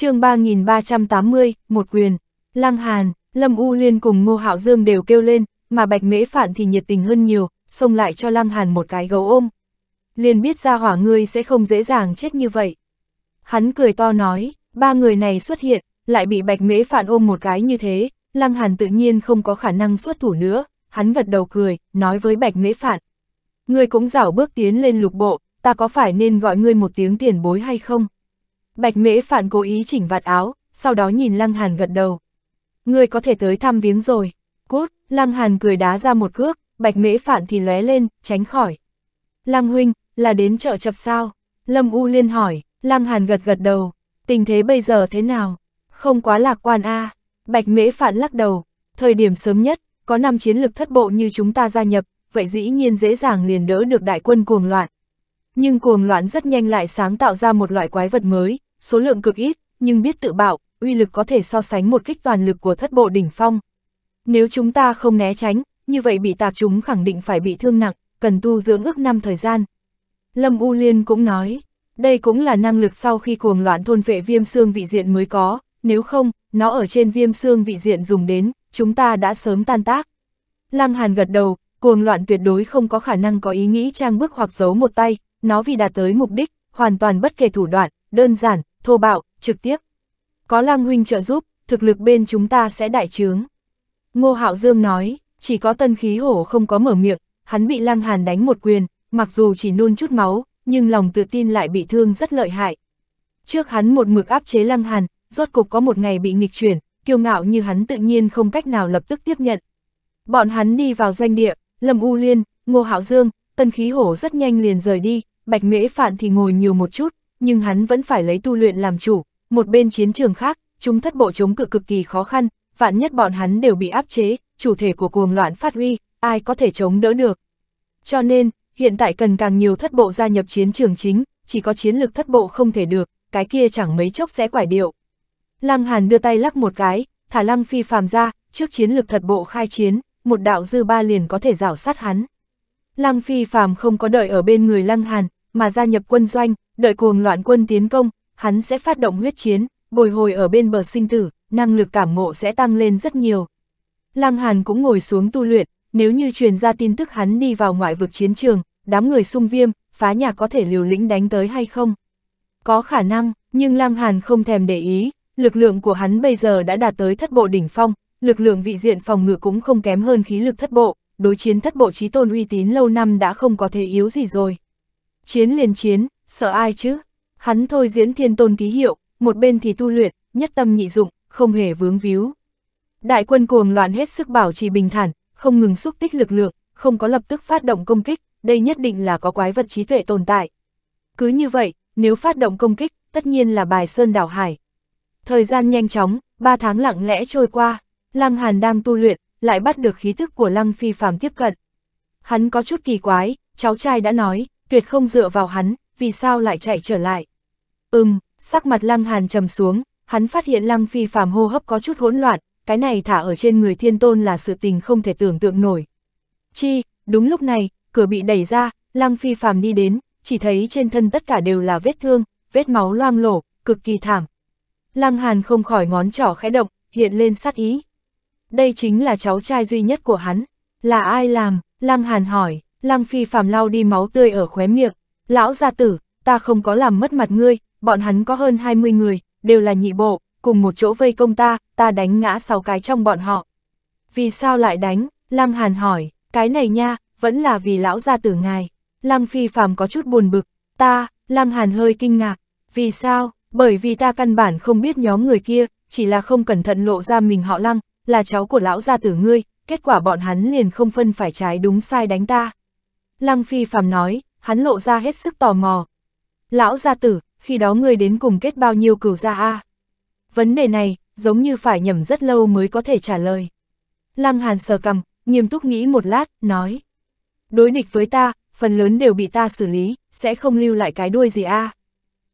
chương 3380, một quyền, Lăng Hàn, Lâm U Liên cùng Ngô Hạo Dương đều kêu lên, mà Bạch Mễ Phản thì nhiệt tình hơn nhiều, xông lại cho Lăng Hàn một cái gấu ôm. Liền biết ra hỏa ngươi sẽ không dễ dàng chết như vậy. Hắn cười to nói, ba người này xuất hiện, lại bị Bạch Mễ Phản ôm một cái như thế, Lăng Hàn tự nhiên không có khả năng xuất thủ nữa, hắn gật đầu cười, nói với Bạch Mễ Phản. Ngươi cũng dảo bước tiến lên lục bộ, ta có phải nên gọi ngươi một tiếng tiền bối hay không? Bạch Mễ Phạn cố ý chỉnh vạt áo, sau đó nhìn Lăng Hàn gật đầu. Ngươi có thể tới thăm viếng rồi. Cút, Lăng Hàn cười đá ra một cước, Bạch Mễ Phạn thì lóe lên, tránh khỏi. Lăng huynh, là đến chợ chập sao? Lâm U Liên hỏi, Lăng Hàn gật gật đầu. Tình thế bây giờ thế nào? Không quá lạc quan a. À. Bạch Mễ Phạn lắc đầu, thời điểm sớm nhất, có năm chiến lực thất bộ như chúng ta gia nhập, vậy dĩ nhiên dễ dàng liền đỡ được đại quân cuồng loạn. Nhưng cuồng loạn rất nhanh lại sáng tạo ra một loại quái vật mới, số lượng cực ít, nhưng biết tự bảo, uy lực có thể so sánh một kích toàn lực của thất bộ đỉnh phong. Nếu chúng ta không né tránh, như vậy bị tạp chúng khẳng định phải bị thương nặng, cần tu dưỡng ước năm thời gian. Lâm U Liên cũng nói, đây cũng là năng lực sau khi cuồng loạn thôn vệ viêm xương vị diện mới có, nếu không, nó ở trên viêm xương vị diện dùng đến, chúng ta đã sớm tan tác. Lăng Hàn gật đầu, cuồng loạn tuyệt đối không có khả năng có ý nghĩ trang bước hoặc giấu một tay, nó vì đạt tới mục đích, hoàn toàn bất kể thủ đoạn, đơn giản, thô bạo, trực tiếp. Có lang huynh trợ giúp, thực lực bên chúng ta sẽ đại trướng. Ngô Hạo Dương nói, chỉ có tân khí hổ không có mở miệng, hắn bị lang hàn đánh một quyền, mặc dù chỉ nôn chút máu, nhưng lòng tự tin lại bị thương rất lợi hại. Trước hắn một mực áp chế Lang hàn, rốt cục có một ngày bị nghịch chuyển, kiêu ngạo như hắn tự nhiên không cách nào lập tức tiếp nhận. Bọn hắn đi vào doanh địa, Lâm U Liên, Ngô Hạo Dương, Tân Khí Hổ rất nhanh liền rời đi, Bạch Mễ Phạn thì ngồi nhiều một chút, nhưng hắn vẫn phải lấy tu luyện làm chủ, một bên chiến trường khác, chúng thất bộ chống cự cực kỳ khó khăn, vạn nhất bọn hắn đều bị áp chế, chủ thể của cuồng loạn phát huy, ai có thể chống đỡ được. Cho nên, hiện tại cần càng nhiều thất bộ gia nhập chiến trường chính, chỉ có chiến lực thất bộ không thể được, cái kia chẳng mấy chốc sẽ quải điệu. Lăng Hàn đưa tay lắc một cái, thả Lăng Phi phàm ra, trước chiến lực thất bộ khai chiến, một đạo dư ba liền có thể rảo sát hắn. Lăng Phi phàm không có đợi ở bên người Lăng Hàn, mà gia nhập quân doanh, đợi cuồng loạn quân tiến công, hắn sẽ phát động huyết chiến, bồi hồi ở bên bờ sinh tử, năng lực cảm ngộ sẽ tăng lên rất nhiều. Lăng Hàn cũng ngồi xuống tu luyện, nếu như truyền ra tin tức hắn đi vào ngoại vực chiến trường, đám người sung viêm, phá nhà có thể liều lĩnh đánh tới hay không? Có khả năng, nhưng Lăng Hàn không thèm để ý, lực lượng của hắn bây giờ đã đạt tới thất bộ đỉnh phong, lực lượng vị diện phòng ngự cũng không kém hơn khí lực thất bộ, đối chiến thất bộ trí tôn uy tín lâu năm đã không có thể yếu gì rồi chiến liền chiến, sợ ai chứ? Hắn thôi diễn thiên tôn ký hiệu, một bên thì tu luyện, nhất tâm nhị dụng, không hề vướng víu. Đại quân cuồng loạn hết sức bảo trì bình thản, không ngừng xúc tích lực lượng, không có lập tức phát động công kích, đây nhất định là có quái vật trí tuệ tồn tại. Cứ như vậy, nếu phát động công kích, tất nhiên là bài sơn đảo hải. Thời gian nhanh chóng, ba tháng lặng lẽ trôi qua, Lăng Hàn đang tu luyện, lại bắt được khí thức của Lăng Phi Phạm tiếp cận. Hắn có chút kỳ quái, cháu trai đã nói, tuyệt không dựa vào hắn, vì sao lại chạy trở lại. Ừm, sắc mặt Lăng Hàn trầm xuống, hắn phát hiện Lăng Phi phàm hô hấp có chút hỗn loạn, cái này thả ở trên người thiên tôn là sự tình không thể tưởng tượng nổi. Chi, đúng lúc này, cửa bị đẩy ra, Lăng Phi phàm đi đến, chỉ thấy trên thân tất cả đều là vết thương, vết máu loang lổ, cực kỳ thảm. Lăng Hàn không khỏi ngón trỏ khẽ động, hiện lên sát ý. Đây chính là cháu trai duy nhất của hắn, là ai làm, Lăng Hàn hỏi. Lăng Phi phàm lau đi máu tươi ở khóe miệng, lão gia tử, ta không có làm mất mặt ngươi, bọn hắn có hơn 20 người, đều là nhị bộ, cùng một chỗ vây công ta, ta đánh ngã 6 cái trong bọn họ. Vì sao lại đánh? Lăng Hàn hỏi, cái này nha, vẫn là vì lão gia tử ngài. Lăng Phi phàm có chút buồn bực, ta, Lăng Hàn hơi kinh ngạc, vì sao? Bởi vì ta căn bản không biết nhóm người kia, chỉ là không cẩn thận lộ ra mình họ Lăng, là cháu của lão gia tử ngươi, kết quả bọn hắn liền không phân phải trái đúng sai đánh ta. Lăng Phi Phạm nói, hắn lộ ra hết sức tò mò. Lão gia tử, khi đó người đến cùng kết bao nhiêu cửu gia a? Vấn đề này, giống như phải nhầm rất lâu mới có thể trả lời. Lăng Hàn sờ cầm, nghiêm túc nghĩ một lát, nói. Đối địch với ta, phần lớn đều bị ta xử lý, sẽ không lưu lại cái đuôi gì a. À?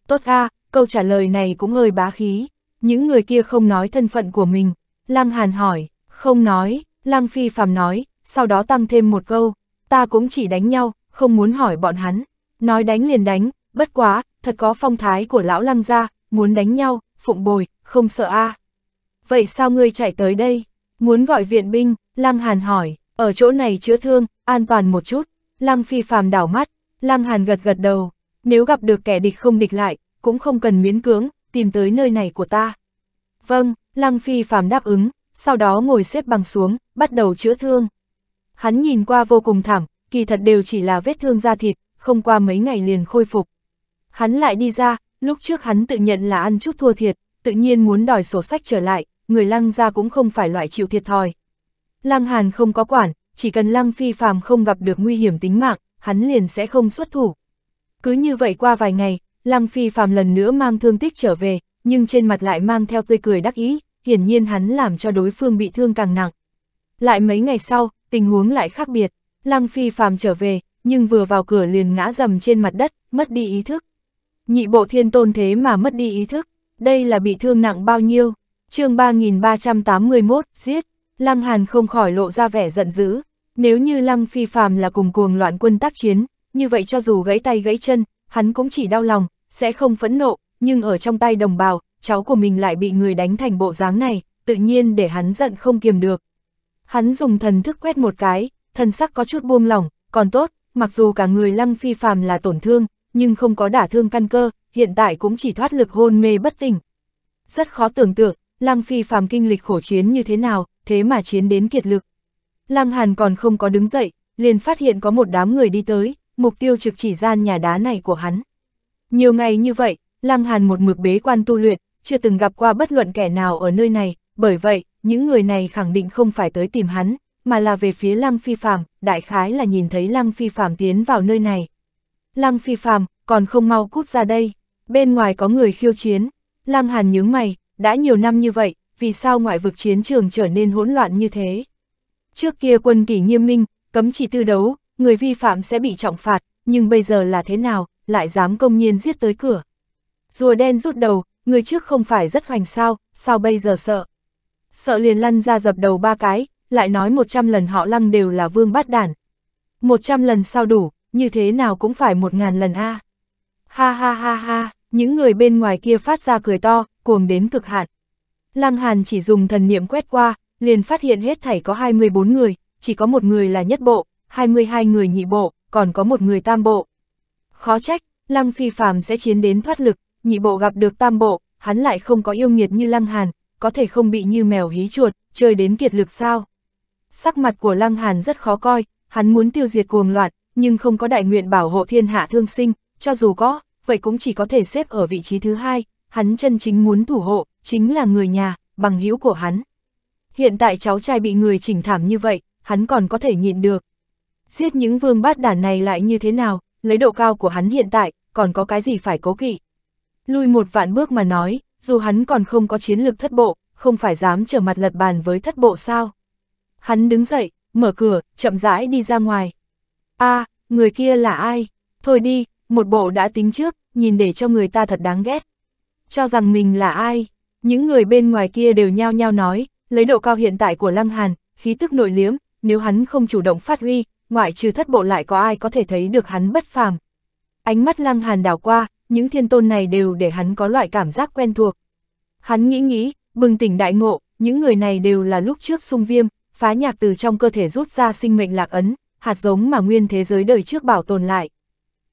Tốt a, à, câu trả lời này cũng hơi bá khí. Những người kia không nói thân phận của mình. Lăng Hàn hỏi, không nói, Lăng Phi Phạm nói, sau đó tăng thêm một câu, ta cũng chỉ đánh nhau, không muốn hỏi bọn hắn. Nói đánh liền đánh, bất quá, thật có phong thái của lão lăng ra, muốn đánh nhau, phụng bồi, không sợ a à. Vậy sao ngươi chạy tới đây? Muốn gọi viện binh, lăng hàn hỏi, ở chỗ này chữa thương, an toàn một chút. Lăng phi phàm đảo mắt, lăng hàn gật gật đầu, nếu gặp được kẻ địch không địch lại, cũng không cần miễn cưỡng, tìm tới nơi này của ta. Vâng, lăng phi phàm đáp ứng, sau đó ngồi xếp bằng xuống, bắt đầu chữa thương hắn nhìn qua vô cùng thảm, kỳ thật đều chỉ là vết thương da thịt, không qua mấy ngày liền khôi phục. Hắn lại đi ra, lúc trước hắn tự nhận là ăn chút thua thiệt, tự nhiên muốn đòi sổ sách trở lại, người lăng ra cũng không phải loại chịu thiệt thòi. Lăng Hàn không có quản, chỉ cần lăng phi phàm không gặp được nguy hiểm tính mạng, hắn liền sẽ không xuất thủ. Cứ như vậy qua vài ngày, lăng phi phàm lần nữa mang thương tích trở về, nhưng trên mặt lại mang theo tươi cười đắc ý, hiển nhiên hắn làm cho đối phương bị thương càng nặng. Lại mấy ngày sau, tình huống lại khác biệt, Lăng Phi phàm trở về, nhưng vừa vào cửa liền ngã dầm trên mặt đất, mất đi ý thức. Nhị bộ thiên tôn thế mà mất đi ý thức, đây là bị thương nặng bao nhiêu? chương 3381, giết, Lăng Hàn không khỏi lộ ra vẻ giận dữ. Nếu như Lăng Phi phàm là cùng cuồng loạn quân tác chiến, như vậy cho dù gãy tay gãy chân, hắn cũng chỉ đau lòng, sẽ không phẫn nộ, nhưng ở trong tay đồng bào, cháu của mình lại bị người đánh thành bộ dáng này, tự nhiên để hắn giận không kiềm được, Hắn dùng thần thức quét một cái, thần sắc có chút buông lỏng, còn tốt, mặc dù cả người lăng phi phàm là tổn thương, nhưng không có đả thương căn cơ, hiện tại cũng chỉ thoát lực hôn mê bất tỉnh. Rất khó tưởng tượng, lăng phi phàm kinh lịch khổ chiến như thế nào, thế mà chiến đến kiệt lực. Lăng hàn còn không có đứng dậy, liền phát hiện có một đám người đi tới, mục tiêu trực chỉ gian nhà đá này của hắn. Nhiều ngày như vậy, lăng hàn một mực bế quan tu luyện, chưa từng gặp qua bất luận kẻ nào ở nơi này, bởi vậy, những người này khẳng định không phải tới tìm hắn, mà là về phía Lăng Phi Phạm, đại khái là nhìn thấy Lăng Phi Phạm tiến vào nơi này. Lăng Phi Phạm, còn không mau cút ra đây, bên ngoài có người khiêu chiến, Lăng Hàn nhướng mày, đã nhiều năm như vậy, vì sao ngoại vực chiến trường trở nên hỗn loạn như thế? Trước kia quân kỷ nghiêm minh, cấm chỉ tư đấu, người vi phạm sẽ bị trọng phạt, nhưng bây giờ là thế nào, lại dám công nhiên giết tới cửa. Rùa đen rút đầu, người trước không phải rất hoành sao, sao bây giờ sợ sợ liền lăn ra dập đầu ba cái, lại nói một trăm lần họ lăng đều là vương bát đản. một trăm lần sao đủ, như thế nào cũng phải một ngàn lần a Ha ha ha ha, những người bên ngoài kia phát ra cười to, cuồng đến cực hạn. Lăng Hàn chỉ dùng thần niệm quét qua, liền phát hiện hết thảy có 24 người, chỉ có một người là nhất bộ, 22 người nhị bộ, còn có một người tam bộ. Khó trách, Lăng Phi phàm sẽ chiến đến thoát lực, nhị bộ gặp được tam bộ, hắn lại không có yêu nghiệt như Lăng Hàn, có thể không bị như mèo hí chuột, chơi đến kiệt lực sao. Sắc mặt của Lăng Hàn rất khó coi, hắn muốn tiêu diệt cuồng loạn, nhưng không có đại nguyện bảo hộ thiên hạ thương sinh, cho dù có, vậy cũng chỉ có thể xếp ở vị trí thứ hai, hắn chân chính muốn thủ hộ, chính là người nhà, bằng hữu của hắn. Hiện tại cháu trai bị người chỉnh thảm như vậy, hắn còn có thể nhịn được. Giết những vương bát đản này lại như thế nào, lấy độ cao của hắn hiện tại, còn có cái gì phải cố kỵ. Lui một vạn bước mà nói, dù hắn còn không có chiến lược thất bộ, không phải dám trở mặt lật bàn với thất bộ sao. Hắn đứng dậy, mở cửa, chậm rãi đi ra ngoài. a người kia là ai? Thôi đi, một bộ đã tính trước, nhìn để cho người ta thật đáng ghét. Cho rằng mình là ai? Những người bên ngoài kia đều nhao nhao nói, lấy độ cao hiện tại của Lăng Hàn, khí tức nội liếm, nếu hắn không chủ động phát huy, ngoại trừ thất bộ lại có ai có thể thấy được hắn bất phàm. Ánh mắt Lăng Hàn đảo qua, những thiên tôn này đều để hắn có loại cảm giác quen thuộc. Hắn nghĩ nghĩ, bừng tỉnh đại ngộ, những người này đều là lúc trước sung viêm, phá nhạc từ trong cơ thể rút ra sinh mệnh lạc ấn, hạt giống mà nguyên thế giới đời trước bảo tồn lại.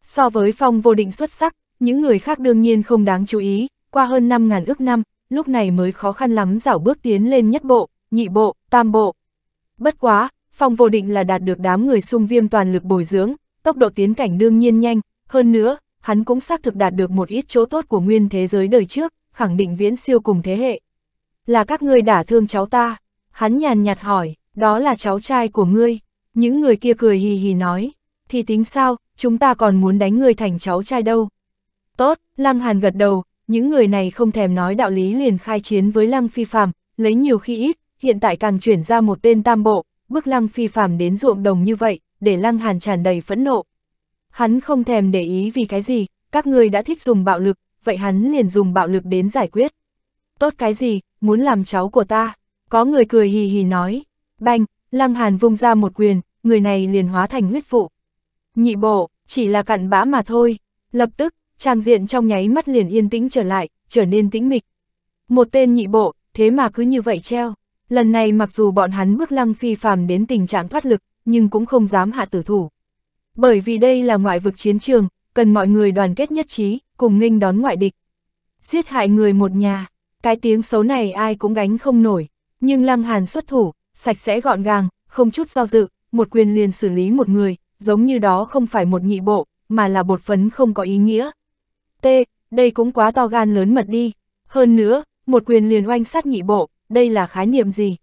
So với phong vô định xuất sắc, những người khác đương nhiên không đáng chú ý, qua hơn 5.000 ước năm, lúc này mới khó khăn lắm dảo bước tiến lên nhất bộ, nhị bộ, tam bộ. Bất quá, phong vô định là đạt được đám người sung viêm toàn lực bồi dưỡng, tốc độ tiến cảnh đương nhiên nhanh, hơn nữa, hắn cũng xác thực đạt được một ít chỗ tốt của nguyên thế giới đời trước, khẳng định viễn siêu cùng thế hệ. Là các ngươi đả thương cháu ta, hắn nhàn nhạt hỏi, đó là cháu trai của ngươi, những người kia cười hì hì nói, thì tính sao, chúng ta còn muốn đánh ngươi thành cháu trai đâu. Tốt, Lăng Hàn gật đầu, những người này không thèm nói đạo lý liền khai chiến với Lăng Phi Phạm, lấy nhiều khi ít, hiện tại càng chuyển ra một tên tam bộ, bước Lăng Phi Phạm đến ruộng đồng như vậy, để Lăng Hàn tràn đầy phẫn nộ. Hắn không thèm để ý vì cái gì, các người đã thích dùng bạo lực, vậy hắn liền dùng bạo lực đến giải quyết. Tốt cái gì, muốn làm cháu của ta? Có người cười hì hì nói. bành Lăng Hàn vung ra một quyền, người này liền hóa thành huyết vụ. Nhị bộ, chỉ là cặn bã mà thôi. Lập tức, trang diện trong nháy mắt liền yên tĩnh trở lại, trở nên tĩnh mịch. Một tên nhị bộ, thế mà cứ như vậy treo. Lần này mặc dù bọn hắn bước lăng phi phàm đến tình trạng thoát lực, nhưng cũng không dám hạ tử thủ. Bởi vì đây là ngoại vực chiến trường, cần mọi người đoàn kết nhất trí, cùng nghênh đón ngoại địch. Giết hại người một nhà, cái tiếng xấu này ai cũng gánh không nổi, nhưng Lăng Hàn xuất thủ, sạch sẽ gọn gàng, không chút do dự, một quyền liền xử lý một người, giống như đó không phải một nhị bộ, mà là bột phấn không có ý nghĩa. T, đây cũng quá to gan lớn mật đi. Hơn nữa, một quyền liền oanh sát nhị bộ, đây là khái niệm gì?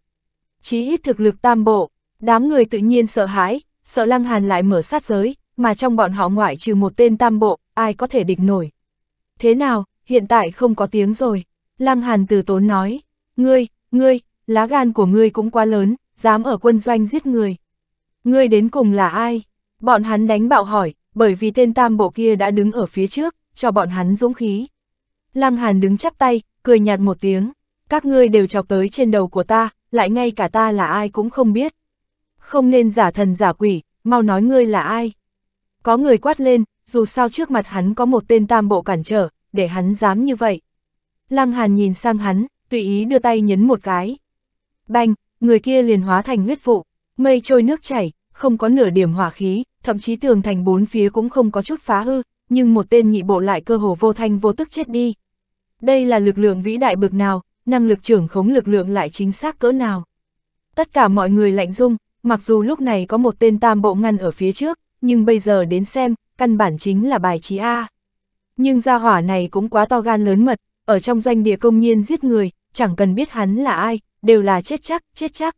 Chí ít thực lực tam bộ, đám người tự nhiên sợ hãi, sợ Lăng Hàn lại mở sát giới, mà trong bọn họ ngoại trừ một tên tam bộ, ai có thể địch nổi. Thế nào, hiện tại không có tiếng rồi. Lăng Hàn từ tốn nói, ngươi, ngươi, lá gan của ngươi cũng quá lớn, dám ở quân doanh giết người. Ngươi đến cùng là ai? Bọn hắn đánh bạo hỏi, bởi vì tên tam bộ kia đã đứng ở phía trước, cho bọn hắn dũng khí. Lăng Hàn đứng chắp tay, cười nhạt một tiếng, các ngươi đều chọc tới trên đầu của ta, lại ngay cả ta là ai cũng không biết không nên giả thần giả quỷ, mau nói ngươi là ai. Có người quát lên, dù sao trước mặt hắn có một tên tam bộ cản trở, để hắn dám như vậy. Lăng Hàn nhìn sang hắn, tùy ý đưa tay nhấn một cái. Banh, người kia liền hóa thành huyết vụ, mây trôi nước chảy, không có nửa điểm hỏa khí, thậm chí tường thành bốn phía cũng không có chút phá hư, nhưng một tên nhị bộ lại cơ hồ vô thanh vô tức chết đi. Đây là lực lượng vĩ đại bực nào, năng lực trưởng khống lực lượng lại chính xác cỡ nào. Tất cả mọi người lạnh dung, mặc dù lúc này có một tên tam bộ ngăn ở phía trước, nhưng bây giờ đến xem, căn bản chính là bài trí A. Nhưng gia hỏa này cũng quá to gan lớn mật, ở trong doanh địa công nhiên giết người, chẳng cần biết hắn là ai, đều là chết chắc, chết chắc.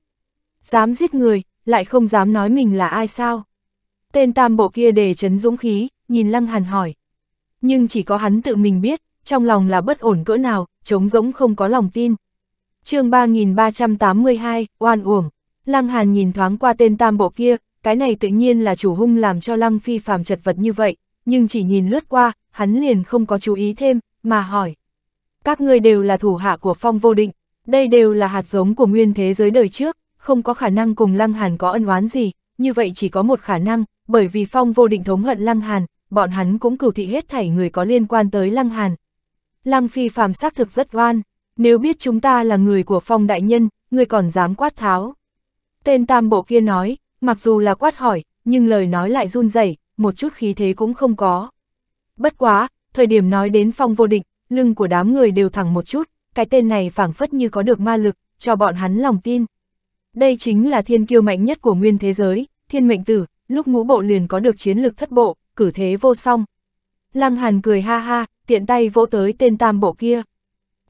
Dám giết người, lại không dám nói mình là ai sao. Tên tam bộ kia đề chấn dũng khí, nhìn lăng hàn hỏi. Nhưng chỉ có hắn tự mình biết, trong lòng là bất ổn cỡ nào, trống rỗng không có lòng tin. chương 3382, oan uổng. Lăng Hàn nhìn thoáng qua tên tam bộ kia, cái này tự nhiên là chủ hung làm cho Lăng Phi phàm chật vật như vậy, nhưng chỉ nhìn lướt qua, hắn liền không có chú ý thêm, mà hỏi. Các ngươi đều là thủ hạ của phong vô định, đây đều là hạt giống của nguyên thế giới đời trước, không có khả năng cùng Lăng Hàn có ân oán gì, như vậy chỉ có một khả năng, bởi vì phong vô định thống hận Lăng Hàn, bọn hắn cũng cửu thị hết thảy người có liên quan tới Lăng Hàn. Lăng Phi phàm xác thực rất oan, nếu biết chúng ta là người của phong đại nhân, người còn dám quát tháo. Tên tam bộ kia nói, mặc dù là quát hỏi, nhưng lời nói lại run rẩy, một chút khí thế cũng không có. Bất quá, thời điểm nói đến phong vô địch, lưng của đám người đều thẳng một chút, cái tên này phảng phất như có được ma lực, cho bọn hắn lòng tin. Đây chính là thiên kiêu mạnh nhất của nguyên thế giới, thiên mệnh tử, lúc ngũ bộ liền có được chiến lực thất bộ, cử thế vô song. Lăng Hàn cười ha ha, tiện tay vỗ tới tên tam bộ kia.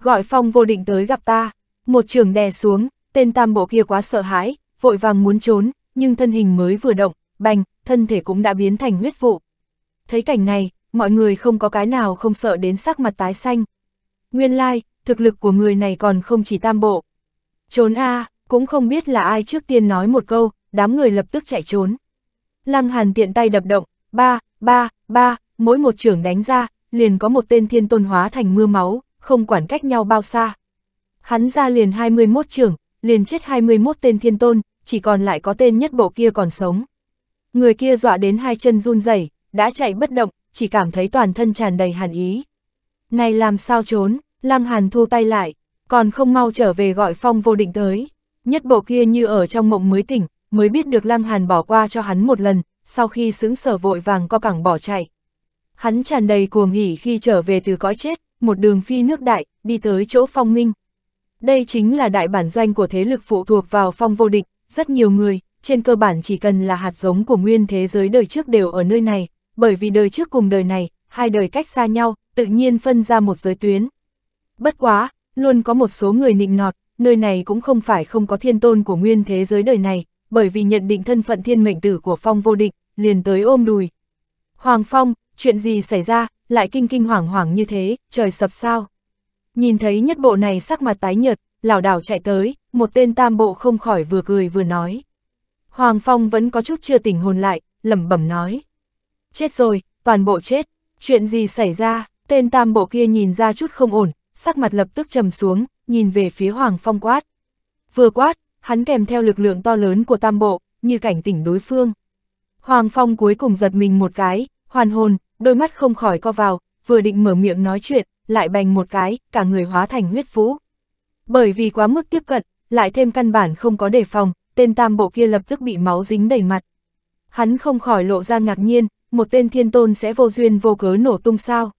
Gọi phong vô định tới gặp ta, một trường đè xuống, tên tam bộ kia quá sợ hãi, vội vàng muốn trốn, nhưng thân hình mới vừa động, bành, thân thể cũng đã biến thành huyết vụ. Thấy cảnh này, mọi người không có cái nào không sợ đến sắc mặt tái xanh. Nguyên lai, like, thực lực của người này còn không chỉ tam bộ. Trốn a cũng không biết là ai trước tiên nói một câu, đám người lập tức chạy trốn. Lăng Hàn tiện tay đập động, ba, ba, ba, mỗi một trưởng đánh ra, liền có một tên thiên tôn hóa thành mưa máu, không quản cách nhau bao xa. Hắn ra liền 21 trưởng, liền chết 21 tên thiên tôn, chỉ còn lại có tên nhất bộ kia còn sống. Người kia dọa đến hai chân run rẩy, đã chạy bất động, chỉ cảm thấy toàn thân tràn đầy hàn ý. Này làm sao trốn, Lăng Hàn thu tay lại, còn không mau trở về gọi phong vô định tới. Nhất bộ kia như ở trong mộng mới tỉnh, mới biết được Lăng Hàn bỏ qua cho hắn một lần, sau khi xứng sở vội vàng co cẳng bỏ chạy. Hắn tràn đầy cuồng hỉ khi trở về từ cõi chết, một đường phi nước đại, đi tới chỗ phong minh. Đây chính là đại bản doanh của thế lực phụ thuộc vào phong vô định, rất nhiều người, trên cơ bản chỉ cần là hạt giống của nguyên thế giới đời trước đều ở nơi này, bởi vì đời trước cùng đời này, hai đời cách xa nhau, tự nhiên phân ra một giới tuyến. Bất quá, luôn có một số người nịnh nọt, nơi này cũng không phải không có thiên tôn của nguyên thế giới đời này, bởi vì nhận định thân phận thiên mệnh tử của Phong vô địch, liền tới ôm đùi. Hoàng Phong, chuyện gì xảy ra, lại kinh kinh hoảng hoảng như thế, trời sập sao. Nhìn thấy nhất bộ này sắc mặt tái nhợt, lảo đảo chạy tới, một tên tam bộ không khỏi vừa cười vừa nói. Hoàng Phong vẫn có chút chưa tỉnh hồn lại, lẩm bẩm nói. Chết rồi, toàn bộ chết, chuyện gì xảy ra, tên tam bộ kia nhìn ra chút không ổn, sắc mặt lập tức trầm xuống, nhìn về phía Hoàng Phong quát. Vừa quát, hắn kèm theo lực lượng to lớn của tam bộ, như cảnh tỉnh đối phương. Hoàng Phong cuối cùng giật mình một cái, hoàn hồn, đôi mắt không khỏi co vào, vừa định mở miệng nói chuyện, lại bành một cái, cả người hóa thành huyết vũ. Bởi vì quá mức tiếp cận, lại thêm căn bản không có đề phòng, tên tam bộ kia lập tức bị máu dính đầy mặt. Hắn không khỏi lộ ra ngạc nhiên, một tên thiên tôn sẽ vô duyên vô cớ nổ tung sao.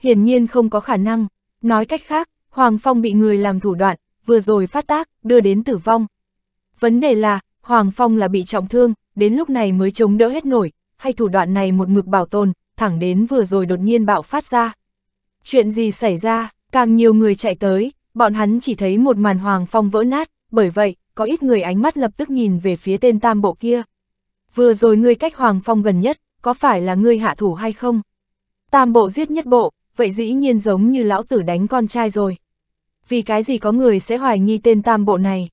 Hiển nhiên không có khả năng, nói cách khác, Hoàng Phong bị người làm thủ đoạn, vừa rồi phát tác, đưa đến tử vong. Vấn đề là, Hoàng Phong là bị trọng thương, đến lúc này mới chống đỡ hết nổi, hay thủ đoạn này một mực bảo tồn, thẳng đến vừa rồi đột nhiên bạo phát ra. Chuyện gì xảy ra, càng nhiều người chạy tới, bọn hắn chỉ thấy một màn hoàng phong vỡ nát, bởi vậy, có ít người ánh mắt lập tức nhìn về phía tên tam bộ kia. Vừa rồi ngươi cách hoàng phong gần nhất, có phải là ngươi hạ thủ hay không? Tam bộ giết nhất bộ, vậy dĩ nhiên giống như lão tử đánh con trai rồi. Vì cái gì có người sẽ hoài nghi tên tam bộ này?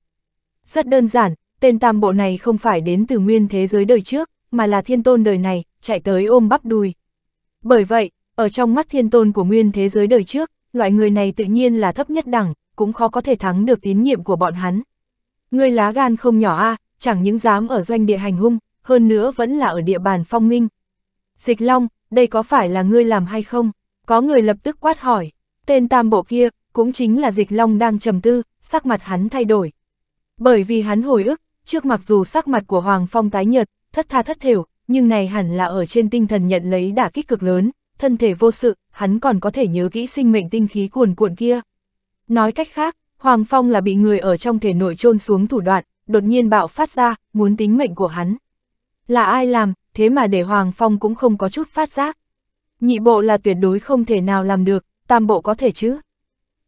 Rất đơn giản, tên tam bộ này không phải đến từ nguyên thế giới đời trước, mà là thiên tôn đời này, chạy tới ôm bắp đùi. Bởi vậy, ở trong mắt thiên tôn của nguyên thế giới đời trước, loại người này tự nhiên là thấp nhất đẳng, cũng khó có thể thắng được tín nhiệm của bọn hắn. Ngươi lá gan không nhỏ a à, chẳng những dám ở doanh địa hành hung, hơn nữa vẫn là ở địa bàn phong minh. Dịch Long, đây có phải là ngươi làm hay không? Có người lập tức quát hỏi, tên tam bộ kia, cũng chính là Dịch Long đang trầm tư, sắc mặt hắn thay đổi. Bởi vì hắn hồi ức, trước mặc dù sắc mặt của Hoàng Phong tái nhợt, thất tha thất thiểu, nhưng này hẳn là ở trên tinh thần nhận lấy đả kích cực lớn, thân thể vô sự, hắn còn có thể nhớ kỹ sinh mệnh tinh khí cuồn cuộn kia. Nói cách khác, Hoàng Phong là bị người ở trong thể nội trôn xuống thủ đoạn, đột nhiên bạo phát ra, muốn tính mệnh của hắn. Là ai làm, thế mà để Hoàng Phong cũng không có chút phát giác. Nhị bộ là tuyệt đối không thể nào làm được, tam bộ có thể chứ.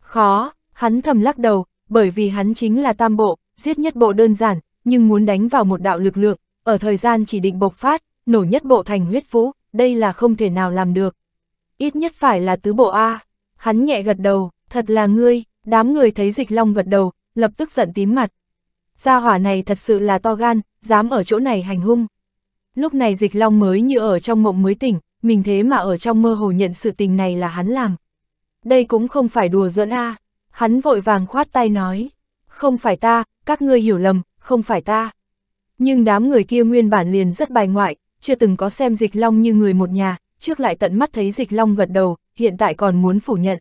Khó, hắn thầm lắc đầu, bởi vì hắn chính là tam bộ, giết nhất bộ đơn giản, nhưng muốn đánh vào một đạo lực lượng, ở thời gian chỉ định bộc phát, nổ nhất bộ thành huyết vũ, đây là không thể nào làm được ít nhất phải là tứ bộ A. Hắn nhẹ gật đầu, thật là ngươi, đám người thấy dịch long gật đầu, lập tức giận tím mặt. Gia hỏa này thật sự là to gan, dám ở chỗ này hành hung. Lúc này dịch long mới như ở trong mộng mới tỉnh, mình thế mà ở trong mơ hồ nhận sự tình này là hắn làm. Đây cũng không phải đùa giỡn a hắn vội vàng khoát tay nói. Không phải ta, các ngươi hiểu lầm, không phải ta. Nhưng đám người kia nguyên bản liền rất bài ngoại, chưa từng có xem dịch long như người một nhà, trước lại tận mắt thấy dịch long gật đầu, hiện tại còn muốn phủ nhận.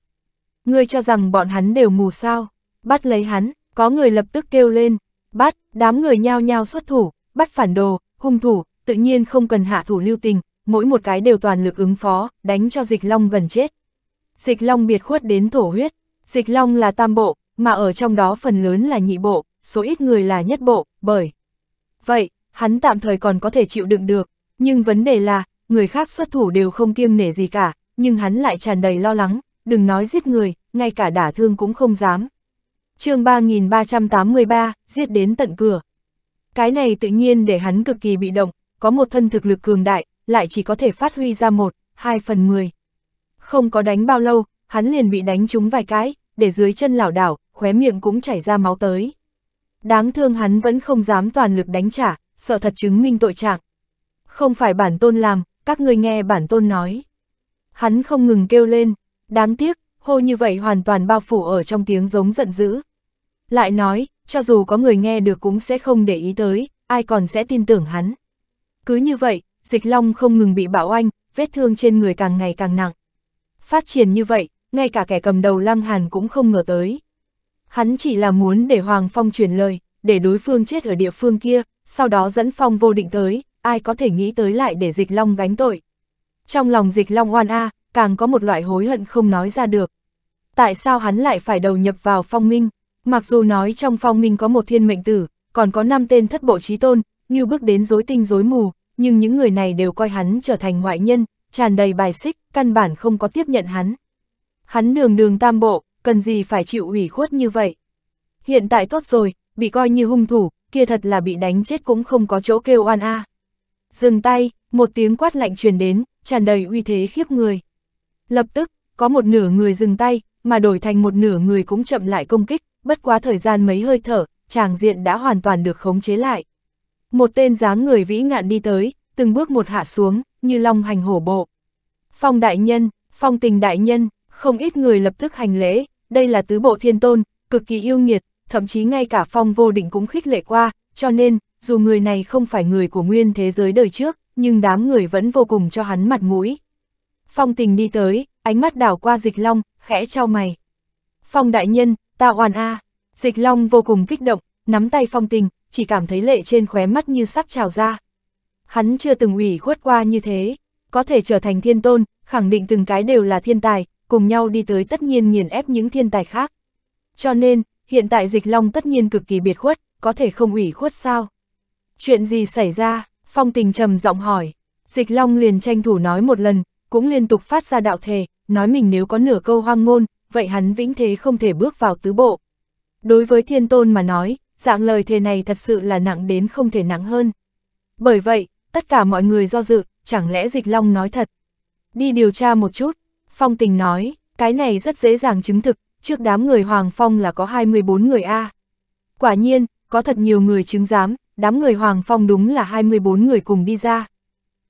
Ngươi cho rằng bọn hắn đều mù sao, bắt lấy hắn, có người lập tức kêu lên, bắt, đám người nhao nhao xuất thủ, bắt phản đồ, hung thủ, tự nhiên không cần hạ thủ lưu tình, mỗi một cái đều toàn lực ứng phó, đánh cho dịch long gần chết. Dịch long biệt khuất đến thổ huyết, dịch long là tam bộ, mà ở trong đó phần lớn là nhị bộ, số ít người là nhất bộ, bởi. Vậy, hắn tạm thời còn có thể chịu đựng được, nhưng vấn đề là, người khác xuất thủ đều không kiêng nể gì cả, nhưng hắn lại tràn đầy lo lắng, đừng nói giết người, ngay cả đả thương cũng không dám. chương 3383, giết đến tận cửa. Cái này tự nhiên để hắn cực kỳ bị động, có một thân thực lực cường đại, lại chỉ có thể phát huy ra một, hai phần mười. Không có đánh bao lâu, hắn liền bị đánh trúng vài cái, để dưới chân lảo đảo, khóe miệng cũng chảy ra máu tới. Đáng thương hắn vẫn không dám toàn lực đánh trả, sợ thật chứng minh tội trạng. Không phải bản tôn làm, các người nghe bản tôn nói. Hắn không ngừng kêu lên, đáng tiếc, hô như vậy hoàn toàn bao phủ ở trong tiếng giống giận dữ. Lại nói, cho dù có người nghe được cũng sẽ không để ý tới, ai còn sẽ tin tưởng hắn. Cứ như vậy, dịch long không ngừng bị bạo anh, vết thương trên người càng ngày càng nặng. Phát triển như vậy, ngay cả kẻ cầm đầu Lăng Hàn cũng không ngờ tới. Hắn chỉ là muốn để Hoàng Phong truyền lời, để đối phương chết ở địa phương kia, sau đó dẫn Phong vô định tới, ai có thể nghĩ tới lại để dịch long gánh tội. Trong lòng dịch long oan a, càng có một loại hối hận không nói ra được. Tại sao hắn lại phải đầu nhập vào phong minh? Mặc dù nói trong phong minh có một thiên mệnh tử, còn có năm tên thất bộ trí tôn, như bước đến rối tinh rối mù, nhưng những người này đều coi hắn trở thành ngoại nhân, tràn đầy bài xích, căn bản không có tiếp nhận hắn. Hắn đường đường tam bộ, cần gì phải chịu ủy khuất như vậy? Hiện tại tốt rồi, bị coi như hung thủ, kia thật là bị đánh chết cũng không có chỗ kêu oan a. À. Dừng tay, một tiếng quát lạnh truyền đến, tràn đầy uy thế khiếp người. Lập tức, có một nửa người dừng tay, mà đổi thành một nửa người cũng chậm lại công kích, bất quá thời gian mấy hơi thở, tràng diện đã hoàn toàn được khống chế lại. Một tên dáng người vĩ ngạn đi tới, từng bước một hạ xuống, như long hành hổ bộ. Phong đại nhân, phong tình đại nhân, không ít người lập tức hành lễ, đây là tứ bộ thiên tôn, cực kỳ yêu nghiệt, thậm chí ngay cả phong vô định cũng khích lệ qua, cho nên, dù người này không phải người của nguyên thế giới đời trước, nhưng đám người vẫn vô cùng cho hắn mặt mũi. Phong tình đi tới, ánh mắt đảo qua dịch long, khẽ trao mày. Phong đại nhân, ta hoàn a. Dịch long vô cùng kích động, nắm tay phong tình, chỉ cảm thấy lệ trên khóe mắt như sắp trào ra. Hắn chưa từng ủy khuất qua như thế, có thể trở thành thiên tôn, khẳng định từng cái đều là thiên tài, cùng nhau đi tới tất nhiên nghiền ép những thiên tài khác. Cho nên, hiện tại dịch long tất nhiên cực kỳ biệt khuất, có thể không ủy khuất sao? chuyện gì xảy ra, phong tình trầm giọng hỏi, dịch long liền tranh thủ nói một lần, cũng liên tục phát ra đạo thề, nói mình nếu có nửa câu hoang ngôn, vậy hắn vĩnh thế không thể bước vào tứ bộ. Đối với thiên tôn mà nói, dạng lời thề này thật sự là nặng đến không thể nặng hơn. Bởi vậy, tất cả mọi người do dự, chẳng lẽ dịch long nói thật. Đi điều tra một chút, phong tình nói, cái này rất dễ dàng chứng thực, trước đám người Hoàng Phong là có 24 người A. Quả nhiên, có thật nhiều người chứng giám, đám người Hoàng Phong đúng là 24 người cùng đi ra.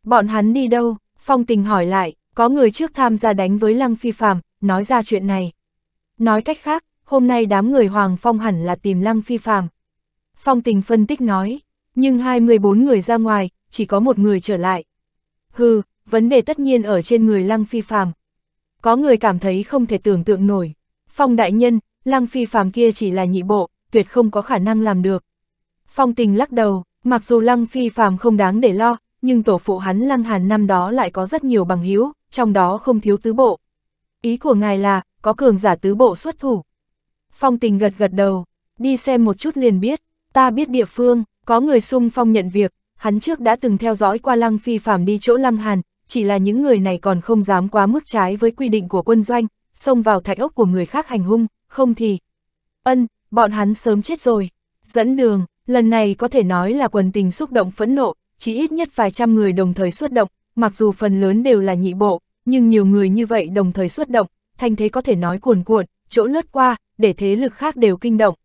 Bọn hắn đi đâu? Phong tình hỏi lại, có người trước tham gia đánh với Lăng Phi Phạm, nói ra chuyện này. Nói cách khác, hôm nay đám người Hoàng Phong hẳn là tìm Lăng Phi Phạm. Phong tình phân tích nói, nhưng 24 người ra ngoài, chỉ có một người trở lại. Hừ, vấn đề tất nhiên ở trên người Lăng Phi Phạm. Có người cảm thấy không thể tưởng tượng nổi. Phong đại nhân, Lăng Phi Phạm kia chỉ là nhị bộ, tuyệt không có khả năng làm được. Phong tình lắc đầu, mặc dù Lăng Phi Phạm không đáng để lo, nhưng tổ phụ hắn Lăng Hàn năm đó lại có rất nhiều bằng hữu, trong đó không thiếu tứ bộ. Ý của ngài là, có cường giả tứ bộ xuất thủ. Phong tình gật gật đầu, đi xem một chút liền biết, ta biết địa phương, có người xung phong nhận việc, hắn trước đã từng theo dõi qua Lăng Phi Phạm đi chỗ Lăng Hàn, chỉ là những người này còn không dám quá mức trái với quy định của quân doanh, xông vào thạch ốc của người khác hành hung, không thì. Ân, bọn hắn sớm chết rồi, dẫn đường, Lần này có thể nói là quần tình xúc động phẫn nộ, chỉ ít nhất vài trăm người đồng thời xuất động, mặc dù phần lớn đều là nhị bộ, nhưng nhiều người như vậy đồng thời xuất động, thành thế có thể nói cuồn cuộn, chỗ lướt qua, để thế lực khác đều kinh động.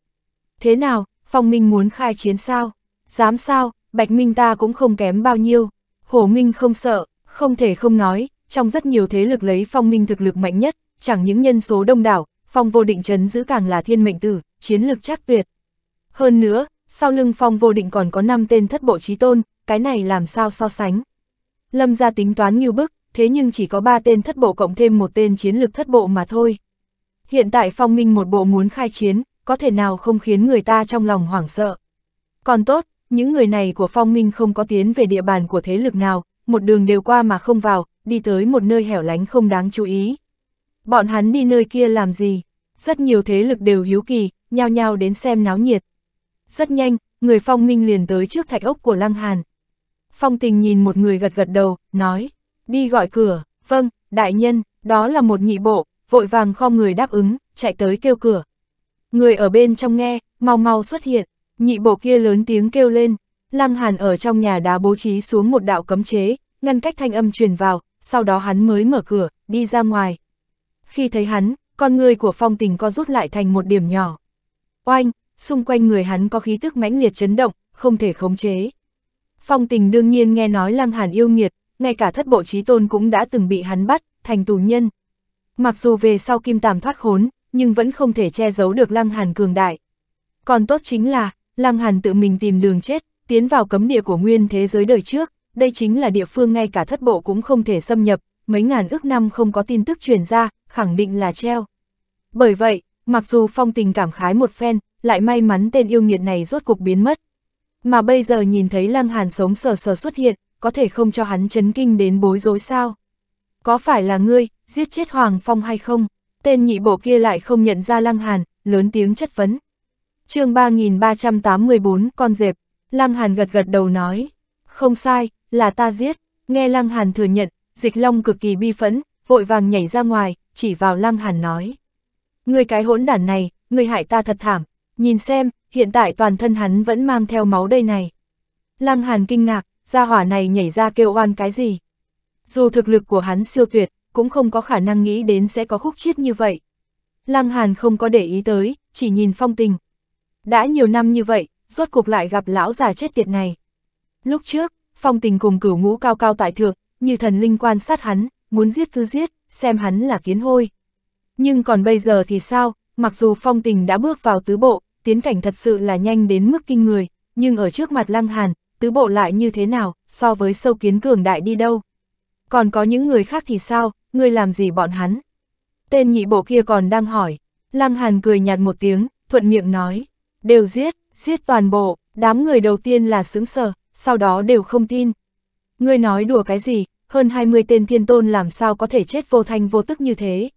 Thế nào, Phong Minh muốn khai chiến sao? Dám sao, Bạch Minh ta cũng không kém bao nhiêu. Hổ Minh không sợ, không thể không nói, trong rất nhiều thế lực lấy Phong Minh thực lực mạnh nhất, chẳng những nhân số đông đảo, Phong vô định chấn giữ càng là thiên mệnh tử, chiến lực chắc tuyệt. Hơn nữa, sau lưng phong vô định còn có 5 tên thất bộ trí tôn, cái này làm sao so sánh. Lâm ra tính toán như bức, thế nhưng chỉ có 3 tên thất bộ cộng thêm một tên chiến lược thất bộ mà thôi. Hiện tại phong minh một bộ muốn khai chiến, có thể nào không khiến người ta trong lòng hoảng sợ. Còn tốt, những người này của phong minh không có tiến về địa bàn của thế lực nào, một đường đều qua mà không vào, đi tới một nơi hẻo lánh không đáng chú ý. Bọn hắn đi nơi kia làm gì? Rất nhiều thế lực đều hiếu kỳ, nhao nhao đến xem náo nhiệt. Rất nhanh, người phong minh liền tới trước thạch ốc của Lăng Hàn. Phong tình nhìn một người gật gật đầu, nói, đi gọi cửa, vâng, đại nhân, đó là một nhị bộ, vội vàng kho người đáp ứng, chạy tới kêu cửa. Người ở bên trong nghe, mau mau xuất hiện, nhị bộ kia lớn tiếng kêu lên, Lăng Hàn ở trong nhà đá bố trí xuống một đạo cấm chế, ngăn cách thanh âm truyền vào, sau đó hắn mới mở cửa, đi ra ngoài. Khi thấy hắn, con người của phong tình co rút lại thành một điểm nhỏ. Oanh, xung quanh người hắn có khí tức mãnh liệt chấn động, không thể khống chế. Phong tình đương nhiên nghe nói Lăng Hàn yêu nghiệt, ngay cả thất bộ trí tôn cũng đã từng bị hắn bắt, thành tù nhân. Mặc dù về sau kim tàm thoát khốn, nhưng vẫn không thể che giấu được Lăng Hàn cường đại. Còn tốt chính là, Lăng Hàn tự mình tìm đường chết, tiến vào cấm địa của nguyên thế giới đời trước, đây chính là địa phương ngay cả thất bộ cũng không thể xâm nhập, mấy ngàn ước năm không có tin tức truyền ra, khẳng định là treo. Bởi vậy, mặc dù phong tình cảm khái một phen, lại may mắn tên yêu nghiệt này rốt cuộc biến mất. Mà bây giờ nhìn thấy Lăng Hàn sống sờ sờ xuất hiện, có thể không cho hắn chấn kinh đến bối rối sao? Có phải là ngươi, giết chết Hoàng Phong hay không? Tên nhị bộ kia lại không nhận ra Lăng Hàn, lớn tiếng chất vấn. chương 3384 con dẹp, Lăng Hàn gật gật đầu nói, không sai, là ta giết, nghe Lăng Hàn thừa nhận, dịch long cực kỳ bi phẫn, vội vàng nhảy ra ngoài, chỉ vào Lăng Hàn nói. Ngươi cái hỗn đản này, ngươi hại ta thật thảm, nhìn xem, hiện tại toàn thân hắn vẫn mang theo máu đây này. Lăng Hàn kinh ngạc, gia hỏa này nhảy ra kêu oan cái gì. Dù thực lực của hắn siêu tuyệt, cũng không có khả năng nghĩ đến sẽ có khúc chiết như vậy. Lăng Hàn không có để ý tới, chỉ nhìn phong tình. Đã nhiều năm như vậy, rốt cục lại gặp lão già chết tiệt này. Lúc trước, phong tình cùng cửu ngũ cao cao tại thượng, như thần linh quan sát hắn, muốn giết cứ giết, xem hắn là kiến hôi. Nhưng còn bây giờ thì sao, mặc dù phong tình đã bước vào tứ bộ, tiến cảnh thật sự là nhanh đến mức kinh người, nhưng ở trước mặt Lăng Hàn, tứ bộ lại như thế nào, so với sâu kiến cường đại đi đâu. Còn có những người khác thì sao, ngươi làm gì bọn hắn? Tên nhị bộ kia còn đang hỏi, Lăng Hàn cười nhạt một tiếng, thuận miệng nói, đều giết, giết toàn bộ, đám người đầu tiên là sướng sờ, sau đó đều không tin. Ngươi nói đùa cái gì, hơn 20 tên thiên tôn làm sao có thể chết vô thanh vô tức như thế.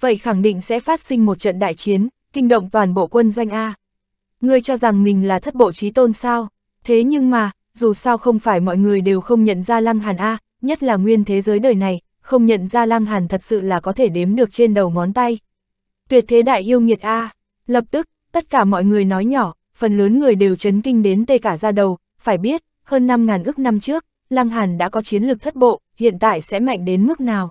Vậy khẳng định sẽ phát sinh một trận đại chiến, kinh động toàn bộ quân doanh A. Ngươi cho rằng mình là thất bộ trí tôn sao, thế nhưng mà, dù sao không phải mọi người đều không nhận ra Lăng Hàn A, nhất là nguyên thế giới đời này, không nhận ra Lăng Hàn thật sự là có thể đếm được trên đầu ngón tay. Tuyệt thế đại yêu nghiệt A, lập tức, tất cả mọi người nói nhỏ, phần lớn người đều chấn kinh đến tê cả ra đầu, phải biết, hơn 5.000 ức năm trước, Lăng Hàn đã có chiến lược thất bộ, hiện tại sẽ mạnh đến mức nào.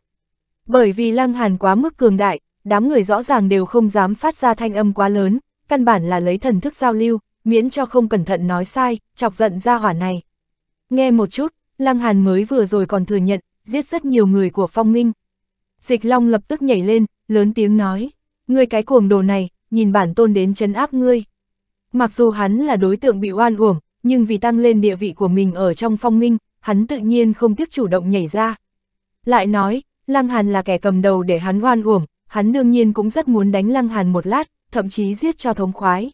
Bởi vì Lăng Hàn quá mức cường đại, đám người rõ ràng đều không dám phát ra thanh âm quá lớn, căn bản là lấy thần thức giao lưu, miễn cho không cẩn thận nói sai, chọc giận ra hỏa này. Nghe một chút, Lăng Hàn mới vừa rồi còn thừa nhận, giết rất nhiều người của phong minh. Dịch Long lập tức nhảy lên, lớn tiếng nói, ngươi cái cuồng đồ này, nhìn bản tôn đến chấn áp ngươi. Mặc dù hắn là đối tượng bị oan uổng, nhưng vì tăng lên địa vị của mình ở trong phong minh, hắn tự nhiên không tiếc chủ động nhảy ra. Lại nói, Lăng Hàn là kẻ cầm đầu để hắn oan uổng, hắn đương nhiên cũng rất muốn đánh Lăng Hàn một lát, thậm chí giết cho thống khoái.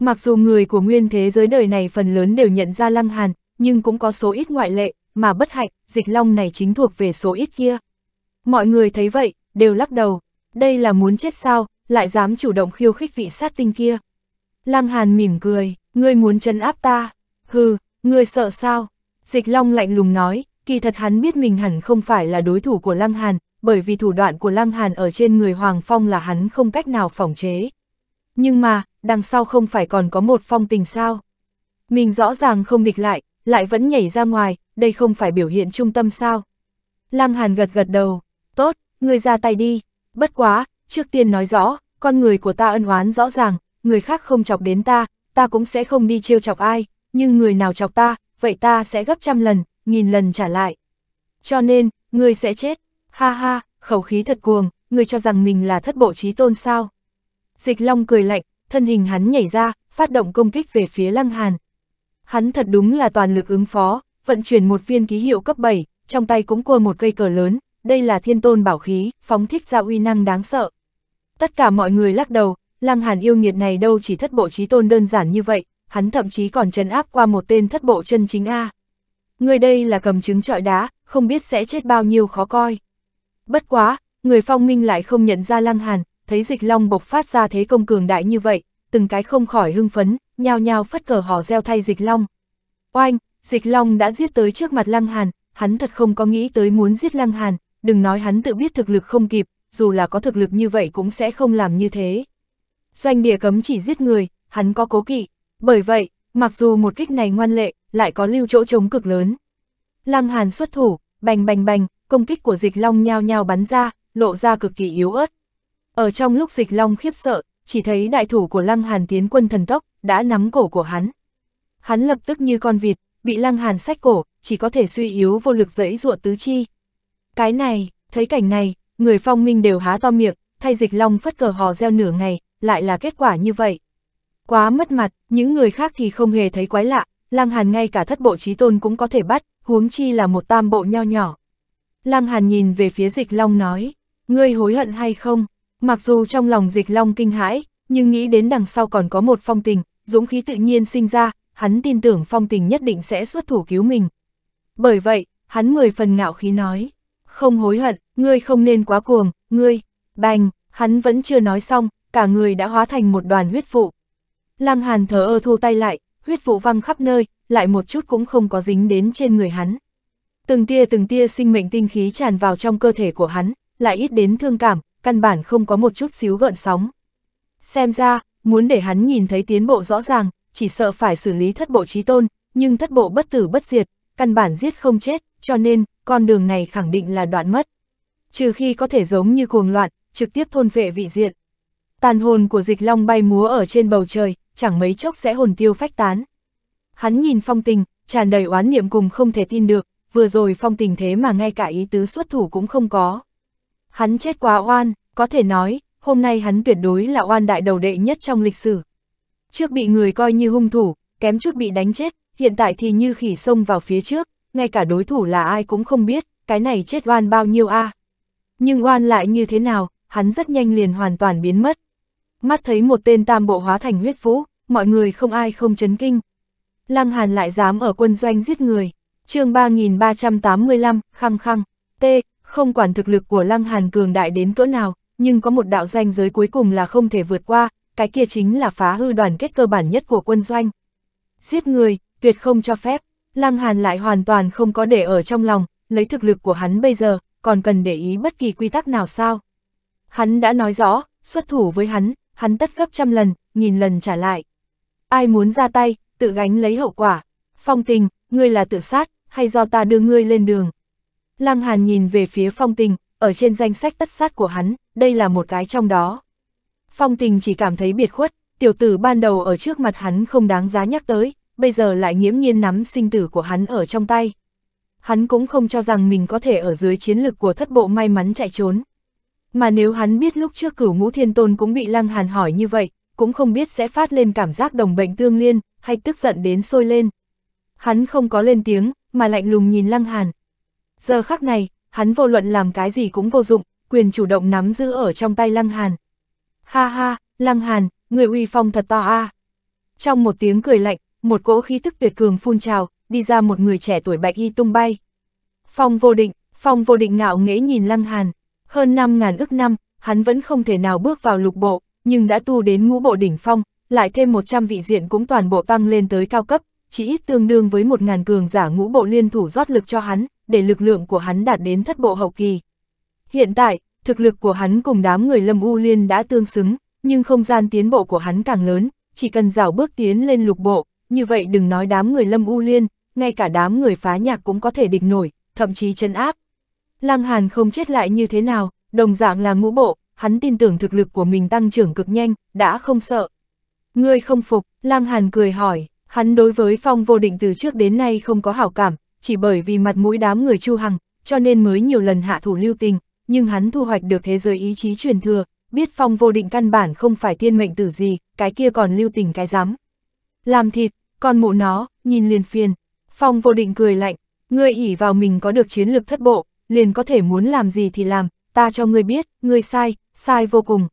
Mặc dù người của nguyên thế giới đời này phần lớn đều nhận ra Lăng Hàn, nhưng cũng có số ít ngoại lệ, mà bất hạnh, dịch long này chính thuộc về số ít kia. Mọi người thấy vậy, đều lắc đầu, đây là muốn chết sao, lại dám chủ động khiêu khích vị sát tinh kia. Lăng Hàn mỉm cười, ngươi muốn chân áp ta, hừ, ngươi sợ sao? Dịch long lạnh lùng nói, kỳ thật hắn biết mình hẳn không phải là đối thủ của Lăng Hàn, bởi vì thủ đoạn của Lăng Hàn ở trên người Hoàng Phong là hắn không cách nào phòng chế. Nhưng mà, đằng sau không phải còn có một phong tình sao? Mình rõ ràng không địch lại, lại vẫn nhảy ra ngoài, đây không phải biểu hiện trung tâm sao? Lăng Hàn gật gật đầu, tốt, ngươi ra tay đi, bất quá, trước tiên nói rõ, con người của ta ân oán rõ ràng, người khác không chọc đến ta, ta cũng sẽ không đi trêu chọc ai, nhưng người nào chọc ta, vậy ta sẽ gấp trăm lần, nghìn lần trả lại. Cho nên, ngươi sẽ chết. Ha ha, khẩu khí thật cuồng, người cho rằng mình là thất bộ trí tôn sao. Dịch Long cười lạnh, thân hình hắn nhảy ra, phát động công kích về phía Lăng Hàn. Hắn thật đúng là toàn lực ứng phó, vận chuyển một viên ký hiệu cấp 7, trong tay cũng cua một cây cờ lớn, đây là thiên tôn bảo khí, phóng thích ra uy năng đáng sợ. Tất cả mọi người lắc đầu, Lăng Hàn yêu nghiệt này đâu chỉ thất bộ trí tôn đơn giản như vậy, hắn thậm chí còn trấn áp qua một tên thất bộ chân chính A. Người đây là cầm chứng trọi đá, không biết sẽ chết bao nhiêu khó coi. Bất quá, người phong minh lại không nhận ra Lăng Hàn, thấy dịch long bộc phát ra thế công cường đại như vậy, từng cái không khỏi hưng phấn, nhao nhao phất cờ hò reo thay dịch long. Oanh, dịch long đã giết tới trước mặt Lăng Hàn, hắn thật không có nghĩ tới muốn giết Lăng Hàn, đừng nói hắn tự biết thực lực không kịp, dù là có thực lực như vậy cũng sẽ không làm như thế. Doanh địa cấm chỉ giết người, hắn có cố kỵ, bởi vậy, mặc dù một kích này ngoan lệ, lại có lưu chỗ chống cực lớn. Lăng Hàn xuất thủ, bành bành bành, công kích của dịch long nhao nhao bắn ra, lộ ra cực kỳ yếu ớt. Ở trong lúc dịch long khiếp sợ, chỉ thấy đại thủ của lăng hàn tiến quân thần tốc, đã nắm cổ của hắn. Hắn lập tức như con vịt, bị lăng hàn sách cổ, chỉ có thể suy yếu vô lực dẫy ruộng tứ chi. Cái này, thấy cảnh này, người phong minh đều há to miệng, thay dịch long phất cờ hò reo nửa ngày, lại là kết quả như vậy. Quá mất mặt, những người khác thì không hề thấy quái lạ, lăng hàn ngay cả thất bộ trí tôn cũng có thể bắt, huống chi là một tam bộ nho nhỏ. Lăng Hàn nhìn về phía dịch long nói, ngươi hối hận hay không? Mặc dù trong lòng dịch long kinh hãi, nhưng nghĩ đến đằng sau còn có một phong tình, dũng khí tự nhiên sinh ra, hắn tin tưởng phong tình nhất định sẽ xuất thủ cứu mình. Bởi vậy, hắn mười phần ngạo khí nói, không hối hận, ngươi không nên quá cuồng, ngươi, bành, hắn vẫn chưa nói xong, cả người đã hóa thành một đoàn huyết vụ. Lăng Hàn thở ơ thu tay lại, huyết vụ văng khắp nơi, lại một chút cũng không có dính đến trên người hắn. Từng tia từng tia sinh mệnh tinh khí tràn vào trong cơ thể của hắn, lại ít đến thương cảm, căn bản không có một chút xíu gợn sóng. Xem ra, muốn để hắn nhìn thấy tiến bộ rõ ràng, chỉ sợ phải xử lý thất bộ trí tôn, nhưng thất bộ bất tử bất diệt, căn bản giết không chết, cho nên, con đường này khẳng định là đoạn mất. Trừ khi có thể giống như cuồng loạn, trực tiếp thôn vệ vị diện. Tàn hồn của dịch long bay múa ở trên bầu trời, chẳng mấy chốc sẽ hồn tiêu phách tán. Hắn nhìn phong tình, tràn đầy oán niệm cùng không thể tin được, vừa rồi phong tình thế mà ngay cả ý tứ xuất thủ cũng không có. Hắn chết quá oan, có thể nói, hôm nay hắn tuyệt đối là oan đại đầu đệ nhất trong lịch sử. Trước bị người coi như hung thủ, kém chút bị đánh chết, hiện tại thì như khỉ sông vào phía trước, ngay cả đối thủ là ai cũng không biết, cái này chết oan bao nhiêu a à. Nhưng oan lại như thế nào, hắn rất nhanh liền hoàn toàn biến mất. Mắt thấy một tên tam bộ hóa thành huyết vũ, mọi người không ai không chấn kinh. Lăng Hàn lại dám ở quân doanh giết người chương 3385, khăng khăng, T, không quản thực lực của Lăng Hàn cường đại đến cỡ nào, nhưng có một đạo danh giới cuối cùng là không thể vượt qua, cái kia chính là phá hư đoàn kết cơ bản nhất của quân doanh. Giết người, tuyệt không cho phép, Lăng Hàn lại hoàn toàn không có để ở trong lòng, lấy thực lực của hắn bây giờ, còn cần để ý bất kỳ quy tắc nào sao. Hắn đã nói rõ, xuất thủ với hắn, hắn tất gấp trăm lần, nghìn lần trả lại. Ai muốn ra tay, tự gánh lấy hậu quả. Phong tình, ngươi là tự sát, hay do ta đưa ngươi lên đường? Lăng Hàn nhìn về phía phong tình, ở trên danh sách tất sát của hắn, đây là một cái trong đó. Phong tình chỉ cảm thấy biệt khuất, tiểu tử ban đầu ở trước mặt hắn không đáng giá nhắc tới, bây giờ lại nghiễm nhiên nắm sinh tử của hắn ở trong tay. Hắn cũng không cho rằng mình có thể ở dưới chiến lực của thất bộ may mắn chạy trốn. Mà nếu hắn biết lúc trước cửu ngũ thiên tôn cũng bị lăng hàn hỏi như vậy, cũng không biết sẽ phát lên cảm giác đồng bệnh tương liên, hay tức giận đến sôi lên. Hắn không có lên tiếng, mà lạnh lùng nhìn Lăng Hàn. Giờ khắc này, hắn vô luận làm cái gì cũng vô dụng, quyền chủ động nắm giữ ở trong tay Lăng Hàn. Ha ha, Lăng Hàn, người uy phong thật to a. À. Trong một tiếng cười lạnh, một cỗ khí tức tuyệt cường phun trào, đi ra một người trẻ tuổi bạch y tung bay. Phong vô định, phong vô định ngạo nghễ nhìn Lăng Hàn, hơn năm ngàn ức năm, hắn vẫn không thể nào bước vào lục bộ, nhưng đã tu đến ngũ bộ đỉnh phong, lại thêm một trăm vị diện cũng toàn bộ tăng lên tới cao cấp, chỉ ít tương đương với một ngàn cường giả ngũ bộ liên thủ rót lực cho hắn, để lực lượng của hắn đạt đến thất bộ hậu kỳ. Hiện tại, thực lực của hắn cùng đám người Lâm U Liên đã tương xứng, nhưng không gian tiến bộ của hắn càng lớn, chỉ cần rào bước tiến lên lục bộ, như vậy đừng nói đám người Lâm U Liên, ngay cả đám người phá nhạc cũng có thể địch nổi, thậm chí chân áp. Lăng Hàn không chết lại như thế nào, đồng dạng là ngũ bộ, hắn tin tưởng thực lực của mình tăng trưởng cực nhanh, đã không sợ. Ngươi không phục, Lăng Hàn cười hỏi. Hắn đối với Phong Vô Định từ trước đến nay không có hảo cảm, chỉ bởi vì mặt mũi đám người Chu Hằng, cho nên mới nhiều lần hạ thủ lưu tình, nhưng hắn thu hoạch được thế giới ý chí truyền thừa, biết Phong Vô Định căn bản không phải thiên mệnh tử gì, cái kia còn lưu tình cái dám. Làm thịt, con mụ nó, nhìn liền phiền. Phong Vô Định cười lạnh, ngươi ỉ vào mình có được chiến lược thất bộ, liền có thể muốn làm gì thì làm, ta cho ngươi biết, ngươi sai, sai vô cùng.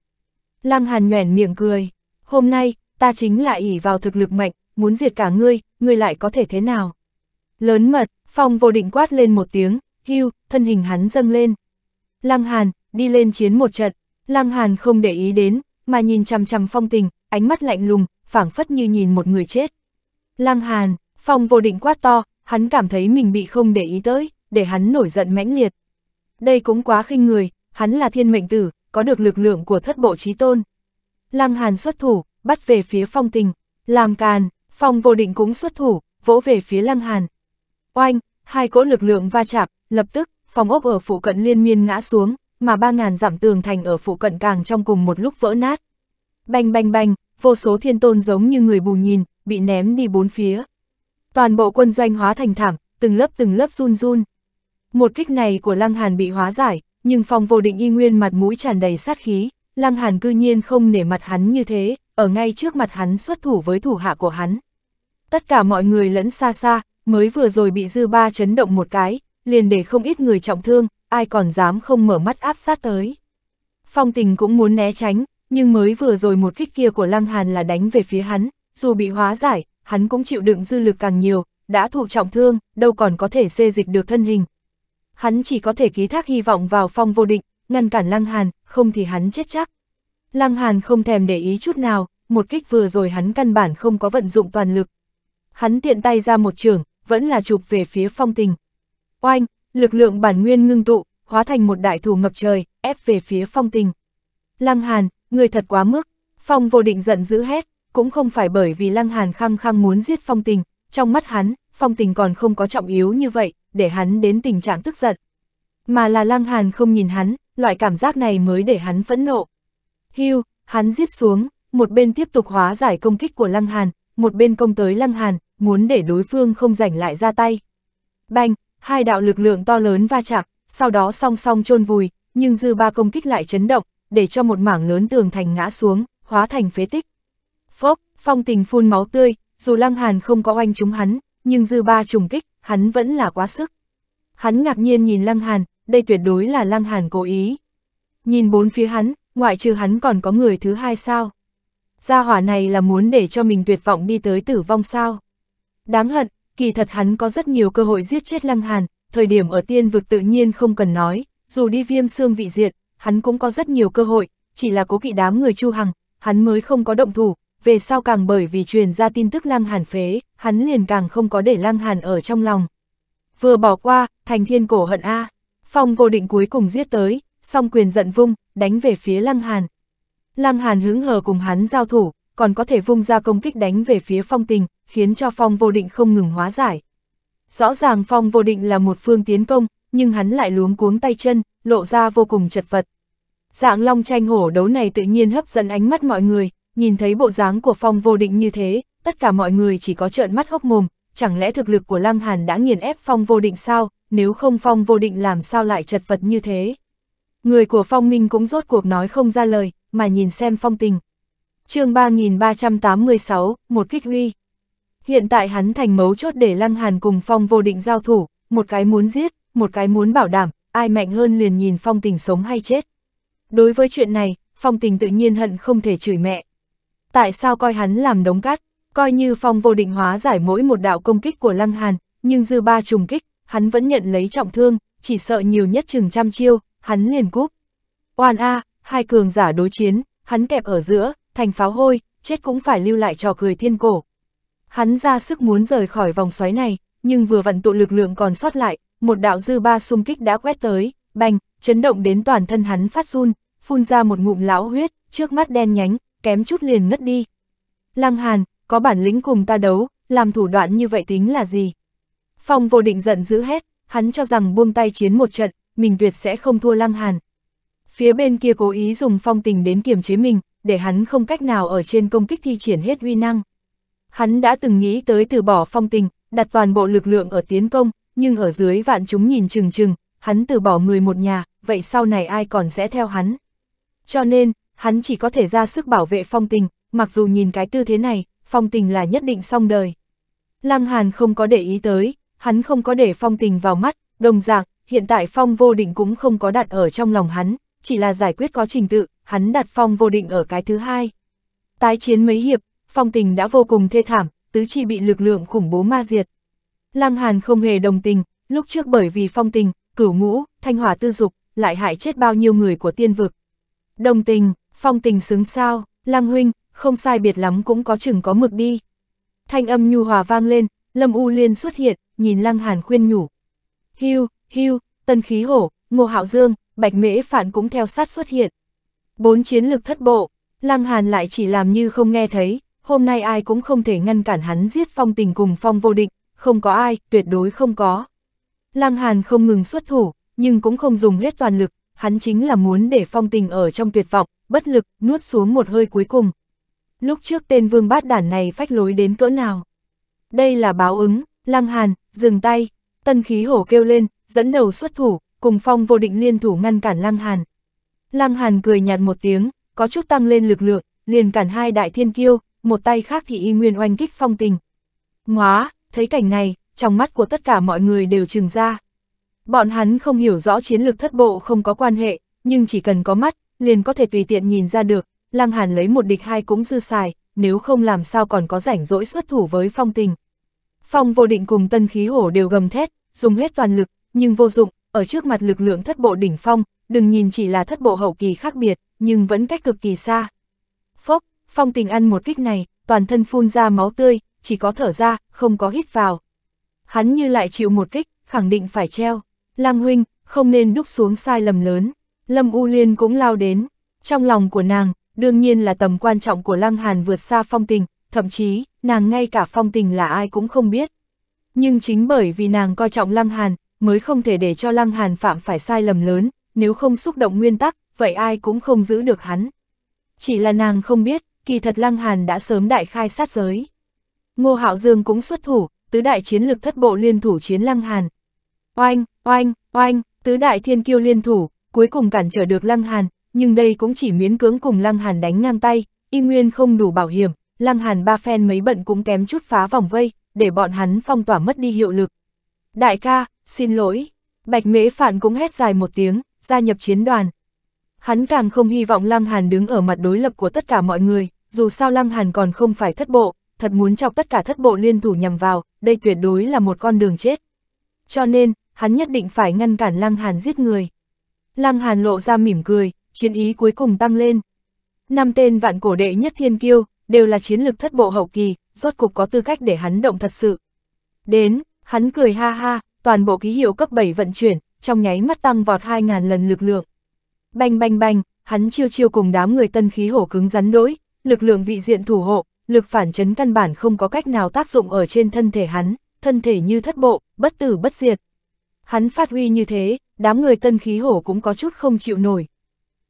Lăng Hàn nhoẻn miệng cười, hôm nay, ta chính là ỉ vào thực lực mạnh, muốn diệt cả ngươi, ngươi lại có thể thế nào? Lớn mật, phong vô định quát lên một tiếng, hưu, thân hình hắn dâng lên. Lăng Hàn, đi lên chiến một trận, Lăng Hàn không để ý đến, mà nhìn chằm chằm phong tình, ánh mắt lạnh lùng, phảng phất như nhìn một người chết. Lăng Hàn, phong vô định quát to, hắn cảm thấy mình bị không để ý tới, để hắn nổi giận mãnh liệt. Đây cũng quá khinh người, hắn là thiên mệnh tử, có được lực lượng của thất bộ trí tôn. Lăng Hàn xuất thủ, bắt về phía phong tình, làm càn, Phong vô định cũng xuất thủ, vỗ về phía Lăng Hàn. Oanh, hai cỗ lực lượng va chạm, lập tức, phòng ốc ở phụ cận liên miên ngã xuống, mà ba ngàn giảm tường thành ở phụ cận càng trong cùng một lúc vỡ nát. Bành bành bành, vô số thiên tôn giống như người bù nhìn, bị ném đi bốn phía. Toàn bộ quân doanh hóa thành thảm, từng lớp từng lớp run run. Một kích này của Lăng Hàn bị hóa giải, nhưng phòng vô định y nguyên mặt mũi tràn đầy sát khí, Lăng Hàn cư nhiên không nể mặt hắn như thế, ở ngay trước mặt hắn xuất thủ với thủ hạ của hắn tất cả mọi người lẫn xa xa, mới vừa rồi bị dư ba chấn động một cái, liền để không ít người trọng thương, ai còn dám không mở mắt áp sát tới. Phong tình cũng muốn né tránh, nhưng mới vừa rồi một kích kia của Lăng Hàn là đánh về phía hắn, dù bị hóa giải, hắn cũng chịu đựng dư lực càng nhiều, đã thụ trọng thương, đâu còn có thể xê dịch được thân hình. Hắn chỉ có thể ký thác hy vọng vào phong vô định, ngăn cản Lăng Hàn, không thì hắn chết chắc. Lăng Hàn không thèm để ý chút nào, một kích vừa rồi hắn căn bản không có vận dụng toàn lực, hắn tiện tay ra một trường, vẫn là chụp về phía phong tình. Oanh, lực lượng bản nguyên ngưng tụ, hóa thành một đại thủ ngập trời, ép về phía phong tình. Lăng Hàn, người thật quá mức, phong vô định giận dữ hết cũng không phải bởi vì Lăng Hàn khăng khăng muốn giết phong tình, trong mắt hắn, phong tình còn không có trọng yếu như vậy, để hắn đến tình trạng tức giận. Mà là Lăng Hàn không nhìn hắn, loại cảm giác này mới để hắn phẫn nộ. Hưu, hắn giết xuống, một bên tiếp tục hóa giải công kích của Lăng Hàn, một bên công tới Lăng Hàn, muốn để đối phương không giành lại ra tay. Bành, hai đạo lực lượng to lớn va chạm, sau đó song song chôn vùi, nhưng dư ba công kích lại chấn động, để cho một mảng lớn tường thành ngã xuống, hóa thành phế tích. Phốc, phong tình phun máu tươi, dù lăng hàn không có oanh chúng hắn, nhưng dư ba trùng kích, hắn vẫn là quá sức. Hắn ngạc nhiên nhìn lăng hàn, đây tuyệt đối là lăng hàn cố ý. Nhìn bốn phía hắn, ngoại trừ hắn còn có người thứ hai sao? Gia hỏa này là muốn để cho mình tuyệt vọng đi tới tử vong sao? Đáng hận, kỳ thật hắn có rất nhiều cơ hội giết chết Lăng Hàn, thời điểm ở tiên vực tự nhiên không cần nói, dù đi viêm xương vị diệt, hắn cũng có rất nhiều cơ hội, chỉ là cố kỵ đám người Chu Hằng, hắn mới không có động thủ, về sau càng bởi vì truyền ra tin tức Lăng Hàn phế, hắn liền càng không có để Lăng Hàn ở trong lòng. Vừa bỏ qua, thành thiên cổ hận A, phong vô định cuối cùng giết tới, song quyền giận vung, đánh về phía Lăng Hàn. Lăng Hàn hứng hờ cùng hắn giao thủ, còn có thể vung ra công kích đánh về phía phong tình, khiến cho phong vô định không ngừng hóa giải. Rõ ràng phong vô định là một phương tiến công, nhưng hắn lại luống cuống tay chân, lộ ra vô cùng chật vật. Dạng long tranh hổ đấu này tự nhiên hấp dẫn ánh mắt mọi người, nhìn thấy bộ dáng của phong vô định như thế, tất cả mọi người chỉ có trợn mắt hốc mồm, chẳng lẽ thực lực của lăng hàn đã nghiền ép phong vô định sao, nếu không phong vô định làm sao lại chật vật như thế. Người của phong minh cũng rốt cuộc nói không ra lời, mà nhìn xem phong tình chương 3386, một kích huy. Hiện tại hắn thành mấu chốt để Lăng Hàn cùng Phong vô định giao thủ, một cái muốn giết, một cái muốn bảo đảm, ai mạnh hơn liền nhìn Phong tình sống hay chết. Đối với chuyện này, Phong tình tự nhiên hận không thể chửi mẹ. Tại sao coi hắn làm đống cát, coi như Phong vô định hóa giải mỗi một đạo công kích của Lăng Hàn, nhưng dư ba trùng kích, hắn vẫn nhận lấy trọng thương, chỉ sợ nhiều nhất chừng trăm chiêu, hắn liền cúp. Oan A, hai cường giả đối chiến, hắn kẹp ở giữa, thành pháo hôi, chết cũng phải lưu lại trò cười thiên cổ. Hắn ra sức muốn rời khỏi vòng xoáy này, nhưng vừa vận tụ lực lượng còn sót lại, một đạo dư ba xung kích đã quét tới, bành, chấn động đến toàn thân hắn phát run, phun ra một ngụm lão huyết, trước mắt đen nhánh, kém chút liền ngất đi. Lăng Hàn, có bản lĩnh cùng ta đấu, làm thủ đoạn như vậy tính là gì? Phong vô định giận dữ hết, hắn cho rằng buông tay chiến một trận, mình tuyệt sẽ không thua Lăng Hàn. Phía bên kia cố ý dùng phong tình đến kiềm chế mình, để hắn không cách nào ở trên công kích thi triển hết uy năng. Hắn đã từng nghĩ tới từ bỏ phong tình, đặt toàn bộ lực lượng ở tiến công, nhưng ở dưới vạn chúng nhìn chừng chừng, hắn từ bỏ người một nhà, vậy sau này ai còn sẽ theo hắn. Cho nên, hắn chỉ có thể ra sức bảo vệ phong tình, mặc dù nhìn cái tư thế này, phong tình là nhất định xong đời. Lăng Hàn không có để ý tới, hắn không có để phong tình vào mắt, đồng dạng, hiện tại phong vô định cũng không có đặt ở trong lòng hắn, chỉ là giải quyết có trình tự, hắn đặt phong vô định ở cái thứ hai. Tái chiến mấy hiệp, phong tình đã vô cùng thê thảm, tứ chi bị lực lượng khủng bố ma diệt. Lăng Hàn không hề đồng tình, lúc trước bởi vì phong tình, cửu ngũ, thanh hỏa tư dục, lại hại chết bao nhiêu người của tiên vực. Đồng tình, phong tình xứng sao, Lăng Huynh, không sai biệt lắm cũng có chừng có mực đi. Thanh âm nhu hòa vang lên, Lâm U Liên xuất hiện, nhìn Lăng Hàn khuyên nhủ. Hưu, hưu, tân khí hổ, ngô hạo dương, bạch mễ phản cũng theo sát xuất hiện. Bốn chiến lực thất bộ, Lăng Hàn lại chỉ làm như không nghe thấy, hôm nay ai cũng không thể ngăn cản hắn giết phong tình cùng phong vô địch, không có ai, tuyệt đối không có. Lăng Hàn không ngừng xuất thủ, nhưng cũng không dùng hết toàn lực, hắn chính là muốn để phong tình ở trong tuyệt vọng, bất lực, nuốt xuống một hơi cuối cùng. Lúc trước tên vương bát đản này phách lối đến cỡ nào? Đây là báo ứng, Lăng Hàn, dừng tay, tân khí hổ kêu lên, dẫn đầu xuất thủ, cùng phong vô định liên thủ ngăn cản Lăng Hàn. Lăng Hàn cười nhạt một tiếng, có chút tăng lên lực lượng, liền cản hai đại thiên kiêu, một tay khác thì y nguyên oanh kích phong tình. Ngóa, thấy cảnh này, trong mắt của tất cả mọi người đều trừng ra. Bọn hắn không hiểu rõ chiến lược thất bộ không có quan hệ, nhưng chỉ cần có mắt, liền có thể tùy tiện nhìn ra được, Lăng Hàn lấy một địch hai cũng dư xài, nếu không làm sao còn có rảnh rỗi xuất thủ với phong tình. Phong vô định cùng tân khí hổ đều gầm thét, dùng hết toàn lực, nhưng vô dụng, ở trước mặt lực lượng thất bộ đỉnh phong, đừng nhìn chỉ là thất bộ hậu kỳ khác biệt, nhưng vẫn cách cực kỳ xa. Phốc, phong tình ăn một kích này, toàn thân phun ra máu tươi, chỉ có thở ra, không có hít vào. Hắn như lại chịu một kích, khẳng định phải treo. Lang huynh, không nên đúc xuống sai lầm lớn. Lâm U Liên cũng lao đến. Trong lòng của nàng, đương nhiên là tầm quan trọng của Lăng Hàn vượt xa phong tình, thậm chí, nàng ngay cả phong tình là ai cũng không biết. Nhưng chính bởi vì nàng coi trọng Lăng Hàn, mới không thể để cho Lăng Hàn phạm phải sai lầm lớn, nếu không xúc động nguyên tắc, vậy ai cũng không giữ được hắn. Chỉ là nàng không biết, kỳ thật Lăng Hàn đã sớm đại khai sát giới. Ngô Hạo Dương cũng xuất thủ, tứ đại chiến lược thất bộ liên thủ chiến Lăng Hàn. Oanh, oanh, oanh, tứ đại thiên kiêu liên thủ, cuối cùng cản trở được Lăng Hàn, nhưng đây cũng chỉ miễn cưỡng cùng Lăng Hàn đánh ngang tay, y nguyên không đủ bảo hiểm, Lăng Hàn ba phen mấy bận cũng kém chút phá vòng vây, để bọn hắn phong tỏa mất đi hiệu lực. Đại ca, xin lỗi, Bạch Mễ Phản cũng hét dài một tiếng, gia nhập chiến đoàn. Hắn càng không hy vọng Lăng Hàn đứng ở mặt đối lập của tất cả mọi người, dù sao Lăng Hàn còn không phải thất bộ, thật muốn chọc tất cả thất bộ liên thủ nhằm vào, đây tuyệt đối là một con đường chết. Cho nên, hắn nhất định phải ngăn cản Lăng Hàn giết người. Lăng Hàn lộ ra mỉm cười, chiến ý cuối cùng tăng lên. Năm tên vạn cổ đệ nhất thiên kiêu, đều là chiến lực thất bộ hậu kỳ, rốt cục có tư cách để hắn động thật sự. Đến, hắn cười ha ha, toàn bộ ký hiệu cấp 7 vận chuyển, trong nháy mắt tăng vọt 2.000 lần lực lượng. Bành bành bành, hắn chiêu chiêu cùng đám người tân khí hổ cứng rắn đối, lực lượng vị diện thủ hộ, lực phản chấn căn bản không có cách nào tác dụng ở trên thân thể hắn, thân thể như thất bộ, bất tử bất diệt. Hắn phát huy như thế, đám người tân khí hổ cũng có chút không chịu nổi.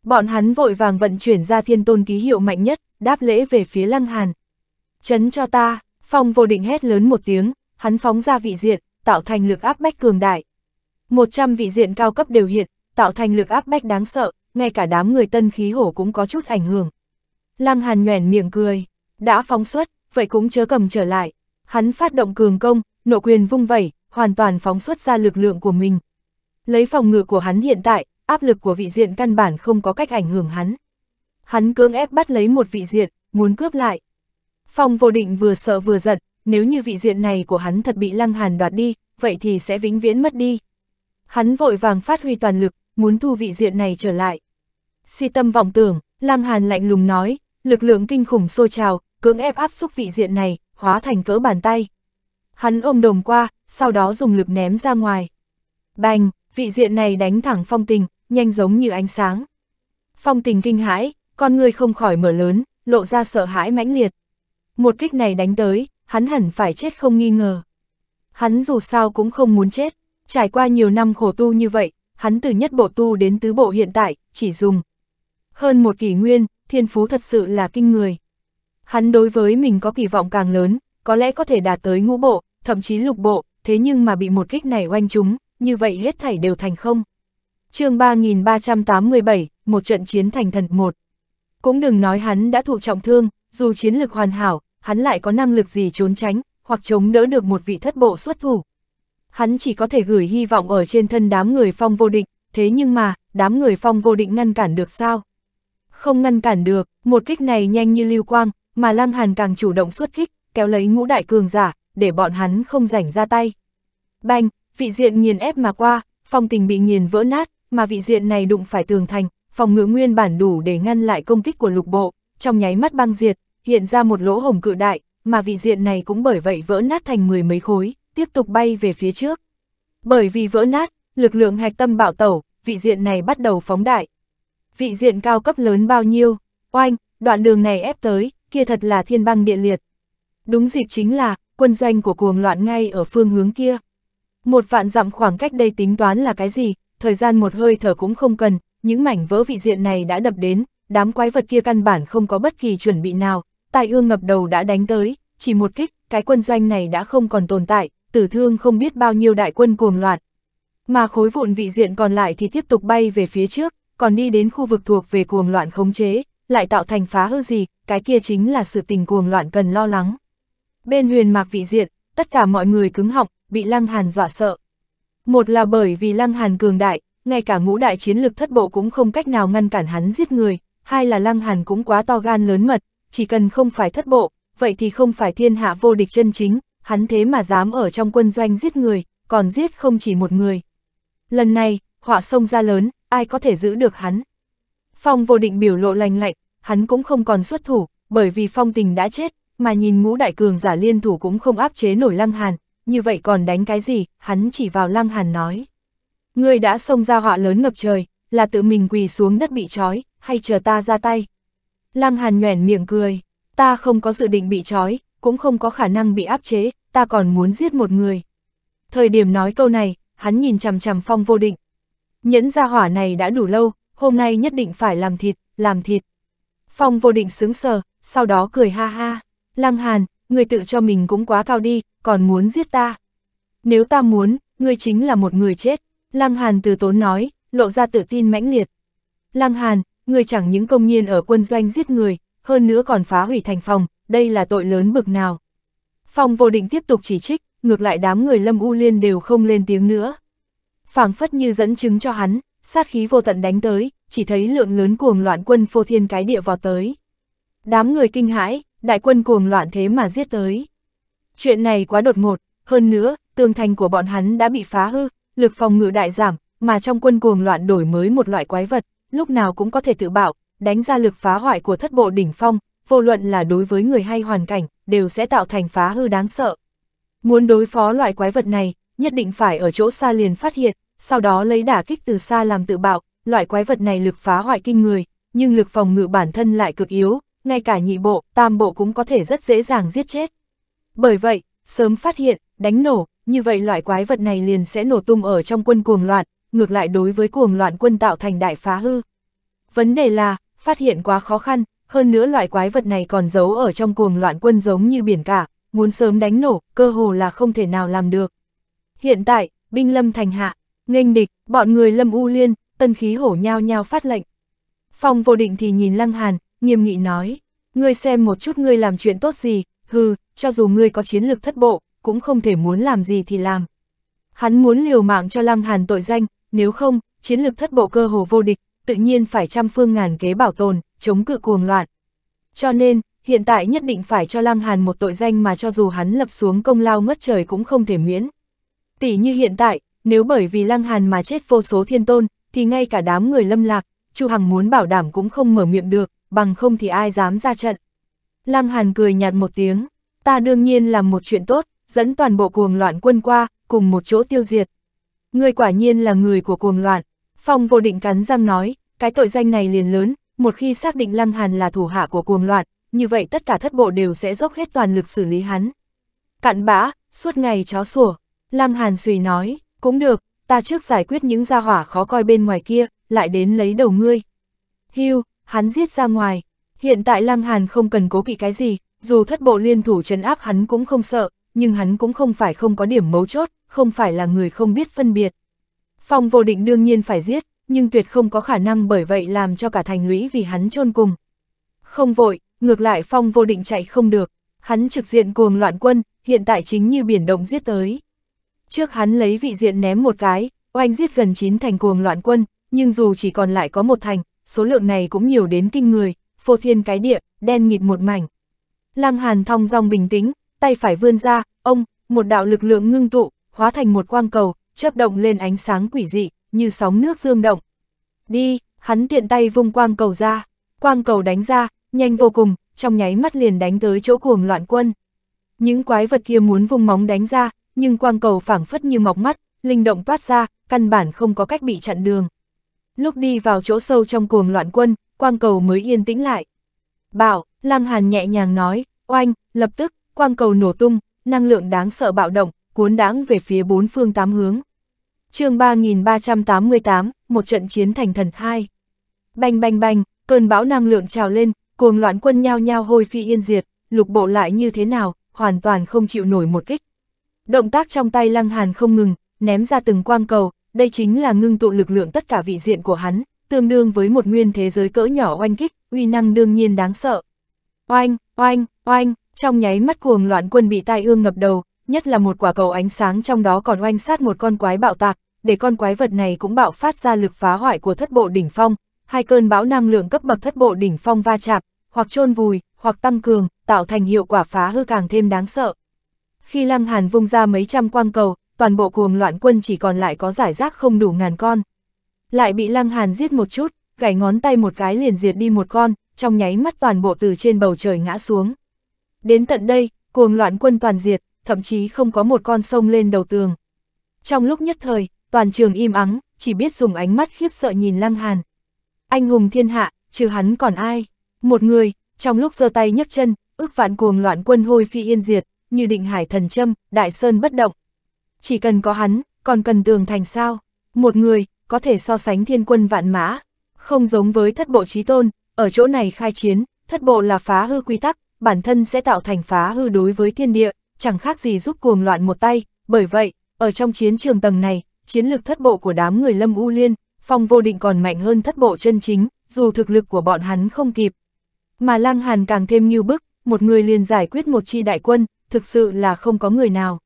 Bọn hắn vội vàng vận chuyển ra thiên tôn ký hiệu mạnh nhất, đáp lễ về phía lăng hàn. Chấn cho ta, phong vô định hét lớn một tiếng, hắn phóng ra vị diện, tạo thành lực áp bách cường đại, 100 vị diện cao cấp đều hiện, tạo thành lực áp bách đáng sợ, ngay cả đám người tân khí hổ cũng có chút ảnh hưởng. Lăng Hàn nhoèn miệng cười, đã phóng xuất, vậy cũng chớ cầm trở lại. Hắn phát động cường công, nộ quyền vung vẩy, hoàn toàn phóng xuất ra lực lượng của mình. Lấy phòng ngự của hắn hiện tại, áp lực của vị diện căn bản không có cách ảnh hưởng hắn. Hắn cưỡng ép bắt lấy một vị diện, muốn cướp lại. Phong vô định vừa sợ vừa giận, nếu như vị diện này của hắn thật bị Lăng Hàn đoạt đi, vậy thì sẽ vĩnh viễn mất đi, hắn vội vàng phát huy toàn lực, muốn thu vị diện này trở lại. Si tâm vọng tưởng, Lăng Hàn lạnh lùng nói, lực lượng kinh khủng xô trào, cưỡng ép áp xúc vị diện này, hóa thành cỡ bàn tay. Hắn ôm đồng qua, sau đó dùng lực ném ra ngoài. Bành, vị diện này đánh thẳng phong tình, nhanh giống như ánh sáng. Phong tình kinh hãi, con người không khỏi mở lớn, lộ ra sợ hãi mãnh liệt. Một kích này đánh tới, hắn hẳn phải chết không nghi ngờ. Hắn dù sao cũng không muốn chết. Trải qua nhiều năm khổ tu như vậy, hắn từ nhất bộ tu đến tứ bộ hiện tại, chỉ dùng. Hơn một kỷ nguyên, thiên phú thật sự là kinh người. Hắn đối với mình có kỳ vọng càng lớn, có lẽ có thể đạt tới ngũ bộ, thậm chí lục bộ, thế nhưng mà bị một kích này oanh trúng, như vậy hết thảy đều thành không. chương 3387, một trận chiến thành thần một. Cũng đừng nói hắn đã thụ trọng thương, dù chiến lực hoàn hảo, hắn lại có năng lực gì trốn tránh, hoặc chống đỡ được một vị thất bộ xuất thủ, hắn chỉ có thể gửi hy vọng ở trên thân đám người phong vô định, thế nhưng mà, đám người phong vô định ngăn cản được sao? Không ngăn cản được, một kích này nhanh như lưu quang, mà Lăng Hàn càng chủ động xuất kích, kéo lấy ngũ đại cường giả, để bọn hắn không rảnh ra tay. Bành, vị diện nghiền ép mà qua, phong tình bị nghiền vỡ nát, mà vị diện này đụng phải tường thành, phòng ngự nguyên bản đủ để ngăn lại công kích của lục bộ, trong nháy mắt băng diệt, hiện ra một lỗ hồng cự đại, mà vị diện này cũng bởi vậy vỡ nát thành mười mấy khối, tiếp tục bay về phía trước. Bởi vì vỡ nát, lực lượng hạch tâm bạo tẩu, vị diện này bắt đầu phóng đại. Vị diện cao cấp lớn bao nhiêu, oanh, đoạn đường này ép tới, kia thật là thiên băng địa liệt. Đúng dịp chính là, quân doanh của cuồng loạn ngay ở phương hướng kia. Một vạn dặm khoảng cách đây tính toán là cái gì, thời gian một hơi thở cũng không cần, những mảnh vỡ vị diện này đã đập đến, đám quái vật kia căn bản không có bất kỳ chuẩn bị nào, tài ương ngập đầu đã đánh tới, chỉ một kích, cái quân doanh này đã không còn tồn tại, tử thương không biết bao nhiêu đại quân cuồng loạn, Mà khối vụn vị diện còn lại thì tiếp tục bay về phía trước, còn đi đến khu vực thuộc về cuồng loạn khống chế, lại tạo thành phá hư gì, cái kia chính là sự tình cuồng loạn cần lo lắng. Bên huyền mạc vị diện, tất cả mọi người cứng họng, bị Lăng Hàn dọa sợ. Một là bởi vì Lăng Hàn cường đại, ngay cả ngũ đại chiến lực thất bộ cũng không cách nào ngăn cản hắn giết người, hai là Lăng Hàn cũng quá to gan lớn mật, chỉ cần không phải thất bộ, vậy thì không phải thiên hạ vô địch chân chính, hắn thế mà dám ở trong quân doanh giết người, còn giết không chỉ một người. Lần này, họa sông ra lớn, ai có thể giữ được hắn. Phong vô định biểu lộ lành lạnh, hắn cũng không còn xuất thủ, bởi vì phong tình đã chết, mà nhìn ngũ đại cường giả liên thủ cũng không áp chế nổi lăng hàn, như vậy còn đánh cái gì, hắn chỉ vào lăng hàn nói. Ngươi đã xông ra họa lớn ngập trời, là tự mình quỳ xuống đất bị trói, hay chờ ta ra tay. Lăng hàn nhoẻn miệng cười, ta không có dự định bị trói, cũng không có khả năng bị áp chế, ta còn muốn giết một người. Thời điểm nói câu này, hắn nhìn chằm chằm phong vô định. Nhẫn ra hỏa này đã đủ lâu, hôm nay nhất định phải làm thịt, làm thịt. Phong vô định sướng sờ, sau đó cười ha ha. Lăng Hàn, người tự cho mình cũng quá cao đi, còn muốn giết ta. Nếu ta muốn, ngươi chính là một người chết. Lăng Hàn từ tốn nói, lộ ra tự tin mãnh liệt. Lăng Hàn, người chẳng những công nhiên ở quân doanh giết người, hơn nữa còn phá hủy thành phòng, đây là tội lớn bực nào. Phong vô định tiếp tục chỉ trích, ngược lại đám người Lâm U Liên đều không lên tiếng nữa. phảng phất như dẫn chứng cho hắn, sát khí vô tận đánh tới, chỉ thấy lượng lớn cuồng loạn quân phô thiên cái địa vào tới. Đám người kinh hãi, đại quân cuồng loạn thế mà giết tới. Chuyện này quá đột ngột, hơn nữa, tường thành của bọn hắn đã bị phá hư, lực phòng ngự đại giảm, mà trong quân cuồng loạn đổi mới một loại quái vật, lúc nào cũng có thể tự bạo, đánh ra lực phá hoại của thất bộ đỉnh phong, vô luận là đối với người hay hoàn cảnh, đều sẽ tạo thành phá hư đáng sợ. Muốn đối phó loại quái vật này, nhất định phải ở chỗ xa liền phát hiện, sau đó lấy đả kích từ xa làm tự bạo, loại quái vật này lực phá hoại kinh người, nhưng lực phòng ngự bản thân lại cực yếu, ngay cả nhị bộ, tam bộ cũng có thể rất dễ dàng giết chết. Bởi vậy, sớm phát hiện, đánh nổ, như vậy loại quái vật này liền sẽ nổ tung ở trong quân cuồng loạn, ngược lại đối với cuồng loạn quân tạo thành đại phá hư. Vấn đề là, phát hiện quá khó khăn, hơn nữa loại quái vật này còn giấu ở trong cuồng loạn quân giống như biển cả, muốn sớm đánh nổ, cơ hồ là không thể nào làm được. Hiện tại, binh lâm thành hạ, nghênh địch, bọn người lâm u liên, tân khí hổ nhao nhao phát lệnh. Phong vô định thì nhìn lăng hàn, nghiêm nghị nói, ngươi xem một chút ngươi làm chuyện tốt gì, hừ, cho dù ngươi có chiến lược thất bộ, cũng không thể muốn làm gì thì làm. Hắn muốn liều mạng cho lăng hàn tội danh, nếu không, chiến lược thất bộ cơ hồ vô địch, tự nhiên phải trăm phương ngàn kế bảo tồn, chống cự cuồng loạn. Cho nên, hiện tại nhất định phải cho Lăng Hàn một tội danh mà cho dù hắn lập xuống công lao ngất trời cũng không thể miễn. Tỷ như hiện tại, nếu bởi vì Lăng Hàn mà chết vô số thiên tôn, thì ngay cả đám người lâm lạc, Chu Hằng muốn bảo đảm cũng không mở miệng được, bằng không thì ai dám ra trận. Lăng Hàn cười nhạt một tiếng, ta đương nhiên làm một chuyện tốt, dẫn toàn bộ cuồng loạn quân qua, cùng một chỗ tiêu diệt. Ngươi quả nhiên là người của cuồng loạn, Phong vô định cắn răng nói, cái tội danh này liền lớn, một khi xác định Lăng Hàn là thủ hạ của cuồng loạn, như vậy tất cả thất bộ đều sẽ dốc hết toàn lực xử lý hắn. Cặn bã, suốt ngày chó sủa, Lăng Hàn suy nói, cũng được, ta trước giải quyết những gia hỏa khó coi bên ngoài kia, lại đến lấy đầu ngươi. Hưu, hắn giết ra ngoài, hiện tại Lăng Hàn không cần cố kỵ cái gì, dù thất bộ liên thủ trấn áp hắn cũng không sợ, nhưng hắn cũng không phải không có điểm mấu chốt, không phải là người không biết phân biệt. Phong vô định đương nhiên phải giết, nhưng tuyệt không có khả năng bởi vậy làm cho cả thành lũy vì hắn chôn cùng. Không vội, ngược lại phong vô định chạy không được, hắn trực diện cuồng loạn quân, hiện tại chính như biển động giết tới. Trước hắn lấy vị diện ném một cái, oanh giết gần chín thành cuồng loạn quân, nhưng dù chỉ còn lại có một thành, số lượng này cũng nhiều đến kinh người, phô thiên cái địa, đen nghịt một mảnh. Lăng Hàn thong dong bình tĩnh, tay phải vươn ra, ông, một đạo lực lượng ngưng tụ, hóa thành một quang cầu, chớp động lên ánh sáng quỷ dị, như sóng nước dương động. Đi, hắn tiện tay vung quang cầu ra, quang cầu đánh ra, nhanh vô cùng, trong nháy mắt liền đánh tới chỗ cuồng loạn quân. Những quái vật kia muốn vung móng đánh ra, nhưng quang cầu phảng phất như mọc mắt, linh động toát ra, căn bản không có cách bị chặn đường. Lúc đi vào chỗ sâu trong cuồng loạn quân, quang cầu mới yên tĩnh lại. Bảo, Lăng Hàn nhẹ nhàng nói, oanh, lập tức, quang cầu nổ tung, năng lượng đáng sợ bạo động, cuốn đãng về phía bốn phương tám hướng. chương 3388, một trận chiến thành thần hai. Bành bành bành, cơn bão năng lượng trào lên, cuồng loạn quân nhao nhao hôi phi yên diệt, lục bộ lại như thế nào, hoàn toàn không chịu nổi một kích. Động tác trong tay lăng hàn không ngừng, ném ra từng quang cầu, đây chính là ngưng tụ lực lượng tất cả vị diện của hắn, tương đương với một nguyên thế giới cỡ nhỏ oanh kích, uy năng đương nhiên đáng sợ. Oanh, oanh, oanh, trong nháy mắt cuồng loạn quân bị tai ương ngập đầu, nhất là một quả cầu ánh sáng trong đó còn oanh sát một con quái bạo tạc, để con quái vật này cũng bạo phát ra lực phá hoại của thất bộ đỉnh phong, hai cơn bão năng lượng cấp bậc thất bộ đỉnh phong va chạm, hoặc chôn vùi, hoặc tăng cường, tạo thành hiệu quả phá hư càng thêm đáng sợ. Khi Lăng Hàn vung ra mấy trăm quang cầu, toàn bộ cuồng loạn quân chỉ còn lại có giải rác không đủ ngàn con. Lại bị Lăng Hàn giết một chút, gảy ngón tay một cái liền diệt đi một con, trong nháy mắt toàn bộ từ trên bầu trời ngã xuống. Đến tận đây, cuồng loạn quân toàn diệt, thậm chí không có một con sông lên đầu tường. Trong lúc nhất thời, toàn trường im ắng, chỉ biết dùng ánh mắt khiếp sợ nhìn Lăng Hàn. Anh hùng thiên hạ, trừ hắn còn ai? Một người, trong lúc giơ tay nhấc chân, ước vạn cuồng loạn quân hôi phi yên diệt, như định hải thần châm, đại sơn bất động. Chỉ cần có hắn, còn cần tường thành sao? Một người, có thể so sánh thiên quân vạn mã. Không giống với thất bộ trí tôn, ở chỗ này khai chiến, thất bộ là phá hư quy tắc, bản thân sẽ tạo thành phá hư đối với thiên địa, chẳng khác gì giúp cuồng loạn một tay, bởi vậy, ở trong chiến trường tầng này, chiến lược thất bộ của đám người Lâm U Liên, Phong Vô Định còn mạnh hơn thất bộ chân chính, dù thực lực của bọn hắn không kịp. Mà Lăng Hàn càng thêm như bức, một người liền giải quyết một chi đại quân, thực sự là không có người nào.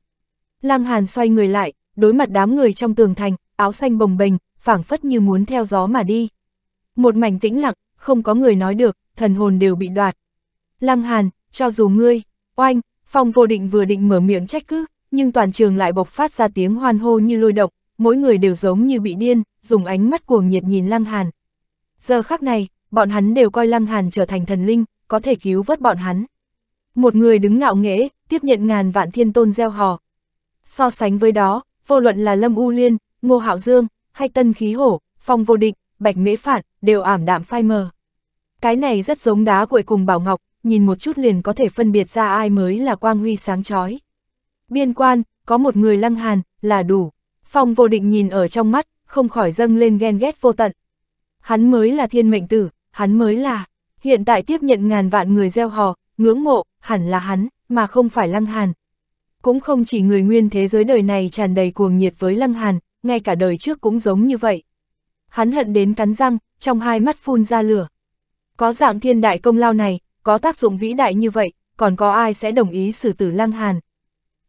Lăng Hàn xoay người lại, đối mặt đám người trong tường thành, áo xanh bồng bềnh, phảng phất như muốn theo gió mà đi. Một mảnh tĩnh lặng, không có người nói được, thần hồn đều bị đoạt. Lăng Hàn, cho dù ngươi, oanh, Phong vô định vừa định mở miệng trách cứ, nhưng toàn trường lại bộc phát ra tiếng hoan hô như lôi động, mỗi người đều giống như bị điên, dùng ánh mắt cuồng nhiệt nhìn Lăng Hàn. Giờ khắc này, bọn hắn đều coi Lăng Hàn trở thành thần linh, có thể cứu vớt bọn hắn. Một người đứng ngạo nghễ, tiếp nhận ngàn vạn thiên tôn gieo hò. So sánh với đó, vô luận là Lâm U Liên, Ngô Hạo Dương, hay Tân Khí Hổ, Phong Vô Định, Bạch Mễ Phản, đều ảm đạm phai mờ. Cái này rất giống đá cuội cùng Bảo Ngọc, nhìn một chút liền có thể phân biệt ra ai mới là quang huy sáng chói. Biên quan, có một người lăng hàn, là đủ. Phong vô định nhìn ở trong mắt, không khỏi dâng lên ghen ghét vô tận. Hắn mới là thiên mệnh tử, hắn mới là. Hiện tại tiếp nhận ngàn vạn người gieo hò, ngưỡng mộ, hẳn là hắn, mà không phải lăng hàn. Cũng không chỉ người nguyên thế giới đời này tràn đầy cuồng nhiệt với lăng hàn, ngay cả đời trước cũng giống như vậy. Hắn hận đến cắn răng, trong hai mắt phun ra lửa. Có dạng thiên đại công lao này, có tác dụng vĩ đại như vậy, còn có ai sẽ đồng ý xử tử Lăng Hàn?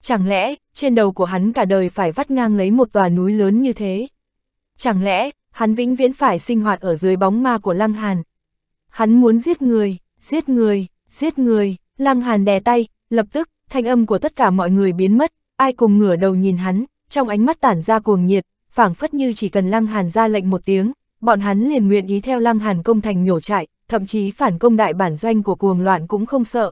Chẳng lẽ, trên đầu của hắn cả đời phải vắt ngang lấy một tòa núi lớn như thế? Chẳng lẽ, hắn vĩnh viễn phải sinh hoạt ở dưới bóng ma của Lăng Hàn? Hắn muốn giết người, giết người, giết người, Lăng Hàn đè tay, lập tức, thanh âm của tất cả mọi người biến mất, ai cùng ngửa đầu nhìn hắn, trong ánh mắt tản ra cuồng nhiệt, phảng phất như chỉ cần Lăng Hàn ra lệnh một tiếng, bọn hắn liền nguyện ý theo Lăng Hàn công thành nhổ trại, thậm chí phản công đại bản doanh của cuồng loạn cũng không sợ.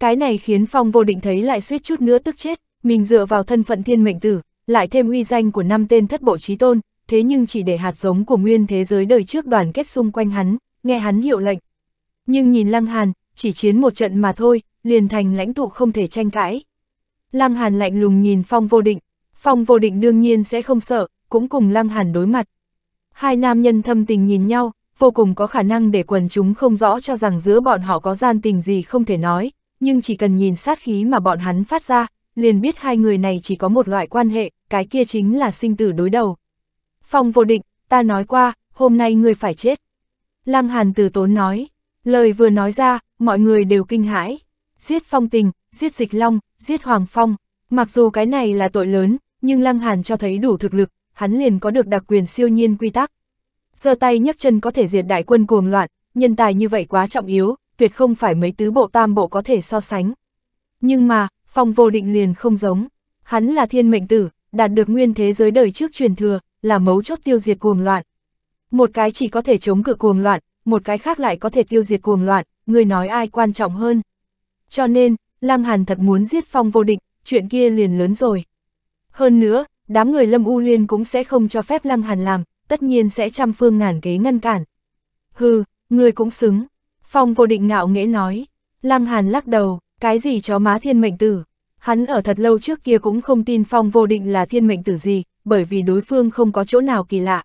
Cái này khiến Phong Vô Định thấy lại suýt chút nữa tức chết, mình dựa vào thân phận thiên mệnh tử, lại thêm uy danh của năm tên thất bộ trí tôn, thế nhưng chỉ để hạt giống của nguyên thế giới đời trước đoàn kết xung quanh hắn, nghe hắn hiệu lệnh. Nhưng nhìn Lăng Hàn, chỉ chiến một trận mà thôi, liền thành lãnh tụ không thể tranh cãi. Lăng Hàn lạnh lùng nhìn Phong Vô Định, Phong Vô Định đương nhiên sẽ không sợ, cũng cùng Lăng Hàn đối mặt. Hai nam nhân thâm tình nhìn nhau, vô cùng có khả năng để quần chúng không rõ cho rằng giữa bọn họ có gian tình gì không thể nói, nhưng chỉ cần nhìn sát khí mà bọn hắn phát ra, liền biết hai người này chỉ có một loại quan hệ, cái kia chính là sinh tử đối đầu. Phong vô định, ta nói qua, hôm nay ngươi phải chết. Lăng Hàn từ tốn nói, lời vừa nói ra, mọi người đều kinh hãi. Giết phong tình, giết dịch long, giết hoàng phong. Mặc dù cái này là tội lớn, nhưng Lăng Hàn cho thấy đủ thực lực, hắn liền có được đặc quyền siêu nhiên quy tắc giơ tay nhấc chân có thể diệt đại quân cuồng loạn, nhân tài như vậy quá trọng yếu, tuyệt không phải mấy tứ bộ tam bộ có thể so sánh. Nhưng mà, phong vô định liền không giống. Hắn là thiên mệnh tử, đạt được nguyên thế giới đời trước truyền thừa, là mấu chốt tiêu diệt cuồng loạn. Một cái chỉ có thể chống cự cuồng loạn, một cái khác lại có thể tiêu diệt cuồng loạn, người nói ai quan trọng hơn. Cho nên, Lăng Hàn thật muốn giết phong vô định, chuyện kia liền lớn rồi. Hơn nữa, đám người Lâm U Liên cũng sẽ không cho phép Lăng Hàn làm, tất nhiên sẽ trăm phương ngàn kế ngăn cản. Hừ, ngươi cũng xứng. Phong vô định ngạo nghễ nói. Lăng Hàn lắc đầu, cái gì chó má thiên mệnh tử. Hắn ở thật lâu trước kia cũng không tin Phong vô định là thiên mệnh tử gì, bởi vì đối phương không có chỗ nào kỳ lạ.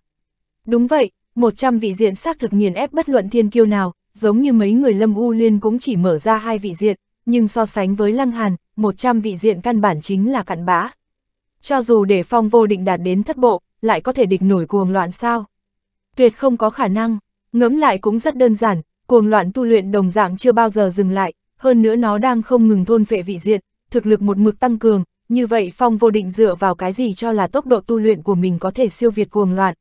Đúng vậy, 100 vị diện xác thực nghiền ép bất luận thiên kiêu nào, giống như mấy người lâm u liên cũng chỉ mở ra hai vị diện, nhưng so sánh với Lăng Hàn, 100 vị diện căn bản chính là cặn bã. Cho dù để Phong vô định đạt đến thất bộ, lại có thể địch nổi cuồng loạn sao? Tuyệt không có khả năng, ngẫm lại cũng rất đơn giản, cuồng loạn tu luyện đồng dạng chưa bao giờ dừng lại, hơn nữa nó đang không ngừng thôn vệ vị diện, thực lực một mực tăng cường, như vậy Phong vô định dựa vào cái gì cho là tốc độ tu luyện của mình có thể siêu việt cuồng loạn.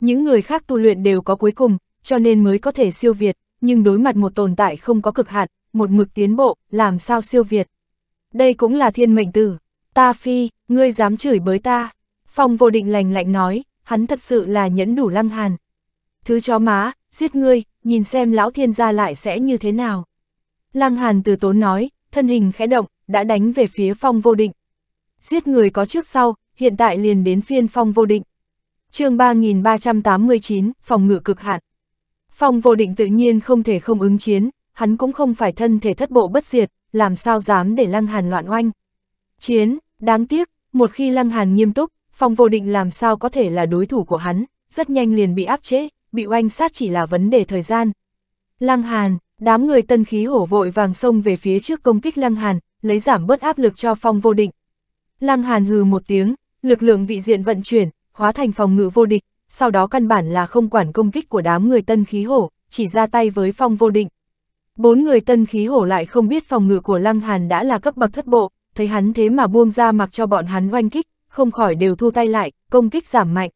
Những người khác tu luyện đều có cuối cùng, cho nên mới có thể siêu việt, nhưng đối mặt một tồn tại không có cực hạn, một mực tiến bộ, làm sao siêu việt. Đây cũng là thiên mệnh tử. Ta phi, ngươi dám chửi bới ta. Phong vô định lành lạnh nói, hắn thật sự là nhẫn đủ lăng hàn. Thứ chó má, giết ngươi, nhìn xem lão thiên gia lại sẽ như thế nào. Lăng hàn từ tốn nói, thân hình khẽ động, đã đánh về phía phong vô định. Giết người có trước sau, hiện tại liền đến phiên phong vô định. chương 3389, phòng ngự cực hạn. Phong vô định tự nhiên không thể không ứng chiến, hắn cũng không phải thân thể thất bộ bất diệt, làm sao dám để lăng hàn loạn oanh. Chiến, đáng tiếc, một khi lăng hàn nghiêm túc, Phong vô định làm sao có thể là đối thủ của hắn, rất nhanh liền bị áp chế, bị oanh sát chỉ là vấn đề thời gian. Lăng Hàn, đám người tân khí hổ vội vàng xông về phía trước công kích Lăng Hàn, lấy giảm bớt áp lực cho phong vô định. Lăng Hàn hừ một tiếng, lực lượng vị diện vận chuyển, hóa thành phòng ngự vô địch, sau đó căn bản là không quản công kích của đám người tân khí hổ, chỉ ra tay với phong vô định. Bốn người tân khí hổ lại không biết phòng ngự của Lăng Hàn đã là cấp bậc thất bộ, thấy hắn thế mà buông ra mặc cho bọn hắn oanh kích, không khỏi đều thu tay lại, công kích giảm mạnh.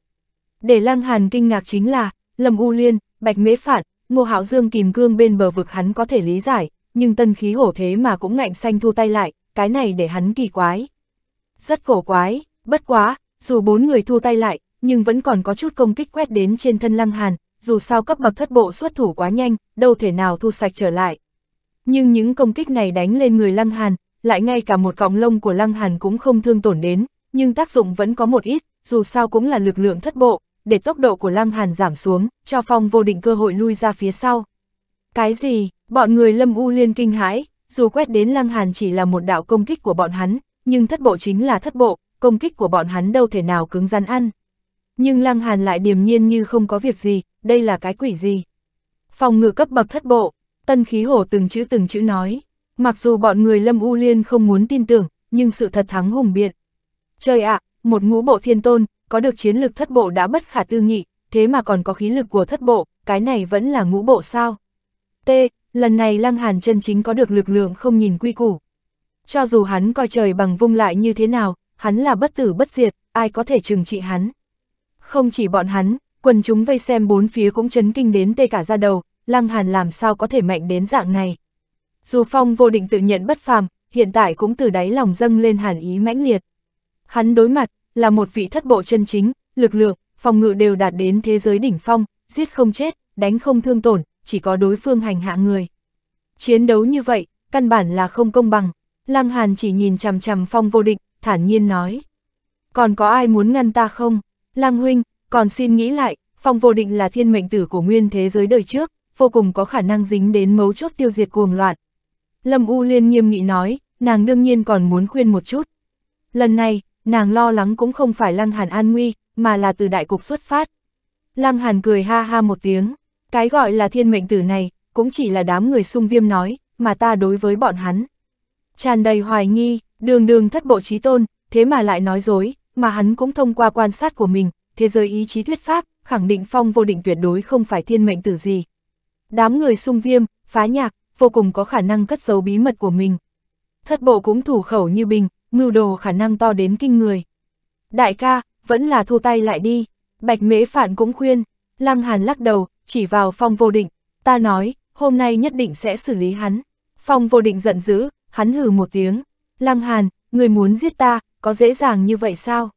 Để Lăng Hàn kinh ngạc chính là, Lâm U Liên, Bạch Mễ Phản, Ngô Hạo Dương kìm cương bên bờ vực hắn có thể lý giải, nhưng tân khí hổ thế mà cũng ngạnh xanh thu tay lại, cái này để hắn kỳ quái. Rất cổ quái, bất quá, dù bốn người thu tay lại, nhưng vẫn còn có chút công kích quét đến trên thân Lăng Hàn, dù sao cấp bậc thất bộ xuất thủ quá nhanh, đâu thể nào thu sạch trở lại. Nhưng những công kích này đánh lên người Lăng Hàn, lại ngay cả một cọng lông của Lăng Hàn cũng không thương tổn đến, nhưng tác dụng vẫn có một ít, dù sao cũng là lực lượng thất bộ, để tốc độ của Lăng Hàn giảm xuống, cho Phong vô định cơ hội lui ra phía sau. Cái gì, bọn người Lâm U Liên kinh hãi, dù quét đến Lăng Hàn chỉ là một đạo công kích của bọn hắn, nhưng thất bộ chính là thất bộ, công kích của bọn hắn đâu thể nào cứng rắn ăn. Nhưng Lăng Hàn lại điềm nhiên như không có việc gì, đây là cái quỷ gì. Phòng ngự cấp bậc thất bộ, tân khí hổ từng chữ từng chữ nói, mặc dù bọn người Lâm U Liên không muốn tin tưởng, nhưng sự thật thắng hùng biện trời ạ, một ngũ bộ thiên tôn, có được chiến lực thất bộ đã bất khả tư nghị, thế mà còn có khí lực của thất bộ, cái này vẫn là ngũ bộ sao. T, lần này Lăng Hàn chân chính có được lực lượng không nhìn quy củ. Cho dù hắn coi trời bằng vung lại như thế nào, hắn là bất tử bất diệt, ai có thể trừng trị hắn. Không chỉ bọn hắn, quần chúng vây xem bốn phía cũng chấn kinh đến tê cả ra đầu, Lăng Hàn làm sao có thể mạnh đến dạng này. Dù Phong vô định tự nhận bất phàm, hiện tại cũng từ đáy lòng dâng lên hàn ý mãnh liệt. Hắn đối mặt, là một vị thất bộ chân chính, lực lượng, phòng ngự đều đạt đến thế giới đỉnh phong, giết không chết, đánh không thương tổn, chỉ có đối phương hành hạ người. Chiến đấu như vậy, căn bản là không công bằng. Lăng Hàn chỉ nhìn chằm chằm phong vô định, thản nhiên nói. Còn có ai muốn ngăn ta không? Lăng huynh, còn xin nghĩ lại, phong vô định là thiên mệnh tử của nguyên thế giới đời trước, vô cùng có khả năng dính đến mấu chốt tiêu diệt cuồng loạn. Lâm U Liên nghiêm nghị nói, nàng đương nhiên còn muốn khuyên một chút. Lần này, nàng lo lắng cũng không phải Lăng Hàn an nguy, mà là từ đại cục xuất phát. Lăng Hàn cười ha ha một tiếng, cái gọi là thiên mệnh tử này, cũng chỉ là đám người sung viêm nói, mà ta đối với bọn hắn. tràn đầy hoài nghi, đường đường thất bộ trí tôn, thế mà lại nói dối, mà hắn cũng thông qua quan sát của mình, thế giới ý chí thuyết pháp, khẳng định phong vô định tuyệt đối không phải thiên mệnh tử gì. Đám người sung viêm, phá nhạc, vô cùng có khả năng cất giấu bí mật của mình. Thất bộ cũng thủ khẩu như bình, mưu đồ khả năng to đến kinh người. Đại ca, vẫn là thua tay lại đi, bạch mễ phản cũng khuyên, Lăng Hàn lắc đầu, chỉ vào phong vô định, ta nói, hôm nay nhất định sẽ xử lý hắn. Phong vô định giận dữ, hắn hừ một tiếng, Lăng Hàn, người muốn giết ta, có dễ dàng như vậy sao?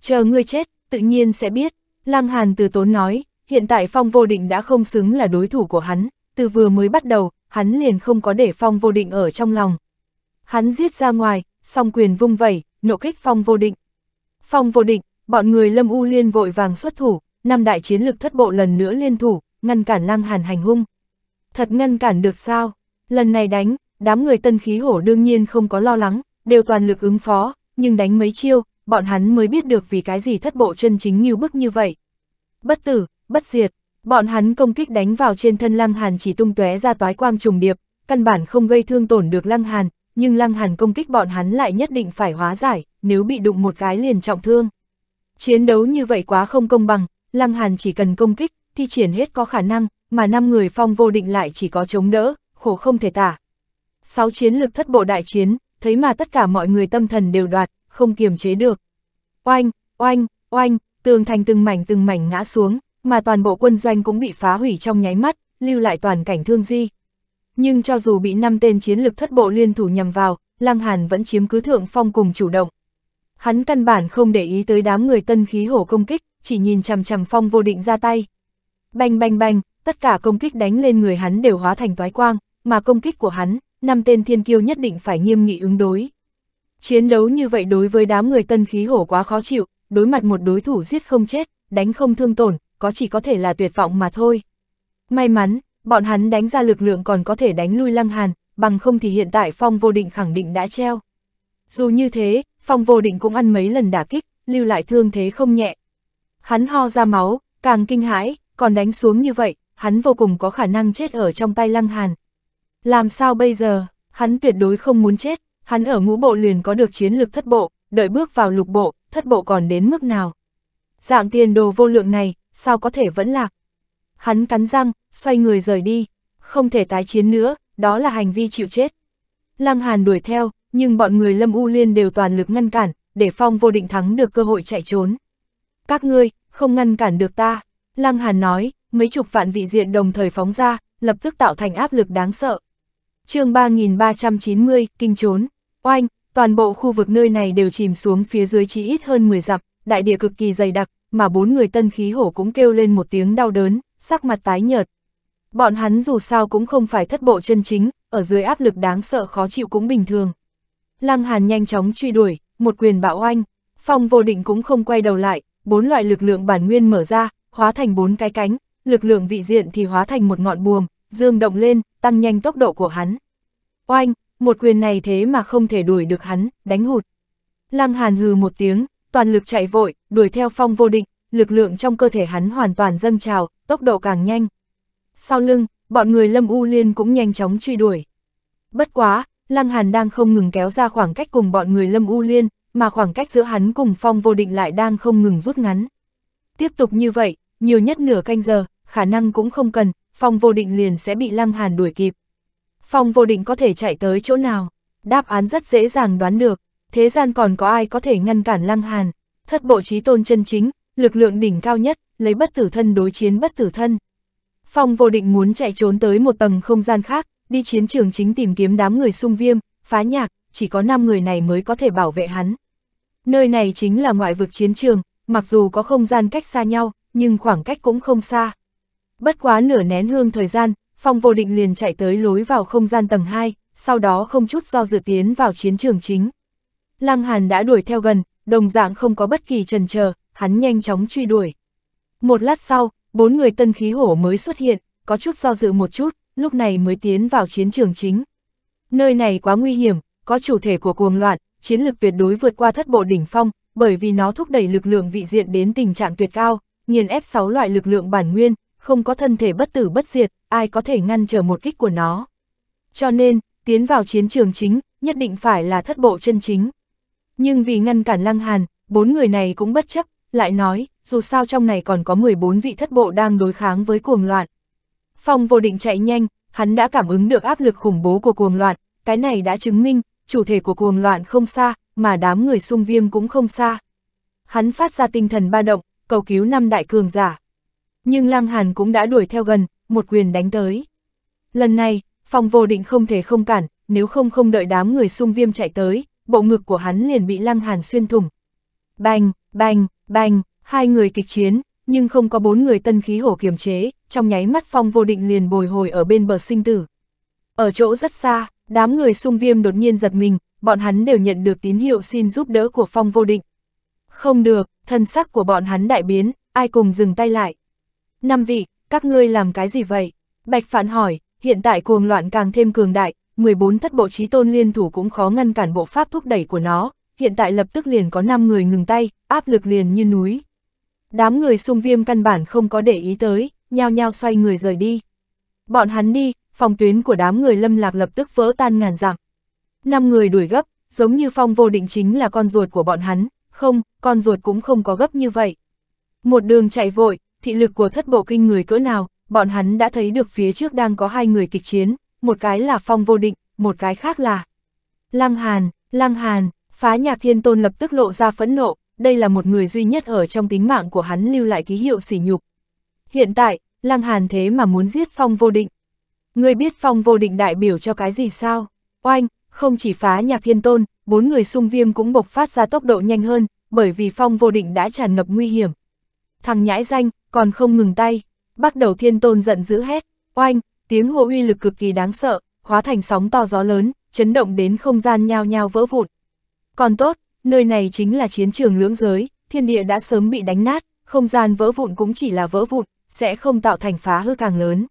Chờ ngươi chết, tự nhiên sẽ biết, Lăng Hàn từ tốn nói, hiện tại phong vô định đã không xứng là đối thủ của hắn, từ vừa mới bắt đầu, hắn liền không có để phong vô định ở trong lòng. Hắn giết ra ngoài, song quyền vung vẩy, nộ kích phong vô định. Phong vô định, bọn người Lâm U Liên vội vàng xuất thủ, năm đại chiến lực thất bộ lần nữa liên thủ, ngăn cản Lăng Hàn hành hung. Thật ngăn cản được sao? Lần này đánh, đám người tân khí hổ đương nhiên không có lo lắng, đều toàn lực ứng phó, nhưng đánh mấy chiêu, bọn hắn mới biết được vì cái gì thất bộ chân chính như bức như vậy. Bất tử, bất diệt, bọn hắn công kích đánh vào trên thân Lăng Hàn chỉ tung tóe ra toái quang trùng điệp, căn bản không gây thương tổn được Lăng Hàn, nhưng Lăng Hàn công kích bọn hắn lại nhất định phải hóa giải, nếu bị đụng một cái liền trọng thương. Chiến đấu như vậy quá không công bằng, Lăng Hàn chỉ cần công kích, thi triển hết có khả năng, mà năm người phong vô định lại chỉ có chống đỡ, khổ không thể tả. Sáu chiến lực thất bộ đại chiến, thấy mà tất cả mọi người tâm thần đều đoạt, không kiềm chế được. Oanh, oanh, oanh, tường thành từng mảnh từng mảnh ngã xuống, mà toàn bộ quân doanh cũng bị phá hủy trong nháy mắt, lưu lại toàn cảnh thương di nhưng cho dù bị năm tên chiến lực thất bộ liên thủ nhằm vào, Lăng Hàn vẫn chiếm cứ thượng phong cùng chủ động. Hắn căn bản không để ý tới đám người tân khí hổ công kích, chỉ nhìn chằm chằm phong vô định ra tay. Bành bành bành, tất cả công kích đánh lên người hắn đều hóa thành toái quang, mà công kích của hắn, năm tên thiên kiêu nhất định phải nghiêm nghị ứng đối. Chiến đấu như vậy đối với đám người tân khí hổ quá khó chịu, đối mặt một đối thủ giết không chết, đánh không thương tổn, có chỉ có thể là tuyệt vọng mà thôi. May mắn, bọn hắn đánh ra lực lượng còn có thể đánh lui Lăng Hàn, bằng không thì hiện tại Phong Vô Định khẳng định đã treo. Dù như thế, Phong Vô Định cũng ăn mấy lần đả kích, lưu lại thương thế không nhẹ. Hắn ho ra máu, càng kinh hãi, còn đánh xuống như vậy, hắn vô cùng có khả năng chết ở trong tay Lăng Hàn. Làm sao bây giờ, hắn tuyệt đối không muốn chết, hắn ở ngũ bộ liền có được chiến lược thất bộ, đợi bước vào lục bộ, thất bộ còn đến mức nào. Dạng tiền đồ vô lượng này, sao có thể vẫn lạc hắn cắn răng, xoay người rời đi, không thể tái chiến nữa, đó là hành vi chịu chết. Lăng Hàn đuổi theo, nhưng bọn người Lâm U Liên đều toàn lực ngăn cản, để Phong vô định thắng được cơ hội chạy trốn. Các ngươi, không ngăn cản được ta, Lăng Hàn nói, mấy chục vạn vị diện đồng thời phóng ra, lập tức tạo thành áp lực đáng sợ. chương 3390, kinh trốn, oanh, toàn bộ khu vực nơi này đều chìm xuống phía dưới chỉ ít hơn 10 dặm, đại địa cực kỳ dày đặc, mà bốn người tân khí hổ cũng kêu lên một tiếng đau đớn, sắc mặt tái nhợt. Bọn hắn dù sao cũng không phải thất bộ chân chính, ở dưới áp lực đáng sợ khó chịu cũng bình thường. Lăng Hàn nhanh chóng truy đuổi, một quyền bạo oanh, phong vô định cũng không quay đầu lại, bốn loại lực lượng bản nguyên mở ra, hóa thành bốn cái cánh, lực lượng vị diện thì hóa thành một ngọn buồm, dương động lên, tăng nhanh tốc độ của hắn. Oanh, một quyền này thế mà không thể đuổi được hắn, đánh hụt. Lăng Hàn hừ một tiếng, toàn lực chạy vội, đuổi theo phong vô định, lực lượng trong cơ thể hắn hoàn toàn dâng trào, tốc độ càng nhanh. Sau lưng, bọn người Lâm U Liên cũng nhanh chóng truy đuổi. Bất quá, Lăng Hàn đang không ngừng kéo ra khoảng cách cùng bọn người Lâm U Liên, mà khoảng cách giữa hắn cùng Phong Vô Định lại đang không ngừng rút ngắn. Tiếp tục như vậy, nhiều nhất nửa canh giờ, khả năng cũng không cần, Phong Vô Định liền sẽ bị Lăng Hàn đuổi kịp. Phong Vô Định có thể chạy tới chỗ nào? Đáp án rất dễ dàng đoán được, thế gian còn có ai có thể ngăn cản Lăng Hàn? Thất bộ trí tôn chân chính, lực lượng đỉnh cao nhất, lấy bất tử thân đối chiến bất tử thân. Phong vô định muốn chạy trốn tới một tầng không gian khác, đi chiến trường chính tìm kiếm đám người sung viêm, phá nhạc, chỉ có 5 người này mới có thể bảo vệ hắn. Nơi này chính là ngoại vực chiến trường, mặc dù có không gian cách xa nhau, nhưng khoảng cách cũng không xa. Bất quá nửa nén hương thời gian, Phong vô định liền chạy tới lối vào không gian tầng 2, sau đó không chút do dự tiến vào chiến trường chính. Lăng Hàn đã đuổi theo gần, đồng dạng không có bất kỳ trần chờ hắn nhanh chóng truy đuổi. Một lát sau, bốn người tân khí hổ mới xuất hiện, có chút do dự một chút, lúc này mới tiến vào chiến trường chính. Nơi này quá nguy hiểm, có chủ thể của cuồng loạn, chiến lực tuyệt đối vượt qua thất bộ đỉnh phong, bởi vì nó thúc đẩy lực lượng vị diện đến tình trạng tuyệt cao, nghiền ép 6 loại lực lượng bản nguyên, không có thân thể bất tử bất diệt, ai có thể ngăn trở một kích của nó. Cho nên, tiến vào chiến trường chính, nhất định phải là thất bộ chân chính. Nhưng vì ngăn cản Lăng Hàn, bốn người này cũng bất chấp, lại nói, dù sao trong này còn có 14 vị thất bộ đang đối kháng với cuồng loạn. Phong vô định chạy nhanh, hắn đã cảm ứng được áp lực khủng bố của cuồng loạn, cái này đã chứng minh, chủ thể của cuồng loạn không xa, mà đám người xung viêm cũng không xa. Hắn phát ra tinh thần ba động, cầu cứu năm đại cường giả. Nhưng lang Hàn cũng đã đuổi theo gần, một quyền đánh tới. Lần này, phong vô định không thể không cản, nếu không không đợi đám người xung viêm chạy tới, bộ ngực của hắn liền bị Lăng Hàn xuyên thủng. Bành, bành, Bành, hai người kịch chiến, nhưng không có bốn người tân khí hổ kiềm chế, trong nháy mắt phong vô định liền bồi hồi ở bên bờ sinh tử. Ở chỗ rất xa, đám người sung viêm đột nhiên giật mình, bọn hắn đều nhận được tín hiệu xin giúp đỡ của phong vô định. Không được, thân sắc của bọn hắn đại biến, ai cùng dừng tay lại. Năm vị, các ngươi làm cái gì vậy? Bạch phản hỏi, hiện tại cuồng loạn càng thêm cường đại, 14 thất bộ trí tôn liên thủ cũng khó ngăn cản bộ pháp thúc đẩy của nó, hiện tại lập tức liền có 5 người ngừng tay, áp lực liền như núi. Đám người xung viêm căn bản không có để ý tới, nhao nhao xoay người rời đi. Bọn hắn đi, phòng tuyến của đám người lâm lạc lập tức vỡ tan ngàn dặm. Năm người đuổi gấp, giống như phong vô định chính là con ruột của bọn hắn, không, con ruột cũng không có gấp như vậy. Một đường chạy vội, thị lực của thất bộ kinh người cỡ nào, bọn hắn đã thấy được phía trước đang có hai người kịch chiến, một cái là phong vô định, một cái khác là Lăng Hàn, Lăng Hàn, Phá nhạc thiên tôn lập tức lộ ra phẫn nộ, đây là một người duy nhất ở trong tính mạng của hắn lưu lại ký hiệu sỉ nhục. Hiện tại, Lăng Hàn thế mà muốn giết phong vô định. Người biết phong vô định đại biểu cho cái gì sao? Oanh, không chỉ phá nhạc thiên tôn, bốn người sung viêm cũng bộc phát ra tốc độ nhanh hơn, bởi vì phong vô định đã tràn ngập nguy hiểm. Thằng nhãi danh, còn không ngừng tay, bắt đầu thiên tôn giận dữ hét, oanh, tiếng hộ uy lực cực kỳ đáng sợ, hóa thành sóng to gió lớn, chấn động đến không gian nhao nhao vỡ vụn. Còn tốt, nơi này chính là chiến trường lưỡng giới, thiên địa đã sớm bị đánh nát, không gian vỡ vụn cũng chỉ là vỡ vụn, sẽ không tạo thành phá hư càng lớn.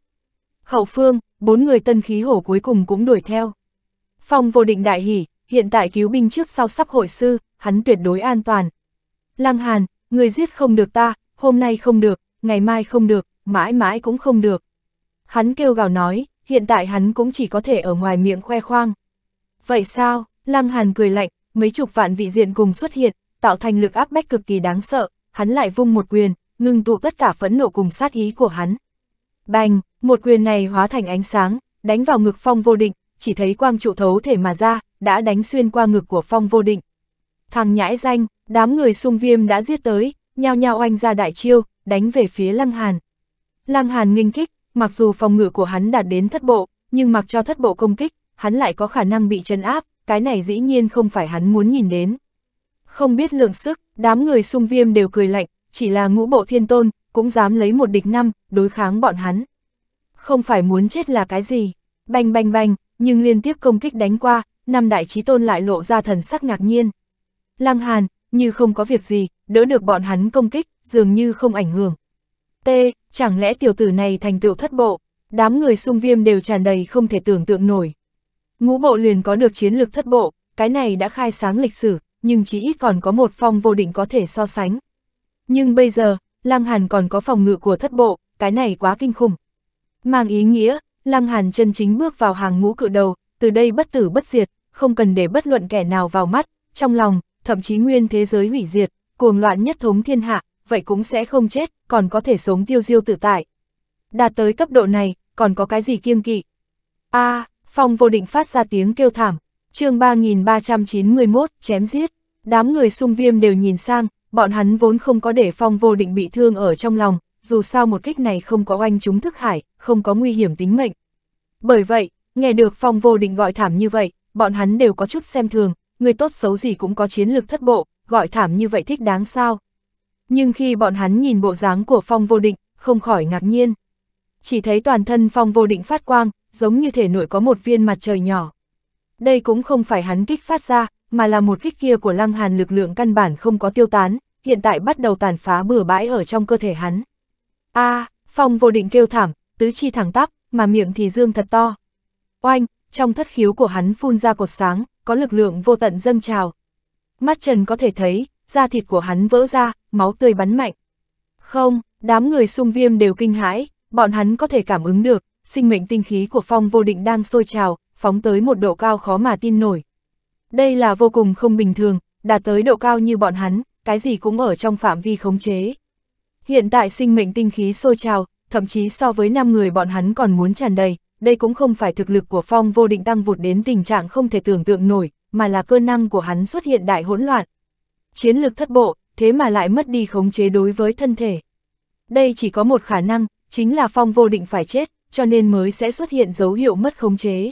Hậu phương, bốn người tân khí hổ cuối cùng cũng đuổi theo. Phong vô định đại hỉ, hiện tại cứu binh trước sau sắp hội sư, hắn tuyệt đối an toàn. Lăng Hàn, người giết không được ta, hôm nay không được, ngày mai không được, mãi mãi cũng không được. Hắn kêu gào nói, hiện tại hắn cũng chỉ có thể ở ngoài miệng khoe khoang. Vậy sao, Lăng Hàn cười lạnh, mấy chục vạn vị diện cùng xuất hiện, tạo thành lực áp bách cực kỳ đáng sợ, hắn lại vung một quyền, ngưng tụ tất cả phẫn nộ cùng sát ý của hắn. Bành, một quyền này hóa thành ánh sáng, đánh vào ngực phong vô định, chỉ thấy quang trụ thấu thể mà ra, đã đánh xuyên qua ngực của phong vô định. Thằng nhãi danh, đám người xung viêm đã giết tới, nhao nhao oanh ra đại chiêu, đánh về phía Lăng Hàn. Lăng Hàn nghênh kích, mặc dù phòng ngự của hắn đạt đến thất bộ, nhưng mặc cho thất bộ công kích, hắn lại có khả năng bị chân áp, cái này dĩ nhiên không phải hắn muốn nhìn đến. Không biết lượng sức, đám người sung viêm đều cười lạnh, chỉ là ngũ bộ thiên tôn, cũng dám lấy một địch năm, đối kháng bọn hắn. Không phải muốn chết là cái gì, banh banh banh, nhưng liên tiếp công kích đánh qua, năm đại trí tôn lại lộ ra thần sắc ngạc nhiên. Lăng Hàn, như không có việc gì, đỡ được bọn hắn công kích, dường như không ảnh hưởng. T, chẳng lẽ tiểu tử này thành tựu thất bộ, đám người sung viêm đều tràn đầy không thể tưởng tượng nổi. Ngũ bộ liền có được chiến lược thất bộ, cái này đã khai sáng lịch sử, nhưng chỉ ít còn có một phong vô định có thể so sánh. Nhưng bây giờ, Lăng Hàn còn có phòng ngự của thất bộ, cái này quá kinh khủng. Mang ý nghĩa, Lăng Hàn chân chính bước vào hàng ngũ cự đầu, từ đây bất tử bất diệt, không cần để bất luận kẻ nào vào mắt, trong lòng, thậm chí nguyên thế giới hủy diệt, cuồng loạn nhất thống thiên hạ, vậy cũng sẽ không chết, còn có thể sống tiêu diêu tự tại. Đạt tới cấp độ này, còn có cái gì kiêng kỵ? a à, Phong vô định phát ra tiếng kêu thảm, chương 3391, chém giết. Đám người xung viêm đều nhìn sang, bọn hắn vốn không có để phong vô định bị thương ở trong lòng, dù sao một kích này không có oanh chúng thức hải, không có nguy hiểm tính mệnh. Bởi vậy, nghe được phong vô định gọi thảm như vậy, bọn hắn đều có chút xem thường, người tốt xấu gì cũng có chiến lược thất bộ, gọi thảm như vậy thích đáng sao. Nhưng khi bọn hắn nhìn bộ dáng của phong vô định, không khỏi ngạc nhiên. Chỉ thấy toàn thân phong vô định phát quang, giống như thể nội có một viên mặt trời nhỏ. Đây cũng không phải hắn kích phát ra, mà là một kích kia của lăng hàn lực lượng căn bản không có tiêu tán, hiện tại bắt đầu tàn phá bừa bãi ở trong cơ thể hắn. a à, phong vô định kêu thảm, tứ chi thẳng tắp, mà miệng thì dương thật to. Oanh, trong thất khiếu của hắn phun ra cột sáng, có lực lượng vô tận dâng trào. Mắt trần có thể thấy, da thịt của hắn vỡ ra, máu tươi bắn mạnh. Không, đám người sung viêm đều kinh hãi, bọn hắn có thể cảm ứng được, sinh mệnh tinh khí của phong vô định đang sôi trào, phóng tới một độ cao khó mà tin nổi. Đây là vô cùng không bình thường, đạt tới độ cao như bọn hắn, cái gì cũng ở trong phạm vi khống chế. Hiện tại sinh mệnh tinh khí sôi trào, thậm chí so với năm người bọn hắn còn muốn tràn đầy, đây cũng không phải thực lực của phong vô định tăng vụt đến tình trạng không thể tưởng tượng nổi, mà là cơ năng của hắn xuất hiện đại hỗn loạn. Chiến lược thất bộ, thế mà lại mất đi khống chế đối với thân thể. Đây chỉ có một khả năng, chính là phong vô định phải chết, cho nên mới sẽ xuất hiện dấu hiệu mất khống chế.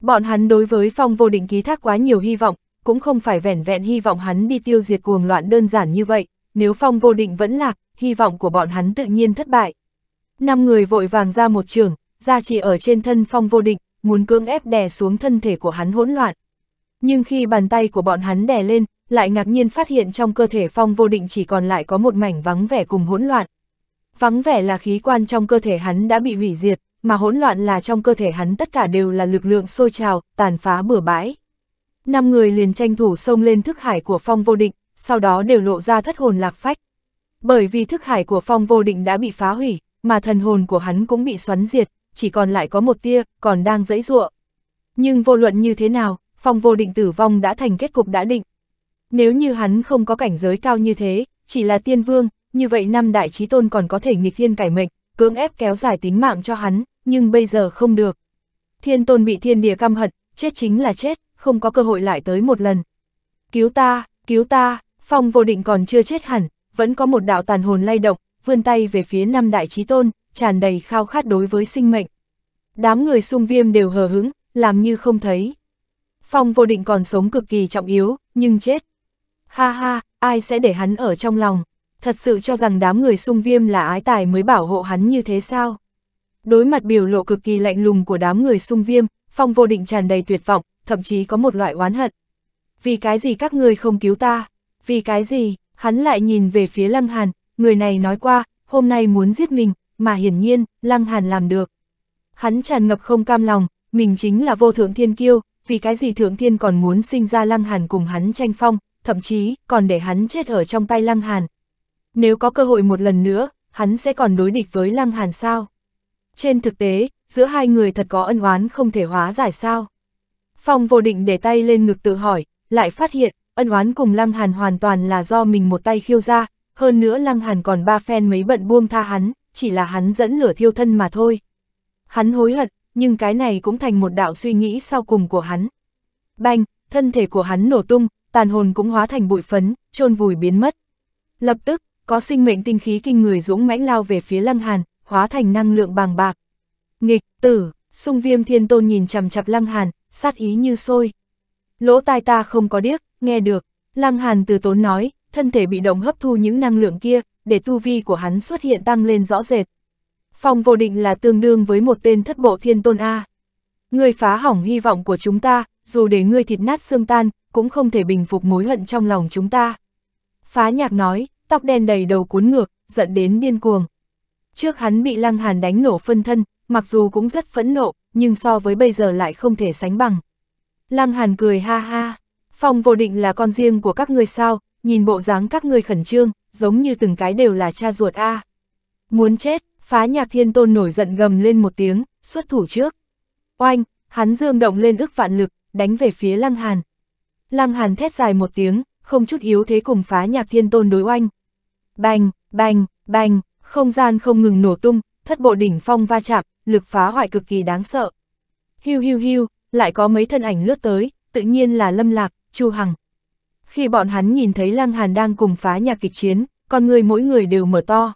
Bọn hắn đối với phong vô định ký thác quá nhiều hy vọng, cũng không phải vẻn vẹn hy vọng hắn đi tiêu diệt cuồng loạn đơn giản như vậy, nếu phong vô định vẫn lạc, hy vọng của bọn hắn tự nhiên thất bại. Năm người vội vàng ra một trường, ra chỉ ở trên thân phong vô định, muốn cưỡng ép đè xuống thân thể của hắn hỗn loạn. Nhưng khi bàn tay của bọn hắn đè lên, lại ngạc nhiên phát hiện trong cơ thể phong vô định chỉ còn lại có một mảnh vắng vẻ cùng hỗn loạn, vắng vẻ là khí quan trong cơ thể hắn đã bị hủy diệt, mà hỗn loạn là trong cơ thể hắn tất cả đều là lực lượng sôi trào, tàn phá bừa bãi. Năm người liền tranh thủ xông lên thức hải của phong vô định, sau đó đều lộ ra thất hồn lạc phách. Bởi vì thức hải của phong vô định đã bị phá hủy, mà thần hồn của hắn cũng bị xoắn diệt, chỉ còn lại có một tia, còn đang dẫy dụa. Nhưng vô luận như thế nào, phong vô định tử vong đã thành kết cục đã định. Nếu như hắn không có cảnh giới cao như thế, chỉ là tiên vương, như vậy năm đại trí tôn còn có thể nghịch thiên cải mệnh, cưỡng ép kéo dài tính mạng cho hắn, nhưng bây giờ không được. Thiên tôn bị thiên địa căm hận, chết chính là chết, không có cơ hội lại tới một lần. Cứu ta, cứu ta, phong vô định còn chưa chết hẳn, vẫn có một đạo tàn hồn lay động, vươn tay về phía năm đại trí tôn, tràn đầy khao khát đối với sinh mệnh. Đám người xung viêm đều hờ hững, làm như không thấy. Phong vô định còn sống cực kỳ trọng yếu, nhưng chết. Ha ha, ai sẽ để hắn ở trong lòng thật sự cho rằng đám người sung viêm là ái tài mới bảo hộ hắn như thế sao? Đối mặt biểu lộ cực kỳ lạnh lùng của đám người sung viêm, phong vô định tràn đầy tuyệt vọng, thậm chí có một loại oán hận. Vì cái gì các người không cứu ta? Vì cái gì? Hắn lại nhìn về phía Lăng Hàn, người này nói qua, hôm nay muốn giết mình, mà hiển nhiên, Lăng Hàn làm được. Hắn tràn ngập không cam lòng, mình chính là vô thượng thiên kiêu, vì cái gì thượng thiên còn muốn sinh ra Lăng Hàn cùng hắn tranh phong, thậm chí còn để hắn chết ở trong tay Lăng Hàn, nếu có cơ hội một lần nữa, hắn sẽ còn đối địch với Lăng Hàn sao? Trên thực tế, giữa hai người thật có ân oán không thể hóa giải sao? Phong vô định để tay lên ngực tự hỏi, lại phát hiện, ân oán cùng Lăng Hàn hoàn toàn là do mình một tay khiêu ra, hơn nữa Lăng Hàn còn ba phen mấy bận buông tha hắn, chỉ là hắn dẫn lửa thiêu thân mà thôi. Hắn hối hận, nhưng cái này cũng thành một đạo suy nghĩ sau cùng của hắn. Banh, thân thể của hắn nổ tung, tàn hồn cũng hóa thành bụi phấn, trôn vùi biến mất. Lập tức, có sinh mệnh tinh khí kinh người dũng mãnh lao về phía Lăng Hàn, hóa thành năng lượng bàng bạc. Nghịch, tử, sung viêm thiên tôn nhìn chằm chặp Lăng Hàn, sát ý như sôi. Lỗ tai ta không có điếc, nghe được, Lăng Hàn từ tốn nói, thân thể bị động hấp thu những năng lượng kia, để tu vi của hắn xuất hiện tăng lên rõ rệt. phong vô định là tương đương với một tên thất bộ thiên tôn A. người phá hỏng hy vọng của chúng ta, dù để ngươi thịt nát xương tan, cũng không thể bình phục mối hận trong lòng chúng ta. Phá nhạc nói, tóc đen đầy đầu cuốn ngược, giận đến điên cuồng. Trước hắn bị Lăng Hàn đánh nổ phân thân, mặc dù cũng rất phẫn nộ, nhưng so với bây giờ lại không thể sánh bằng. Lăng Hàn cười ha ha, phòng vô định là con riêng của các ngươi sao, nhìn bộ dáng các ngươi khẩn trương, giống như từng cái đều là cha ruột a. Muốn chết, phá nhạc thiên tôn nổi giận gầm lên một tiếng, xuất thủ trước. Oanh, hắn dương động lên ức vạn lực, đánh về phía Lăng Hàn. Lăng Hàn thét dài một tiếng, không chút yếu thế cùng phá nhạc thiên tôn đối oanh, Bành, bành, bành, không gian không ngừng nổ tung, thất bộ đỉnh phong va chạm, lực phá hoại cực kỳ đáng sợ. Hiu hiu hiu, lại có mấy thân ảnh lướt tới, tự nhiên là Lâm Lạc, Chu Hằng. Khi bọn hắn nhìn thấy Lăng Hàn đang cùng phá nhà kịch chiến, con người mỗi người đều mở to.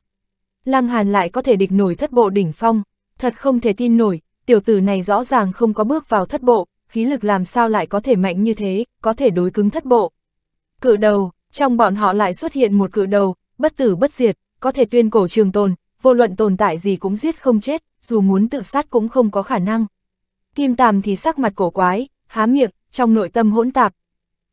Lăng Hàn lại có thể địch nổi thất bộ đỉnh phong, thật không thể tin nổi, tiểu tử này rõ ràng không có bước vào thất bộ, khí lực làm sao lại có thể mạnh như thế, có thể đối cứng thất bộ. Cự đầu, trong bọn họ lại xuất hiện một cự đầu, bất tử bất diệt, có thể tuyên cổ trường tồn, vô luận tồn tại gì cũng giết không chết, dù muốn tự sát cũng không có khả năng. Kim Tàm thì sắc mặt cổ quái, há miệng, trong nội tâm hỗn tạp.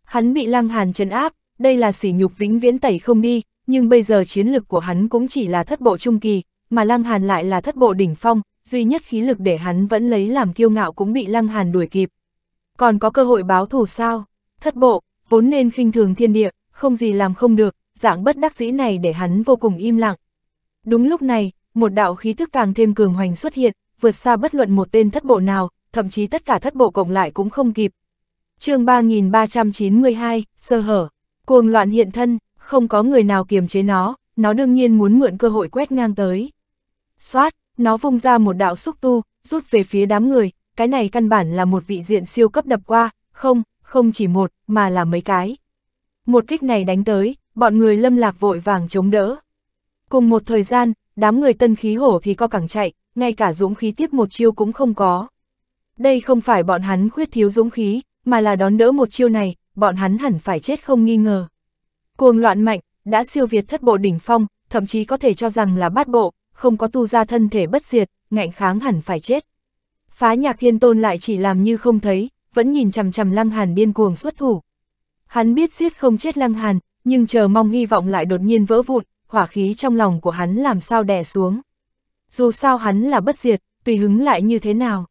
Hắn bị Lăng Hàn trấn áp, đây là sỉ nhục vĩnh viễn tẩy không đi, nhưng bây giờ chiến lực của hắn cũng chỉ là thất bộ trung kỳ, mà Lăng Hàn lại là thất bộ đỉnh phong, duy nhất khí lực để hắn vẫn lấy làm kiêu ngạo cũng bị Lăng Hàn đuổi kịp. Còn có cơ hội báo thù sao? Thất bộ, vốn nên khinh thường thiên địa, không gì làm không được, dạng bất đắc dĩ này để hắn vô cùng im lặng. Đúng lúc này, một đạo khí thức càng thêm cường hoành xuất hiện, vượt xa bất luận một tên thất bộ nào, thậm chí tất cả thất bộ cộng lại cũng không kịp. chương 3392, sơ hở, cuồng loạn hiện thân, không có người nào kiềm chế nó, nó đương nhiên muốn mượn cơ hội quét ngang tới. Xoát, nó vung ra một đạo xúc tu, rút về phía đám người, cái này căn bản là một vị diện siêu cấp đập qua, không, không chỉ một, mà là mấy cái. Một kích này đánh tới, bọn người lâm lạc vội vàng chống đỡ. Cùng một thời gian, đám người tân khí hổ thì co cẳng chạy, ngay cả dũng khí tiếp một chiêu cũng không có. Đây không phải bọn hắn khuyết thiếu dũng khí, mà là đón đỡ một chiêu này, bọn hắn hẳn phải chết không nghi ngờ. Cuồng loạn mạnh, đã siêu việt thất bộ đỉnh phong, thậm chí có thể cho rằng là bát bộ, không có tu ra thân thể bất diệt, ngạnh kháng hẳn phải chết. Phá nhạc thiên tôn lại chỉ làm như không thấy, vẫn nhìn chằm chằm lăng hàn điên cuồng xuất thủ. Hắn biết giết không chết lăng hàn, nhưng chờ mong hy vọng lại đột nhiên vỡ vụn, hỏa khí trong lòng của hắn làm sao đè xuống. Dù sao hắn là bất diệt, tùy hứng lại như thế nào.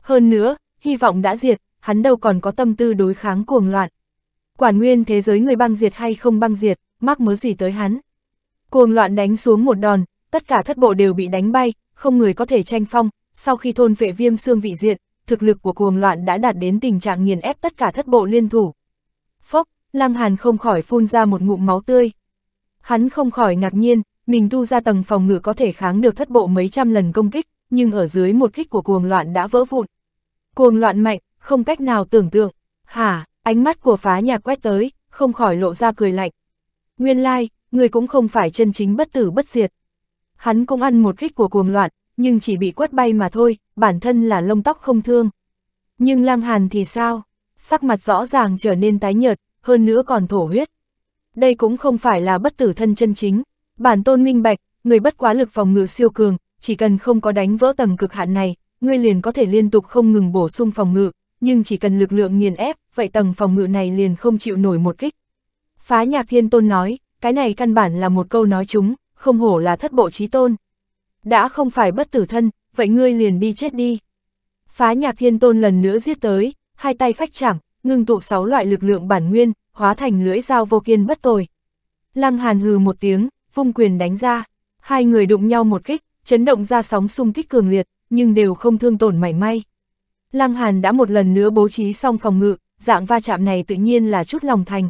Hơn nữa, hy vọng đã diệt, hắn đâu còn có tâm tư đối kháng cuồng loạn. Quản nguyên thế giới người băng diệt hay không băng diệt, mắc mớ gì tới hắn. Cuồng loạn đánh xuống một đòn, tất cả thất bộ đều bị đánh bay, không người có thể tranh phong, sau khi thôn vệ viêm xương vị diện, thực lực của cuồng loạn đã đạt đến tình trạng nghiền ép tất cả thất bộ liên thủ. Phốc, Lăng Hàn không khỏi phun ra một ngụm máu tươi. Hắn không khỏi ngạc nhiên, mình tu ra tầng phòng ngự có thể kháng được thất bộ mấy trăm lần công kích, nhưng ở dưới một kích của cuồng loạn đã vỡ vụn. Cuồng loạn mạnh, không cách nào tưởng tượng. Hả, ánh mắt của phá nhà quét tới, không khỏi lộ ra cười lạnh. Nguyên lai, like, người cũng không phải chân chính bất tử bất diệt. Hắn cũng ăn một kích của cuồng loạn, nhưng chỉ bị quất bay mà thôi, bản thân là lông tóc không thương. Nhưng lang hàn thì sao? Sắc mặt rõ ràng trở nên tái nhợt, hơn nữa còn thổ huyết. Đây cũng không phải là bất tử thân chân chính, bản tôn minh bạch, người bất quá lực phòng ngự siêu cường, chỉ cần không có đánh vỡ tầng cực hạn này, ngươi liền có thể liên tục không ngừng bổ sung phòng ngự, nhưng chỉ cần lực lượng nghiền ép, vậy tầng phòng ngự này liền không chịu nổi một kích. Phá nhạc thiên tôn nói, cái này căn bản là một câu nói chúng, không hổ là thất bộ trí tôn. Đã không phải bất tử thân, vậy ngươi liền đi chết đi. Phá nhạc thiên tôn lần nữa giết tới, hai tay phách chạm, ngưng tụ sáu loại lực lượng bản nguyên, hóa thành lưỡi dao vô kiên bất tồi. Lăng Hàn hừ một tiếng, vung quyền đánh ra, hai người đụng nhau một kích, chấn động ra sóng xung kích cường liệt, nhưng đều không thương tổn mảy may. Lăng Hàn đã một lần nữa bố trí xong phòng ngự, dạng va chạm này tự nhiên là chút lòng thành.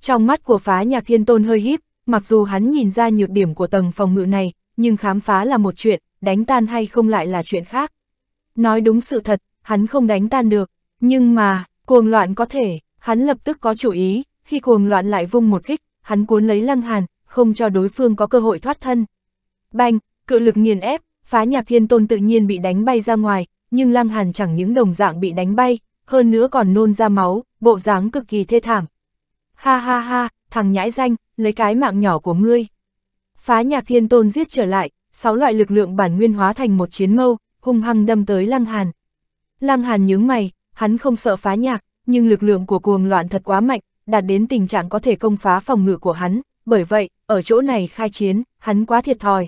Trong mắt của phá nhà thiên tôn hơi híp, mặc dù hắn nhìn ra nhược điểm của tầng phòng ngự này, nhưng khám phá là một chuyện, đánh tan hay không lại là chuyện khác. Nói đúng sự thật, hắn không đánh tan được, nhưng mà, Cuồng loạn có thể, hắn lập tức có chủ ý, khi cuồng loạn lại vung một kích, hắn cuốn lấy lăng hàn, không cho đối phương có cơ hội thoát thân. Bành, cự lực nghiền ép, phá nhạc thiên tôn tự nhiên bị đánh bay ra ngoài, nhưng lăng hàn chẳng những đồng dạng bị đánh bay, hơn nữa còn nôn ra máu, bộ dáng cực kỳ thê thảm. Ha ha ha, thằng nhãi danh, lấy cái mạng nhỏ của ngươi. Phá nhạc thiên tôn giết trở lại, sáu loại lực lượng bản nguyên hóa thành một chiến mâu, hung hăng đâm tới lăng hàn. Lăng hàn nhướng mày, hắn không sợ phá nhạc, nhưng lực lượng của cuồng loạn thật quá mạnh, đạt đến tình trạng có thể công phá phòng ngự của hắn, bởi vậy, ở chỗ này khai chiến, hắn quá thiệt thòi.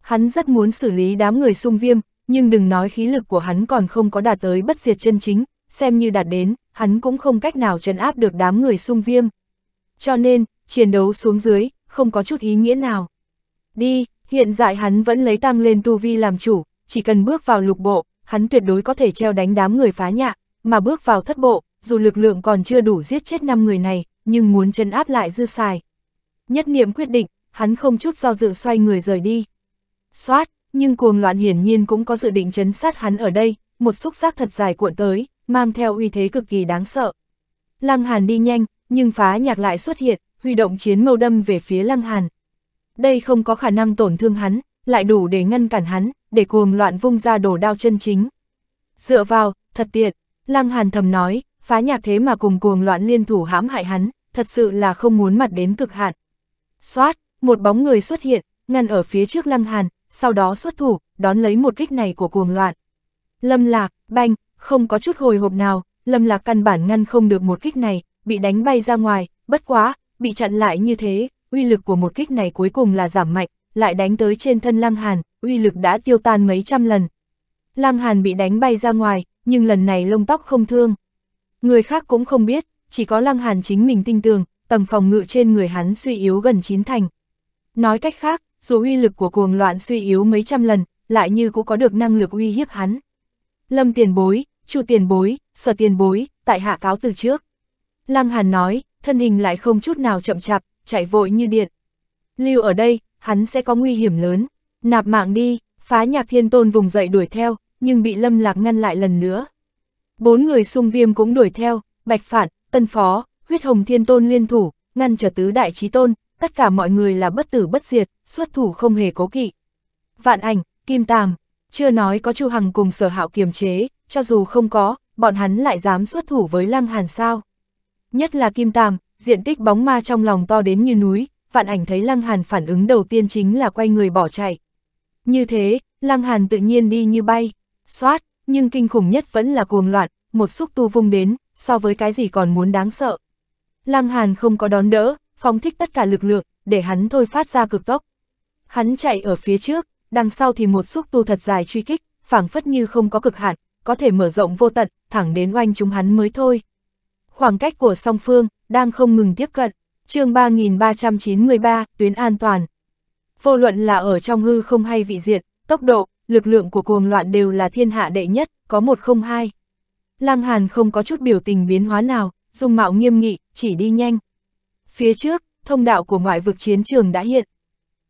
Hắn rất muốn xử lý đám người sung viêm, nhưng đừng nói khí lực của hắn còn không có đạt tới bất diệt chân chính, xem như đạt đến, hắn cũng không cách nào trấn áp được đám người sung viêm. Cho nên, chiến đấu xuống dưới, không có chút ý nghĩa nào. Đi, hiện tại hắn vẫn lấy tăng lên tu vi làm chủ, chỉ cần bước vào lục bộ, hắn tuyệt đối có thể treo đánh đám người phá nhạc mà bước vào thất bộ, dù lực lượng còn chưa đủ giết chết 5 người này, nhưng muốn chân áp lại dư xài. Nhất niệm quyết định, hắn không chút do dự xoay người rời đi. Xoát, nhưng cuồng loạn hiển nhiên cũng có dự định chấn sát hắn ở đây, một xúc giác thật dài cuộn tới, mang theo uy thế cực kỳ đáng sợ. Lăng Hàn đi nhanh, nhưng phá nhạc lại xuất hiện, huy động chiến mâu đâm về phía Lăng Hàn. Đây không có khả năng tổn thương hắn, lại đủ để ngăn cản hắn, để cuồng loạn vung ra đổ đao chân chính. Dựa vào, thật tiện, Lăng Hàn thầm nói, phá nhạc thế mà cùng cuồng loạn liên thủ hãm hại hắn, thật sự là không muốn mặt đến cực hạn. Xoát, một bóng người xuất hiện, ngăn ở phía trước Lăng Hàn, sau đó xuất thủ, đón lấy một kích này của cuồng loạn. Lâm Lạc, banh, không có chút hồi hộp nào, Lâm Lạc căn bản ngăn không được một kích này, bị đánh bay ra ngoài, bất quá, bị chặn lại như thế, uy lực của một kích này cuối cùng là giảm mạnh, lại đánh tới trên thân Lăng Hàn, uy lực đã tiêu tan mấy trăm lần, Lăng Hàn bị đánh bay ra ngoài, nhưng lần này lông tóc không thương. Người khác cũng không biết, chỉ có Lăng Hàn chính mình tin tưởng, tầng phòng ngự trên người hắn suy yếu gần chín thành. Nói cách khác, dù uy lực của cuồng loạn suy yếu mấy trăm lần, lại như cũng có được năng lực uy hiếp hắn. Lâm tiền bối, chu tiền bối, sở tiền bối, tại hạ cáo từ trước. Lăng Hàn nói, thân hình lại không chút nào chậm chạp, chạy vội như điện. Lưu ở đây, hắn sẽ có nguy hiểm lớn. Nạp mạng đi, phá nhạc thiên tôn vùng dậy đuổi theo, nhưng bị Lâm Lạc ngăn lại lần nữa. Bốn người xung viêm cũng đuổi theo, Bạch Phản, Tân Phó, Huyết Hồng Thiên Tôn liên thủ, ngăn trở tứ đại trí tôn, tất cả mọi người là bất tử bất diệt, xuất thủ không hề cố kỵ. Vạn ảnh, Kim Tàm, chưa nói có Chu Hằng cùng sở hạo kiềm chế, cho dù không có, bọn hắn lại dám xuất thủ với Lăng Hàn sao. Nhất là Kim Tàm, diện tích bóng ma trong lòng to đến như núi, vạn ảnh thấy Lăng Hàn phản ứng đầu tiên chính là quay người bỏ chạy. Như thế, Lăng Hàn tự nhiên đi như bay xoát, nhưng kinh khủng nhất vẫn là cuồng loạn, một xúc tu vung đến, so với cái gì còn muốn đáng sợ. Lăng Hàn không có đón đỡ, phóng thích tất cả lực lượng, để hắn thôi phát ra cực tốc. Hắn chạy ở phía trước, đằng sau thì một xúc tu thật dài truy kích, phảng phất như không có cực hạn, có thể mở rộng vô tận, thẳng đến oanh chúng hắn mới thôi. Khoảng cách của song phương đang không ngừng tiếp cận. Chương 3393, tuyến an toàn. Vô luận là ở trong hư không hay vị diện, tốc độ, lực lượng của cuồng loạn đều là thiên hạ đệ nhất, có một không hai. Lăng Hàn không có chút biểu tình biến hóa nào, dung mạo nghiêm nghị, chỉ đi nhanh. Phía trước, thông đạo của ngoại vực chiến trường đã hiện.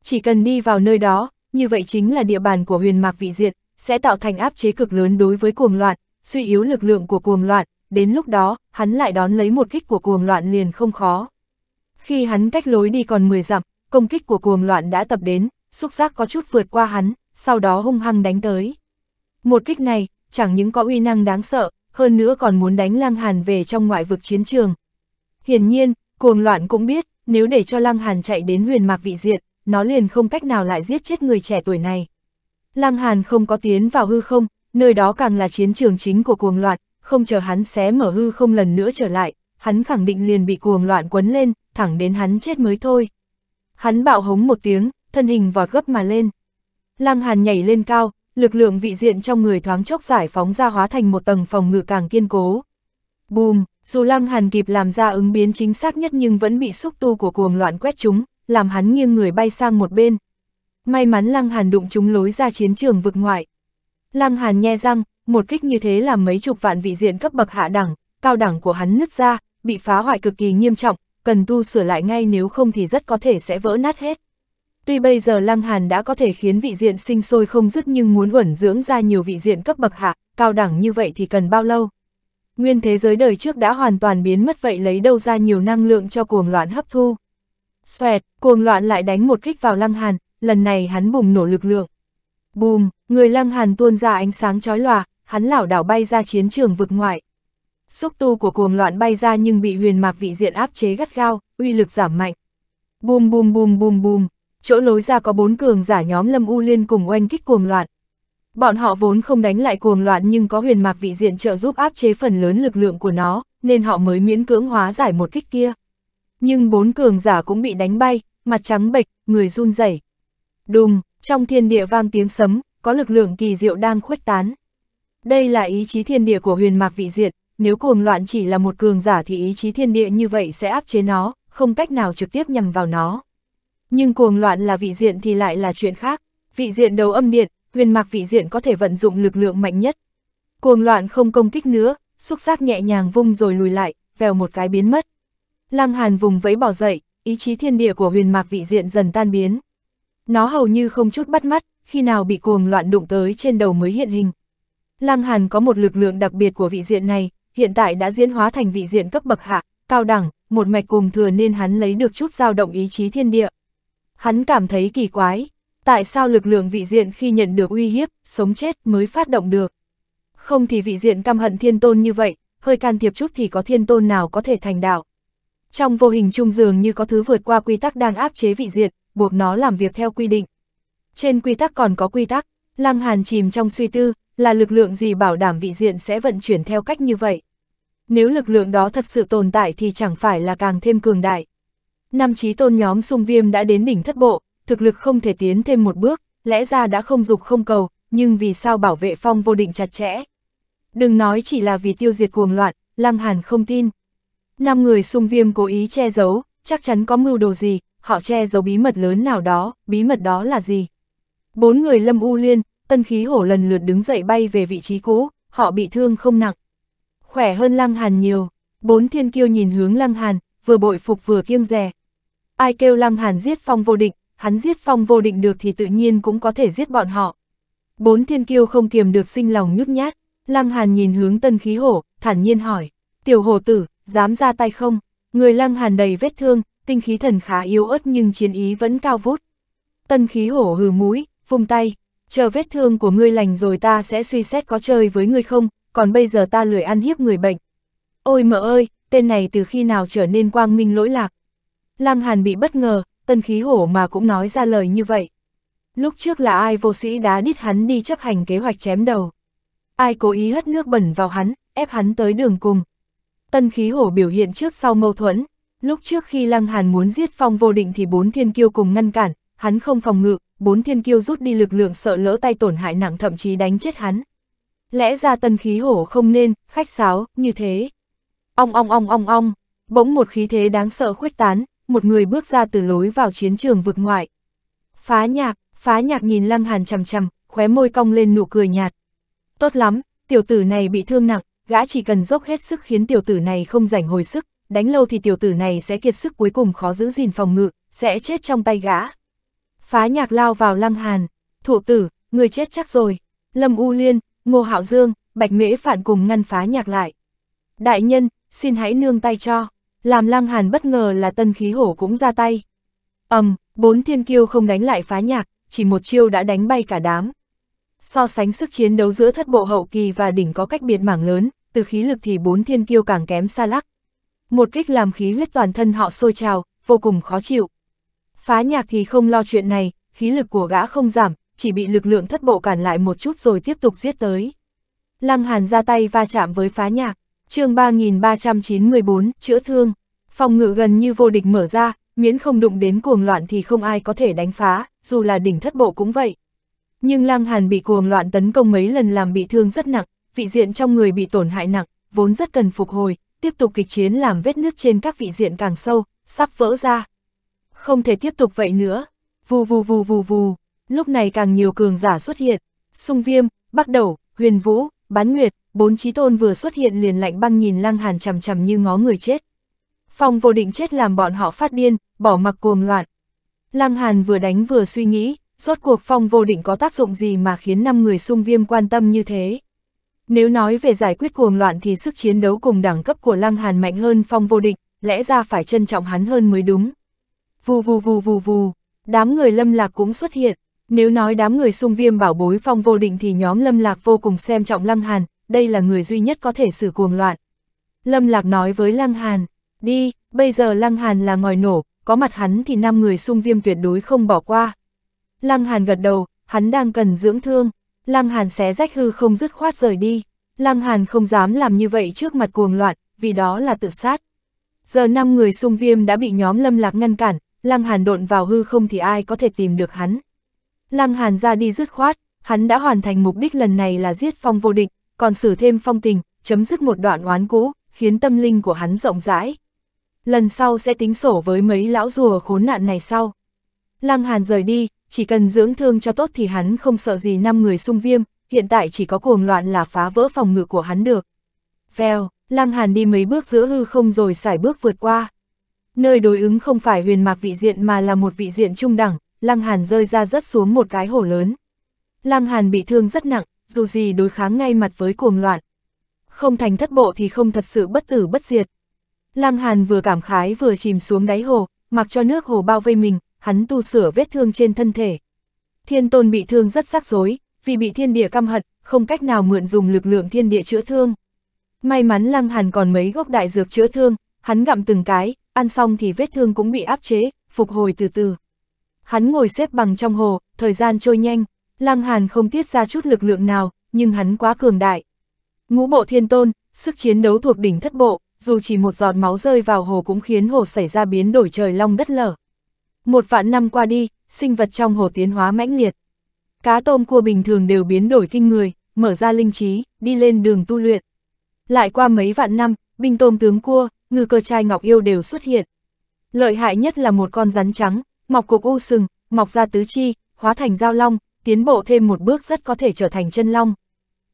Chỉ cần đi vào nơi đó, như vậy chính là địa bàn của huyền mạc vị diện, sẽ tạo thành áp chế cực lớn đối với cuồng loạn, suy yếu lực lượng của cuồng loạn, đến lúc đó, hắn lại đón lấy một kích của cuồng loạn liền không khó. Khi hắn cách lối đi còn 10 dặm, công kích của cuồng loạn đã tập đến, xúc giác có chút vượt qua hắn, sau đó hung hăng đánh tới. Một kích này, chẳng những có uy năng đáng sợ, hơn nữa còn muốn đánh Lăng Hàn về trong ngoại vực chiến trường. Hiển nhiên, cuồng loạn cũng biết, nếu để cho Lăng Hàn chạy đến huyền mạc vị diệt, nó liền không cách nào lại giết chết người trẻ tuổi này. Lăng Hàn không có tiến vào hư không, nơi đó càng là chiến trường chính của cuồng loạn, không chờ hắn xé mở hư không lần nữa trở lại, hắn khẳng định liền bị cuồng loạn quấn lên, thẳng đến hắn chết mới thôi. Hắn bạo hống một tiếng, thân hình vọt gấp mà lên. Lăng Hàn nhảy lên cao, lực lượng vị diện trong người thoáng chốc giải phóng ra hóa thành một tầng phòng ngự càng kiên cố. Bùm, dù Lăng Hàn kịp làm ra ứng biến chính xác nhất nhưng vẫn bị xúc tu của cuồng loạn quét chúng, làm hắn nghiêng người bay sang một bên. May mắn Lăng Hàn đụng chúng lối ra chiến trường vực ngoại. Lăng Hàn nhe răng, một kích như thế làm mấy chục vạn vị diện cấp bậc hạ đẳng, cao đẳng của hắn nứt ra, bị phá hoại cực kỳ nghiêm trọng, cần tu sửa lại ngay nếu không thì rất có thể sẽ vỡ nát hết. Tuy bây giờ Lăng Hàn đã có thể khiến vị diện sinh sôi không dứt nhưng muốn uẩn dưỡng ra nhiều vị diện cấp bậc hạ, cao đẳng như vậy thì cần bao lâu? Nguyên thế giới đời trước đã hoàn toàn biến mất vậy lấy đâu ra nhiều năng lượng cho cuồng loạn hấp thu. Xoẹt, cuồng loạn lại đánh một kích vào Lăng Hàn, lần này hắn bùng nổ lực lượng. Bùm, người Lăng Hàn tuôn ra ánh sáng chói lòa, hắn lảo đảo bay ra chiến trường vực ngoại. Xúc tu của cuồng loạn bay ra nhưng bị huyền mạc vị diện áp chế gắt gao, uy lực giảm mạnh. Bùm bùm bùm bùm bùm, chỗ lối ra có bốn cường giả nhóm Lâm U Liên cùng oanh kích cuồng loạn. Bọn họ vốn không đánh lại cuồng loạn nhưng có huyền mạc vị diện trợ giúp áp chế phần lớn lực lượng của nó, nên họ mới miễn cưỡng hóa giải một kích kia. Nhưng bốn cường giả cũng bị đánh bay, mặt trắng bệch, người run rẩy. Đùng, trong thiên địa vang tiếng sấm, có lực lượng kỳ diệu đang khuếch tán. Đây là ý chí thiên địa của huyền mạc vị diện, nếu cuồng loạn chỉ là một cường giả thì ý chí thiên địa như vậy sẽ áp chế nó, không cách nào trực tiếp nhằm vào nó. Nhưng cuồng loạn là vị diện thì lại là chuyện khác, vị diện đầu âm điện, huyền mạc vị diện có thể vận dụng lực lượng mạnh nhất. Cuồng loạn không công kích nữa, xúc giác nhẹ nhàng vung rồi lùi lại, vèo một cái biến mất. Lăng Hàn vùng vẫy bỏ dậy, ý chí thiên địa của huyền mạc vị diện dần tan biến. Nó hầu như không chút bắt mắt, khi nào bị cuồng loạn đụng tới trên đầu mới hiện hình. Lăng Hàn có một lực lượng đặc biệt của vị diện này, hiện tại đã diễn hóa thành vị diện cấp bậc hạ, cao đẳng, một mạch cùng thừa nên hắn lấy được chút dao động ý chí thiên địa, Hắn cảm thấy kỳ quái, tại sao lực lượng vị diện khi nhận được uy hiếp, sống chết mới phát động được. Không thì vị diện căm hận thiên tôn như vậy, hơi can thiệp chút thì có thiên tôn nào có thể thành đạo. Trong vô hình trung dường như có thứ vượt qua quy tắc đang áp chế vị diện, buộc nó làm việc theo quy định. Trên quy tắc còn có quy tắc, Lăng Hàn chìm trong suy tư, là lực lượng gì bảo đảm vị diện sẽ vận chuyển theo cách như vậy. Nếu lực lượng đó thật sự tồn tại thì chẳng phải là càng thêm cường đại. Năm trí tôn nhóm sung viêm đã đến đỉnh thất bộ, thực lực không thể tiến thêm một bước, lẽ ra đã không dục không cầu, nhưng vì sao bảo vệ phong vô định chặt chẽ. Đừng nói chỉ là vì tiêu diệt cuồng loạn, Lăng Hàn không tin. Năm người sung viêm cố ý che giấu, chắc chắn có mưu đồ gì, họ che giấu bí mật lớn nào đó, bí mật đó là gì. Bốn người lâm u liên, tân khí hổ lần lượt đứng dậy bay về vị trí cũ, họ bị thương không nặng. Khỏe hơn Lăng Hàn nhiều, bốn thiên kiêu nhìn hướng Lăng Hàn, vừa bội phục vừa kiêng rè. Ai kêu Lăng Hàn giết phong vô định, hắn giết phong vô định được thì tự nhiên cũng có thể giết bọn họ. Bốn thiên kiêu không kiềm được sinh lòng nhút nhát, Lăng Hàn nhìn hướng tân khí hổ, thản nhiên hỏi, tiểu hổ tử, dám ra tay không? Người Lăng Hàn đầy vết thương, tinh khí thần khá yếu ớt nhưng chiến ý vẫn cao vút. Tân khí hổ hừ mũi, vung tay, chờ vết thương của ngươi lành rồi ta sẽ suy xét có chơi với ngươi không, còn bây giờ ta lười ăn hiếp người bệnh. Ôi mỡ ơi, tên này từ khi nào trở nên quang minh lỗi lạc. Lăng Hàn bị bất ngờ, tân khí hổ mà cũng nói ra lời như vậy. Lúc trước là ai vô sĩ đá đít hắn đi chấp hành kế hoạch chém đầu. Ai cố ý hất nước bẩn vào hắn, ép hắn tới đường cùng. Tân khí hổ biểu hiện trước sau mâu thuẫn. Lúc trước khi Lăng Hàn muốn giết phong vô định thì bốn thiên kiêu cùng ngăn cản, hắn không phòng ngự, bốn thiên kiêu rút đi lực lượng sợ lỡ tay tổn hại nặng thậm chí đánh chết hắn. Lẽ ra tân khí hổ không nên, khách sáo, như thế. Ong ong ong ong ong, bỗng một khí thế đáng sợ khuếch tán, một người bước ra từ lối vào chiến trường vực ngoại. Phá nhạc, phá nhạc nhìn Lăng Hàn chằm chằm, khóe môi cong lên nụ cười nhạt. Tốt lắm, tiểu tử này bị thương nặng, gã chỉ cần dốc hết sức khiến tiểu tử này không rảnh hồi sức, đánh lâu thì tiểu tử này sẽ kiệt sức cuối cùng khó giữ gìn phòng ngự, sẽ chết trong tay gã. Phá nhạc lao vào Lăng Hàn, thụ tử, người chết chắc rồi. Lâm U Liên, Ngô Hạo Dương, Bạch Mễ Phản cùng ngăn phá nhạc lại. Đại nhân, xin hãy nương tay cho làm Lăng Hàn bất ngờ là tân khí hổ cũng ra tay. ầm, um, bốn thiên kiêu không đánh lại phá nhạc, chỉ một chiêu đã đánh bay cả đám. So sánh sức chiến đấu giữa thất bộ hậu kỳ và đỉnh có cách biệt mảng lớn, từ khí lực thì bốn thiên kiêu càng kém xa lắc. Một kích làm khí huyết toàn thân họ sôi trào, vô cùng khó chịu. Phá nhạc thì không lo chuyện này, khí lực của gã không giảm, chỉ bị lực lượng thất bộ cản lại một chút rồi tiếp tục giết tới. Lăng Hàn ra tay va chạm với phá nhạc chương 3394, chữa thương, phòng ngự gần như vô địch mở ra, miễn không đụng đến cuồng loạn thì không ai có thể đánh phá, dù là đỉnh thất bộ cũng vậy. Nhưng Lăng Hàn bị cuồng loạn tấn công mấy lần làm bị thương rất nặng, vị diện trong người bị tổn hại nặng, vốn rất cần phục hồi, tiếp tục kịch chiến làm vết nước trên các vị diện càng sâu, sắp vỡ ra. Không thể tiếp tục vậy nữa, vù vù vù vù vù, lúc này càng nhiều cường giả xuất hiện, sung viêm, bắt đầu, huyền vũ, Bán nguyệt, bốn trí tôn vừa xuất hiện liền lạnh băng nhìn lăng hàn chằm chằm như ngó người chết. Phong vô định chết làm bọn họ phát điên, bỏ mặc cuồng loạn. Lăng hàn vừa đánh vừa suy nghĩ, rốt cuộc phong vô định có tác dụng gì mà khiến năm người sung viêm quan tâm như thế. Nếu nói về giải quyết cuồng loạn thì sức chiến đấu cùng đẳng cấp của lăng hàn mạnh hơn phong vô định, lẽ ra phải trân trọng hắn hơn mới đúng. Vù vù vù vù vù, đám người lâm lạc cũng xuất hiện, nếu nói đám người xung viêm bảo bối phong vô định thì nhóm Lâm Lạc vô cùng xem trọng Lăng Hàn, đây là người duy nhất có thể xử cuồng loạn. Lâm Lạc nói với Lăng Hàn, đi, bây giờ Lăng Hàn là ngòi nổ, có mặt hắn thì năm người xung viêm tuyệt đối không bỏ qua. Lăng Hàn gật đầu, hắn đang cần dưỡng thương, Lăng Hàn xé rách hư không dứt khoát rời đi, Lăng Hàn không dám làm như vậy trước mặt cuồng loạn, vì đó là tự sát. Giờ năm người xung viêm đã bị nhóm Lâm Lạc ngăn cản, Lăng Hàn độn vào hư không thì ai có thể tìm được hắn. Lăng Hàn ra đi dứt khoát, hắn đã hoàn thành mục đích lần này là giết phong vô địch, còn xử thêm phong tình, chấm dứt một đoạn oán cũ, khiến tâm linh của hắn rộng rãi. Lần sau sẽ tính sổ với mấy lão rùa khốn nạn này sau. Lăng Hàn rời đi, chỉ cần dưỡng thương cho tốt thì hắn không sợ gì năm người xung viêm, hiện tại chỉ có cuồng loạn là phá vỡ phòng ngự của hắn được. Vèo, Lăng Hàn đi mấy bước giữa hư không rồi xải bước vượt qua. Nơi đối ứng không phải huyền mạc vị diện mà là một vị diện trung đẳng, Lăng Hàn rơi ra rất xuống một cái hổ lớn. Lăng Hàn bị thương rất nặng, dù gì đối kháng ngay mặt với cuồng loạn. Không thành thất bộ thì không thật sự bất tử bất diệt. Lăng Hàn vừa cảm khái vừa chìm xuống đáy hồ, mặc cho nước hồ bao vây mình, hắn tu sửa vết thương trên thân thể. Thiên tôn bị thương rất rắc rối, vì bị thiên địa căm hận, không cách nào mượn dùng lực lượng thiên địa chữa thương. May mắn Lăng Hàn còn mấy gốc đại dược chữa thương, hắn gặm từng cái, ăn xong thì vết thương cũng bị áp chế, phục hồi từ từ. Hắn ngồi xếp bằng trong hồ, thời gian trôi nhanh, Lăng Hàn không tiết ra chút lực lượng nào, nhưng hắn quá cường đại. Ngũ bộ thiên tôn, sức chiến đấu thuộc đỉnh thất bộ, dù chỉ một giọt máu rơi vào hồ cũng khiến hồ xảy ra biến đổi trời long đất lở. Một vạn năm qua đi, sinh vật trong hồ tiến hóa mãnh liệt. Cá tôm cua bình thường đều biến đổi kinh người, mở ra linh trí, đi lên đường tu luyện. Lại qua mấy vạn năm, binh tôm tướng cua, ngư cơ trai ngọc yêu đều xuất hiện. Lợi hại nhất là một con rắn trắng, mọc cục u sừng, mọc ra tứ chi, hóa thành dao long, tiến bộ thêm một bước rất có thể trở thành chân long.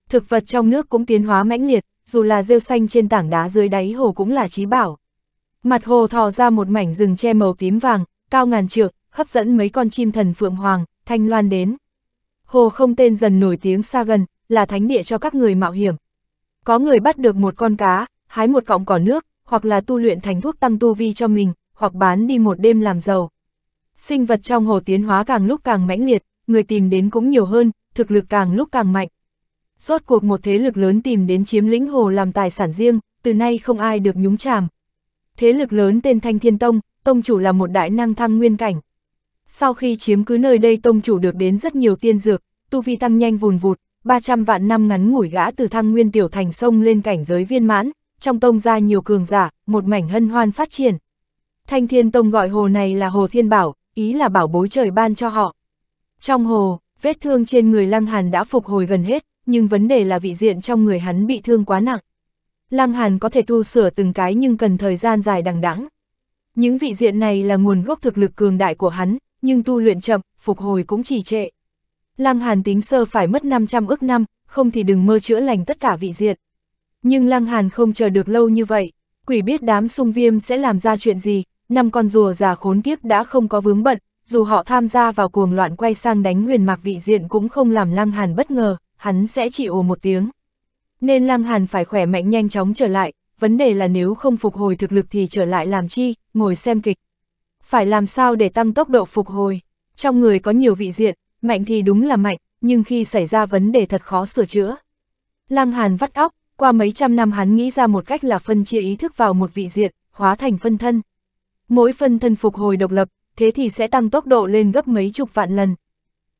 Thực vật trong nước cũng tiến hóa mãnh liệt, dù là rêu xanh trên tảng đá dưới đáy hồ cũng là trí bảo. Mặt hồ thò ra một mảnh rừng che màu tím vàng, cao ngàn trượng, hấp dẫn mấy con chim thần phượng hoàng, thanh loan đến. Hồ không tên dần nổi tiếng xa gần, là thánh địa cho các người mạo hiểm. Có người bắt được một con cá, hái một cọng cỏ nước, hoặc là tu luyện thành thuốc tăng tu vi cho mình, hoặc bán đi một đêm làm giàu sinh vật trong hồ tiến hóa càng lúc càng mãnh liệt, người tìm đến cũng nhiều hơn, thực lực càng lúc càng mạnh. Rốt cuộc một thế lực lớn tìm đến chiếm lĩnh hồ làm tài sản riêng, từ nay không ai được nhúng chàm. Thế lực lớn tên Thanh Thiên Tông, tông chủ là một đại năng thăng nguyên cảnh. Sau khi chiếm cứ nơi đây tông chủ được đến rất nhiều tiên dược, tu vi tăng nhanh vùn vụt, 300 vạn năm ngắn ngủi gã từ thăng nguyên tiểu thành sông lên cảnh giới viên mãn, trong tông ra nhiều cường giả, một mảnh hân hoan phát triển. Thanh Thiên Tông gọi hồ này là Hồ Thiên Bảo, ý là bảo bối trời ban cho họ. Trong hồ, vết thương trên người Lăng Hàn đã phục hồi gần hết, nhưng vấn đề là vị diện trong người hắn bị thương quá nặng. Lăng Hàn có thể tu sửa từng cái nhưng cần thời gian dài đằng đẵng. Những vị diện này là nguồn gốc thực lực cường đại của hắn, nhưng tu luyện chậm, phục hồi cũng trì trệ. Lăng Hàn tính sơ phải mất 500 ước năm, không thì đừng mơ chữa lành tất cả vị diện. Nhưng Lăng Hàn không chờ được lâu như vậy, quỷ biết đám sung viêm sẽ làm ra chuyện gì, năm con rùa già khốn kiếp đã không có vướng bận, dù họ tham gia vào cuồng loạn quay sang đánh huyền mạc vị diện cũng không làm Lăng Hàn bất ngờ, hắn sẽ chỉ ồ một tiếng. Nên Lăng Hàn phải khỏe mạnh nhanh chóng trở lại, vấn đề là nếu không phục hồi thực lực thì trở lại làm chi, ngồi xem kịch. Phải làm sao để tăng tốc độ phục hồi, trong người có nhiều vị diện, mạnh thì đúng là mạnh, nhưng khi xảy ra vấn đề thật khó sửa chữa. Lăng Hàn vắt óc, qua mấy trăm năm hắn nghĩ ra một cách là phân chia ý thức vào một vị diện, hóa thành phân thân. Mỗi phân thân phục hồi độc lập, thế thì sẽ tăng tốc độ lên gấp mấy chục vạn lần.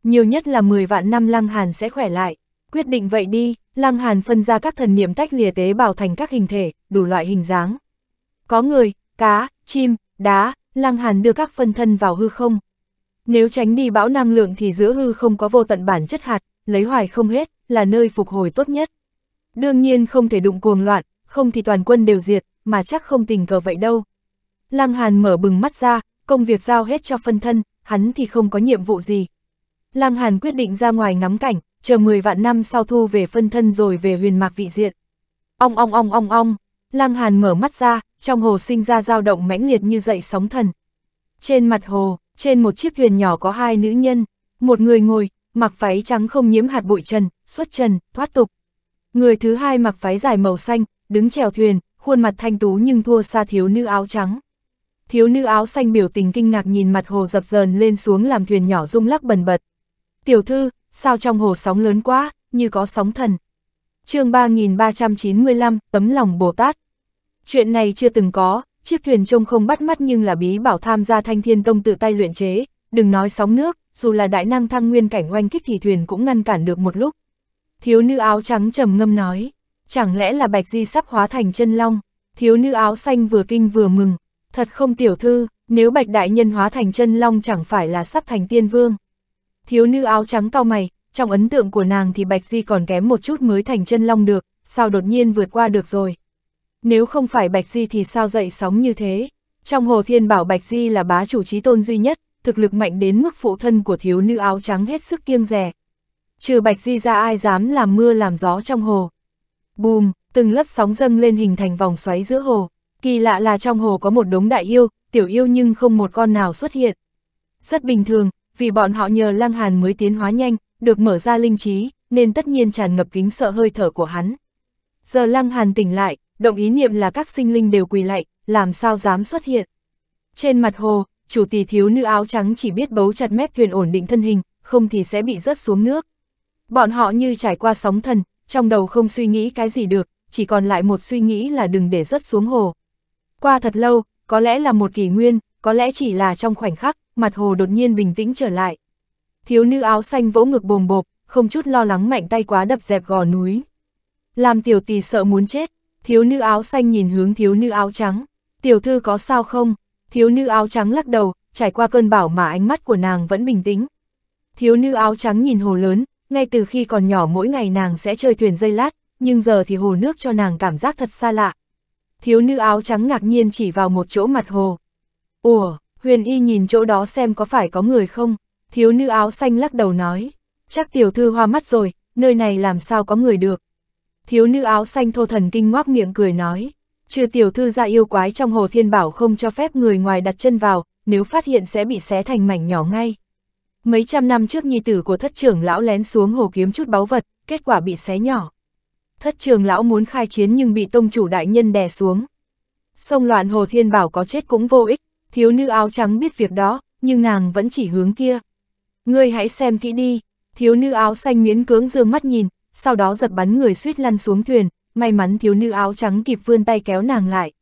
Nhiều nhất là 10 vạn năm Lăng Hàn sẽ khỏe lại. Quyết định vậy đi, Lăng Hàn phân ra các thần niệm tách lìa tế bào thành các hình thể, đủ loại hình dáng. Có người, cá, chim, đá, Lăng Hàn đưa các phân thân vào hư không. Nếu tránh đi bão năng lượng thì giữa hư không có vô tận bản chất hạt, lấy hoài không hết, là nơi phục hồi tốt nhất. Đương nhiên không thể đụng cuồng loạn, không thì toàn quân đều diệt, mà chắc không tình cờ vậy đâu. Lăng Hàn mở bừng mắt ra, công việc giao hết cho phân thân, hắn thì không có nhiệm vụ gì. Lăng Hàn quyết định ra ngoài ngắm cảnh, chờ 10 vạn năm sau thu về phân thân rồi về huyền mạc vị diện. Ong ong ong ong ong, Lăng Hàn mở mắt ra, trong hồ sinh ra dao động mãnh liệt như dậy sóng thần. Trên mặt hồ, trên một chiếc thuyền nhỏ có hai nữ nhân, một người ngồi, mặc váy trắng không nhiễm hạt bụi trần, xuất trần, thoát tục. Người thứ hai mặc váy dài màu xanh, đứng chèo thuyền, khuôn mặt thanh tú nhưng thua xa thiếu nữ áo trắng thiếu nữ áo xanh biểu tình kinh ngạc nhìn mặt hồ dập dờn lên xuống làm thuyền nhỏ rung lắc bần bật. Tiểu thư, sao trong hồ sóng lớn quá, như có sóng thần. chương 3395, tấm lòng Bồ Tát. Chuyện này chưa từng có, chiếc thuyền trông không bắt mắt nhưng là bí bảo tham gia thanh thiên tông tự tay luyện chế, đừng nói sóng nước, dù là đại năng thăng nguyên cảnh oanh kích thì thuyền cũng ngăn cản được một lúc. Thiếu nữ áo trắng trầm ngâm nói, chẳng lẽ là Bạch Di sắp hóa thành chân long, thiếu nữ áo xanh vừa kinh vừa mừng, Thật không tiểu thư, nếu bạch đại nhân hóa thành chân long chẳng phải là sắp thành tiên vương. Thiếu nữ áo trắng cao mày, trong ấn tượng của nàng thì bạch di còn kém một chút mới thành chân long được, sao đột nhiên vượt qua được rồi. Nếu không phải bạch di thì sao dậy sóng như thế. Trong hồ thiên bảo bạch di là bá chủ trí tôn duy nhất, thực lực mạnh đến mức phụ thân của thiếu nữ áo trắng hết sức kiêng rẻ. Trừ bạch di ra ai dám làm mưa làm gió trong hồ. Bùm, từng lớp sóng dâng lên hình thành vòng xoáy giữa hồ, Kỳ lạ là trong hồ có một đống đại yêu, tiểu yêu nhưng không một con nào xuất hiện. Rất bình thường, vì bọn họ nhờ Lăng Hàn mới tiến hóa nhanh, được mở ra linh trí, nên tất nhiên tràn ngập kính sợ hơi thở của hắn. Giờ Lăng Hàn tỉnh lại, động ý niệm là các sinh linh đều quỳ lạy, làm sao dám xuất hiện. Trên mặt hồ, chủ tỷ thiếu nữ áo trắng chỉ biết bấu chặt mép thuyền ổn định thân hình, không thì sẽ bị rớt xuống nước. Bọn họ như trải qua sóng thần, trong đầu không suy nghĩ cái gì được, chỉ còn lại một suy nghĩ là đừng để rớt xuống hồ. Qua thật lâu, có lẽ là một kỷ nguyên, có lẽ chỉ là trong khoảnh khắc, mặt hồ đột nhiên bình tĩnh trở lại. Thiếu nữ áo xanh vỗ ngực bồm bộp, không chút lo lắng mạnh tay quá đập dẹp gò núi. Làm tiểu tỳ sợ muốn chết, thiếu nữ áo xanh nhìn hướng thiếu nữ áo trắng. Tiểu thư có sao không? Thiếu nữ áo trắng lắc đầu, trải qua cơn bão mà ánh mắt của nàng vẫn bình tĩnh. Thiếu nữ áo trắng nhìn hồ lớn, ngay từ khi còn nhỏ mỗi ngày nàng sẽ chơi thuyền dây lát, nhưng giờ thì hồ nước cho nàng cảm giác thật xa lạ, thiếu nữ áo trắng ngạc nhiên chỉ vào một chỗ mặt hồ. Ủa, huyền y nhìn chỗ đó xem có phải có người không, thiếu nữ áo xanh lắc đầu nói, chắc tiểu thư hoa mắt rồi, nơi này làm sao có người được. Thiếu nữ áo xanh thô thần kinh ngoác miệng cười nói, trừ tiểu thư ra yêu quái trong hồ thiên bảo không cho phép người ngoài đặt chân vào, nếu phát hiện sẽ bị xé thành mảnh nhỏ ngay. Mấy trăm năm trước nhi tử của thất trưởng lão lén xuống hồ kiếm chút báu vật, kết quả bị xé nhỏ thất trường lão muốn khai chiến nhưng bị tông chủ đại nhân đè xuống. Sông loạn hồ thiên bảo có chết cũng vô ích, thiếu nữ áo trắng biết việc đó, nhưng nàng vẫn chỉ hướng kia. Ngươi hãy xem kỹ đi, thiếu nữ áo xanh miễn cưỡng dương mắt nhìn, sau đó giật bắn người suýt lăn xuống thuyền, may mắn thiếu nữ áo trắng kịp vươn tay kéo nàng lại.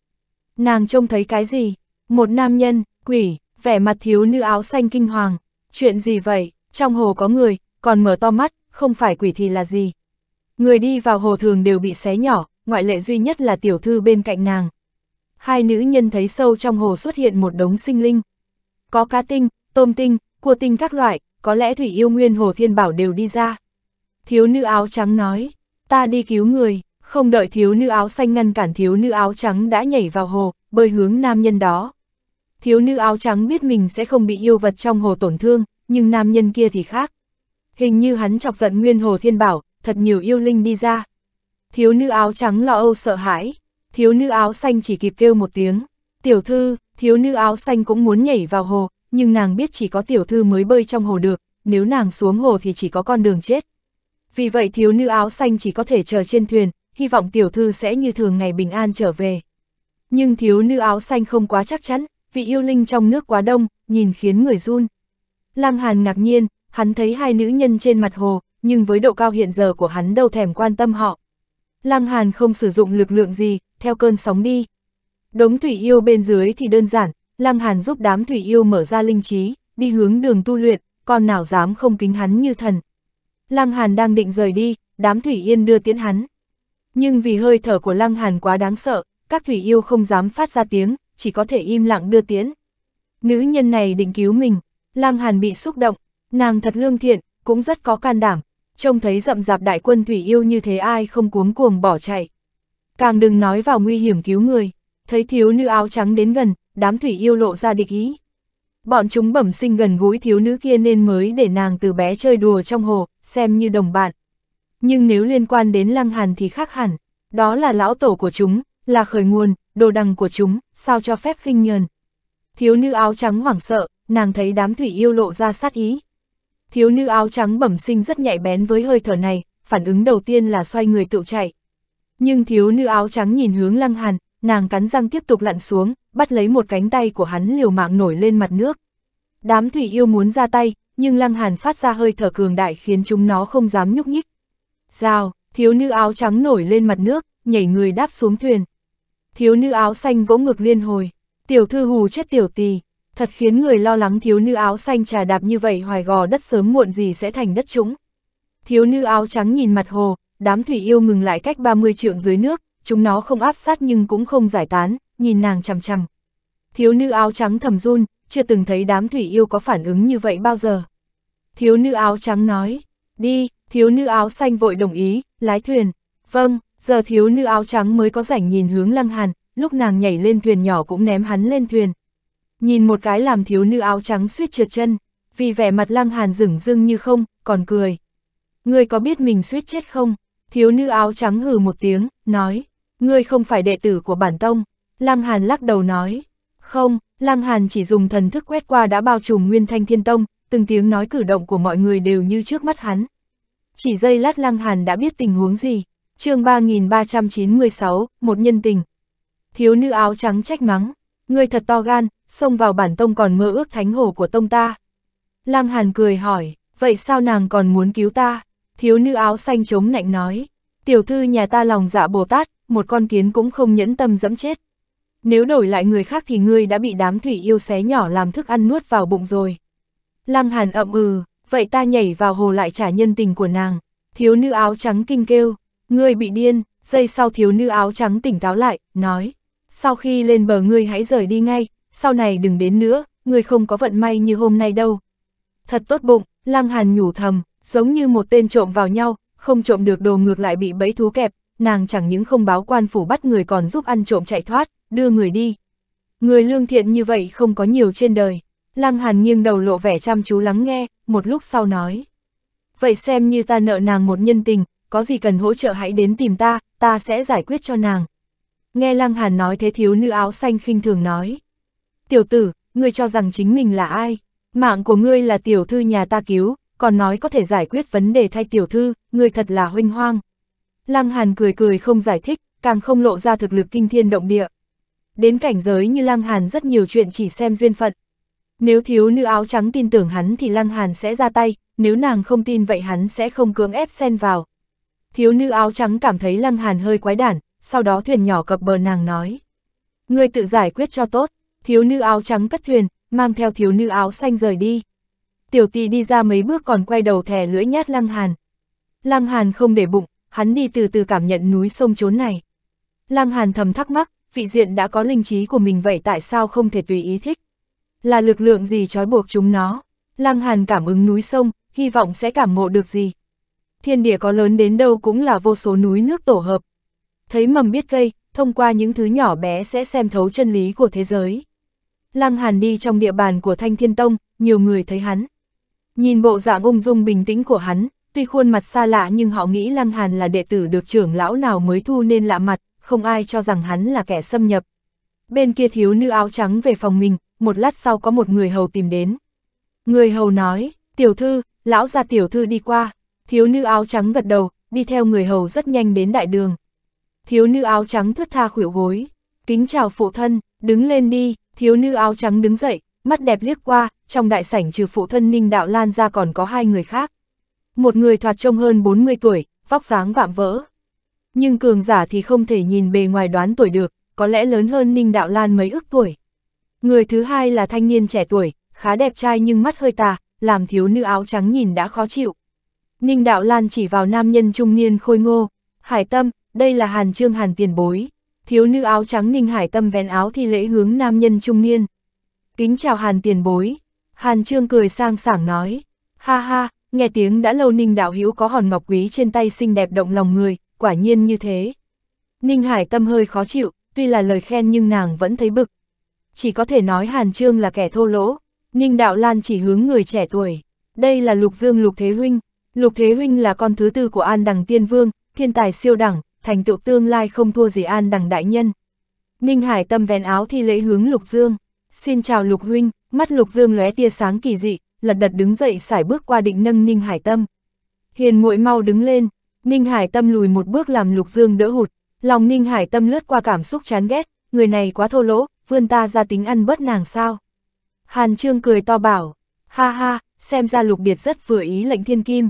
Nàng trông thấy cái gì? Một nam nhân, quỷ, vẻ mặt thiếu nữ áo xanh kinh hoàng. Chuyện gì vậy? Trong hồ có người, còn mở to mắt, không phải quỷ thì là gì? Người đi vào hồ thường đều bị xé nhỏ, ngoại lệ duy nhất là tiểu thư bên cạnh nàng. Hai nữ nhân thấy sâu trong hồ xuất hiện một đống sinh linh. Có cá tinh, tôm tinh, cua tinh các loại, có lẽ Thủy Yêu Nguyên Hồ Thiên Bảo đều đi ra. Thiếu nữ áo trắng nói, ta đi cứu người, không đợi thiếu nữ áo xanh ngăn cản thiếu nữ áo trắng đã nhảy vào hồ, bơi hướng nam nhân đó. Thiếu nữ áo trắng biết mình sẽ không bị yêu vật trong hồ tổn thương, nhưng nam nhân kia thì khác. Hình như hắn chọc giận Nguyên Hồ Thiên Bảo, thật nhiều yêu linh đi ra. Thiếu nữ áo trắng lo âu sợ hãi, thiếu nữ áo xanh chỉ kịp kêu một tiếng. Tiểu thư, thiếu nữ áo xanh cũng muốn nhảy vào hồ, nhưng nàng biết chỉ có tiểu thư mới bơi trong hồ được, nếu nàng xuống hồ thì chỉ có con đường chết. Vì vậy thiếu nữ áo xanh chỉ có thể chờ trên thuyền, hy vọng tiểu thư sẽ như thường ngày bình an trở về. Nhưng thiếu nữ áo xanh không quá chắc chắn, vì yêu linh trong nước quá đông, nhìn khiến người run. Lăng Hàn ngạc nhiên, hắn thấy hai nữ nhân trên mặt hồ, nhưng với độ cao hiện giờ của hắn đâu thèm quan tâm họ. Lăng Hàn không sử dụng lực lượng gì, theo cơn sóng đi. Đống thủy yêu bên dưới thì đơn giản, Lăng Hàn giúp đám thủy yêu mở ra linh trí, đi hướng đường tu luyện, còn nào dám không kính hắn như thần. Lăng Hàn đang định rời đi, đám thủy yên đưa tiến hắn. Nhưng vì hơi thở của Lăng Hàn quá đáng sợ, các thủy yêu không dám phát ra tiếng, chỉ có thể im lặng đưa tiến. Nữ nhân này định cứu mình, Lăng Hàn bị xúc động, nàng thật lương thiện, cũng rất có can đảm, trông thấy rậm rạp đại quân thủy yêu như thế ai không cuống cuồng bỏ chạy. Càng đừng nói vào nguy hiểm cứu người, thấy thiếu nữ áo trắng đến gần, đám thủy yêu lộ ra địch ý. Bọn chúng bẩm sinh gần gũi thiếu nữ kia nên mới để nàng từ bé chơi đùa trong hồ, xem như đồng bạn. Nhưng nếu liên quan đến lăng hàn thì khác hẳn, đó là lão tổ của chúng, là khởi nguồn, đồ đằng của chúng, sao cho phép khinh nhờn. Thiếu nữ áo trắng hoảng sợ, nàng thấy đám thủy yêu lộ ra sát ý, Thiếu nữ áo trắng bẩm sinh rất nhạy bén với hơi thở này, phản ứng đầu tiên là xoay người tự chạy. Nhưng thiếu nữ áo trắng nhìn hướng Lăng Hàn, nàng cắn răng tiếp tục lặn xuống, bắt lấy một cánh tay của hắn liều mạng nổi lên mặt nước. Đám thủy yêu muốn ra tay, nhưng Lăng Hàn phát ra hơi thở cường đại khiến chúng nó không dám nhúc nhích. Rào, thiếu nữ áo trắng nổi lên mặt nước, nhảy người đáp xuống thuyền. Thiếu nữ áo xanh vỗ ngực liên hồi, tiểu thư hù chết tiểu tì, thật khiến người lo lắng thiếu nữ áo xanh trà đạp như vậy hoài gò đất sớm muộn gì sẽ thành đất trũng. Thiếu nữ áo trắng nhìn mặt hồ, đám thủy yêu ngừng lại cách 30 trượng dưới nước, chúng nó không áp sát nhưng cũng không giải tán, nhìn nàng chằm chằm. Thiếu nữ áo trắng thầm run, chưa từng thấy đám thủy yêu có phản ứng như vậy bao giờ. Thiếu nữ áo trắng nói, đi, thiếu nữ áo xanh vội đồng ý, lái thuyền. Vâng, giờ thiếu nữ áo trắng mới có rảnh nhìn hướng lăng hàn, lúc nàng nhảy lên thuyền nhỏ cũng ném hắn lên thuyền, nhìn một cái làm thiếu nữ áo trắng suýt trượt chân, vì vẻ mặt lăng hàn rửng rưng như không, còn cười. Ngươi có biết mình suýt chết không? Thiếu nữ áo trắng hừ một tiếng, nói, ngươi không phải đệ tử của bản tông. Lăng hàn lắc đầu nói, không, lăng hàn chỉ dùng thần thức quét qua đã bao trùm nguyên thanh thiên tông, từng tiếng nói cử động của mọi người đều như trước mắt hắn. Chỉ giây lát lăng hàn đã biết tình huống gì, chương 3396, một nhân tình. Thiếu nữ áo trắng trách mắng, Ngươi thật to gan, xông vào bản tông còn mơ ước thánh hồ của tông ta. Lăng Hàn cười hỏi, vậy sao nàng còn muốn cứu ta? Thiếu nữ áo xanh chống nạnh nói, tiểu thư nhà ta lòng dạ Bồ Tát, một con kiến cũng không nhẫn tâm dẫm chết. Nếu đổi lại người khác thì ngươi đã bị đám thủy yêu xé nhỏ làm thức ăn nuốt vào bụng rồi. Lăng Hàn ậm ừ, vậy ta nhảy vào hồ lại trả nhân tình của nàng. Thiếu nữ áo trắng kinh kêu, ngươi bị điên, giây sau thiếu nữ áo trắng tỉnh táo lại, nói, sau khi lên bờ ngươi hãy rời đi ngay, sau này đừng đến nữa, ngươi không có vận may như hôm nay đâu. Thật tốt bụng, Lăng Hàn nhủ thầm, giống như một tên trộm vào nhau, không trộm được đồ ngược lại bị bẫy thú kẹp, nàng chẳng những không báo quan phủ bắt người còn giúp ăn trộm chạy thoát, đưa người đi. Người lương thiện như vậy không có nhiều trên đời. Lăng Hàn nghiêng đầu lộ vẻ chăm chú lắng nghe, một lúc sau nói. Vậy xem như ta nợ nàng một nhân tình, có gì cần hỗ trợ hãy đến tìm ta, ta sẽ giải quyết cho nàng. Nghe Lăng Hàn nói thế thiếu nữ áo xanh khinh thường nói. Tiểu tử, ngươi cho rằng chính mình là ai? Mạng của ngươi là tiểu thư nhà ta cứu, còn nói có thể giải quyết vấn đề thay tiểu thư, ngươi thật là huynh hoang. Lăng Hàn cười cười không giải thích, càng không lộ ra thực lực kinh thiên động địa. Đến cảnh giới như Lăng Hàn rất nhiều chuyện chỉ xem duyên phận. Nếu thiếu nữ áo trắng tin tưởng hắn thì Lăng Hàn sẽ ra tay, nếu nàng không tin vậy hắn sẽ không cưỡng ép xen vào. Thiếu nữ áo trắng cảm thấy Lăng Hàn hơi quái đản, sau đó thuyền nhỏ cập bờ nàng nói. Người tự giải quyết cho tốt, thiếu nữ áo trắng cất thuyền, mang theo thiếu nữ áo xanh rời đi. Tiểu tì đi ra mấy bước còn quay đầu thẻ lưỡi nhát Lăng Hàn. Lăng Hàn không để bụng, hắn đi từ từ cảm nhận núi sông chốn này. Lăng Hàn thầm thắc mắc, vị diện đã có linh trí của mình vậy tại sao không thể tùy ý thích? Là lực lượng gì trói buộc chúng nó? Lăng Hàn cảm ứng núi sông, hy vọng sẽ cảm ngộ được gì? Thiên địa có lớn đến đâu cũng là vô số núi nước tổ hợp, thấy mầm biết cây, thông qua những thứ nhỏ bé sẽ xem thấu chân lý của thế giới. Lăng Hàn đi trong địa bàn của Thanh Thiên Tông, nhiều người thấy hắn. Nhìn bộ dạng ung dung bình tĩnh của hắn, tuy khuôn mặt xa lạ nhưng họ nghĩ Lăng Hàn là đệ tử được trưởng lão nào mới thu nên lạ mặt, không ai cho rằng hắn là kẻ xâm nhập. Bên kia thiếu nữ áo trắng về phòng mình, một lát sau có một người hầu tìm đến. Người hầu nói, tiểu thư, lão gia tiểu thư đi qua, thiếu nữ áo trắng gật đầu, đi theo người hầu rất nhanh đến đại đường thiếu nữ áo trắng thướt tha khuỷu gối. Kính chào phụ thân, đứng lên đi, thiếu nữ áo trắng đứng dậy, mắt đẹp liếc qua, trong đại sảnh trừ phụ thân Ninh Đạo Lan ra còn có hai người khác. Một người thoạt trông hơn 40 tuổi, vóc dáng vạm vỡ. Nhưng cường giả thì không thể nhìn bề ngoài đoán tuổi được, có lẽ lớn hơn Ninh Đạo Lan mấy ước tuổi. Người thứ hai là thanh niên trẻ tuổi, khá đẹp trai nhưng mắt hơi tà, làm thiếu nữ áo trắng nhìn đã khó chịu. Ninh Đạo Lan chỉ vào nam nhân trung niên khôi ngô, hải tâm, đây là Hàn Trương Hàn tiền bối, thiếu nữ áo trắng Ninh Hải Tâm vén áo thi lễ hướng nam nhân trung niên. Kính chào Hàn tiền bối, Hàn Trương cười sang sảng nói, ha ha, nghe tiếng đã lâu Ninh đạo hữu có hòn ngọc quý trên tay xinh đẹp động lòng người, quả nhiên như thế. Ninh Hải Tâm hơi khó chịu, tuy là lời khen nhưng nàng vẫn thấy bực. Chỉ có thể nói Hàn Trương là kẻ thô lỗ, Ninh Đạo Lan chỉ hướng người trẻ tuổi. Đây là Lục Dương Lục Thế Huynh. Lục Thế Huynh là con thứ tư của An Đằng Tiên Vương, thiên tài siêu đẳng, thành tựu tương lai không thua gì an đằng đại nhân. Ninh Hải tâm vén áo thi lễ hướng Lục Dương. Xin chào Lục Huynh, mắt Lục Dương lóe tia sáng kỳ dị, lật đật đứng dậy xải bước qua định nâng Ninh Hải tâm. Hiền muội mau đứng lên, Ninh Hải tâm lùi một bước làm Lục Dương đỡ hụt, lòng Ninh Hải tâm lướt qua cảm xúc chán ghét, người này quá thô lỗ, vươn ta ra tính ăn bất nàng sao. Hàn Trương cười to bảo, ha ha, xem ra Lục biệt rất vừa ý lệnh thiên kim.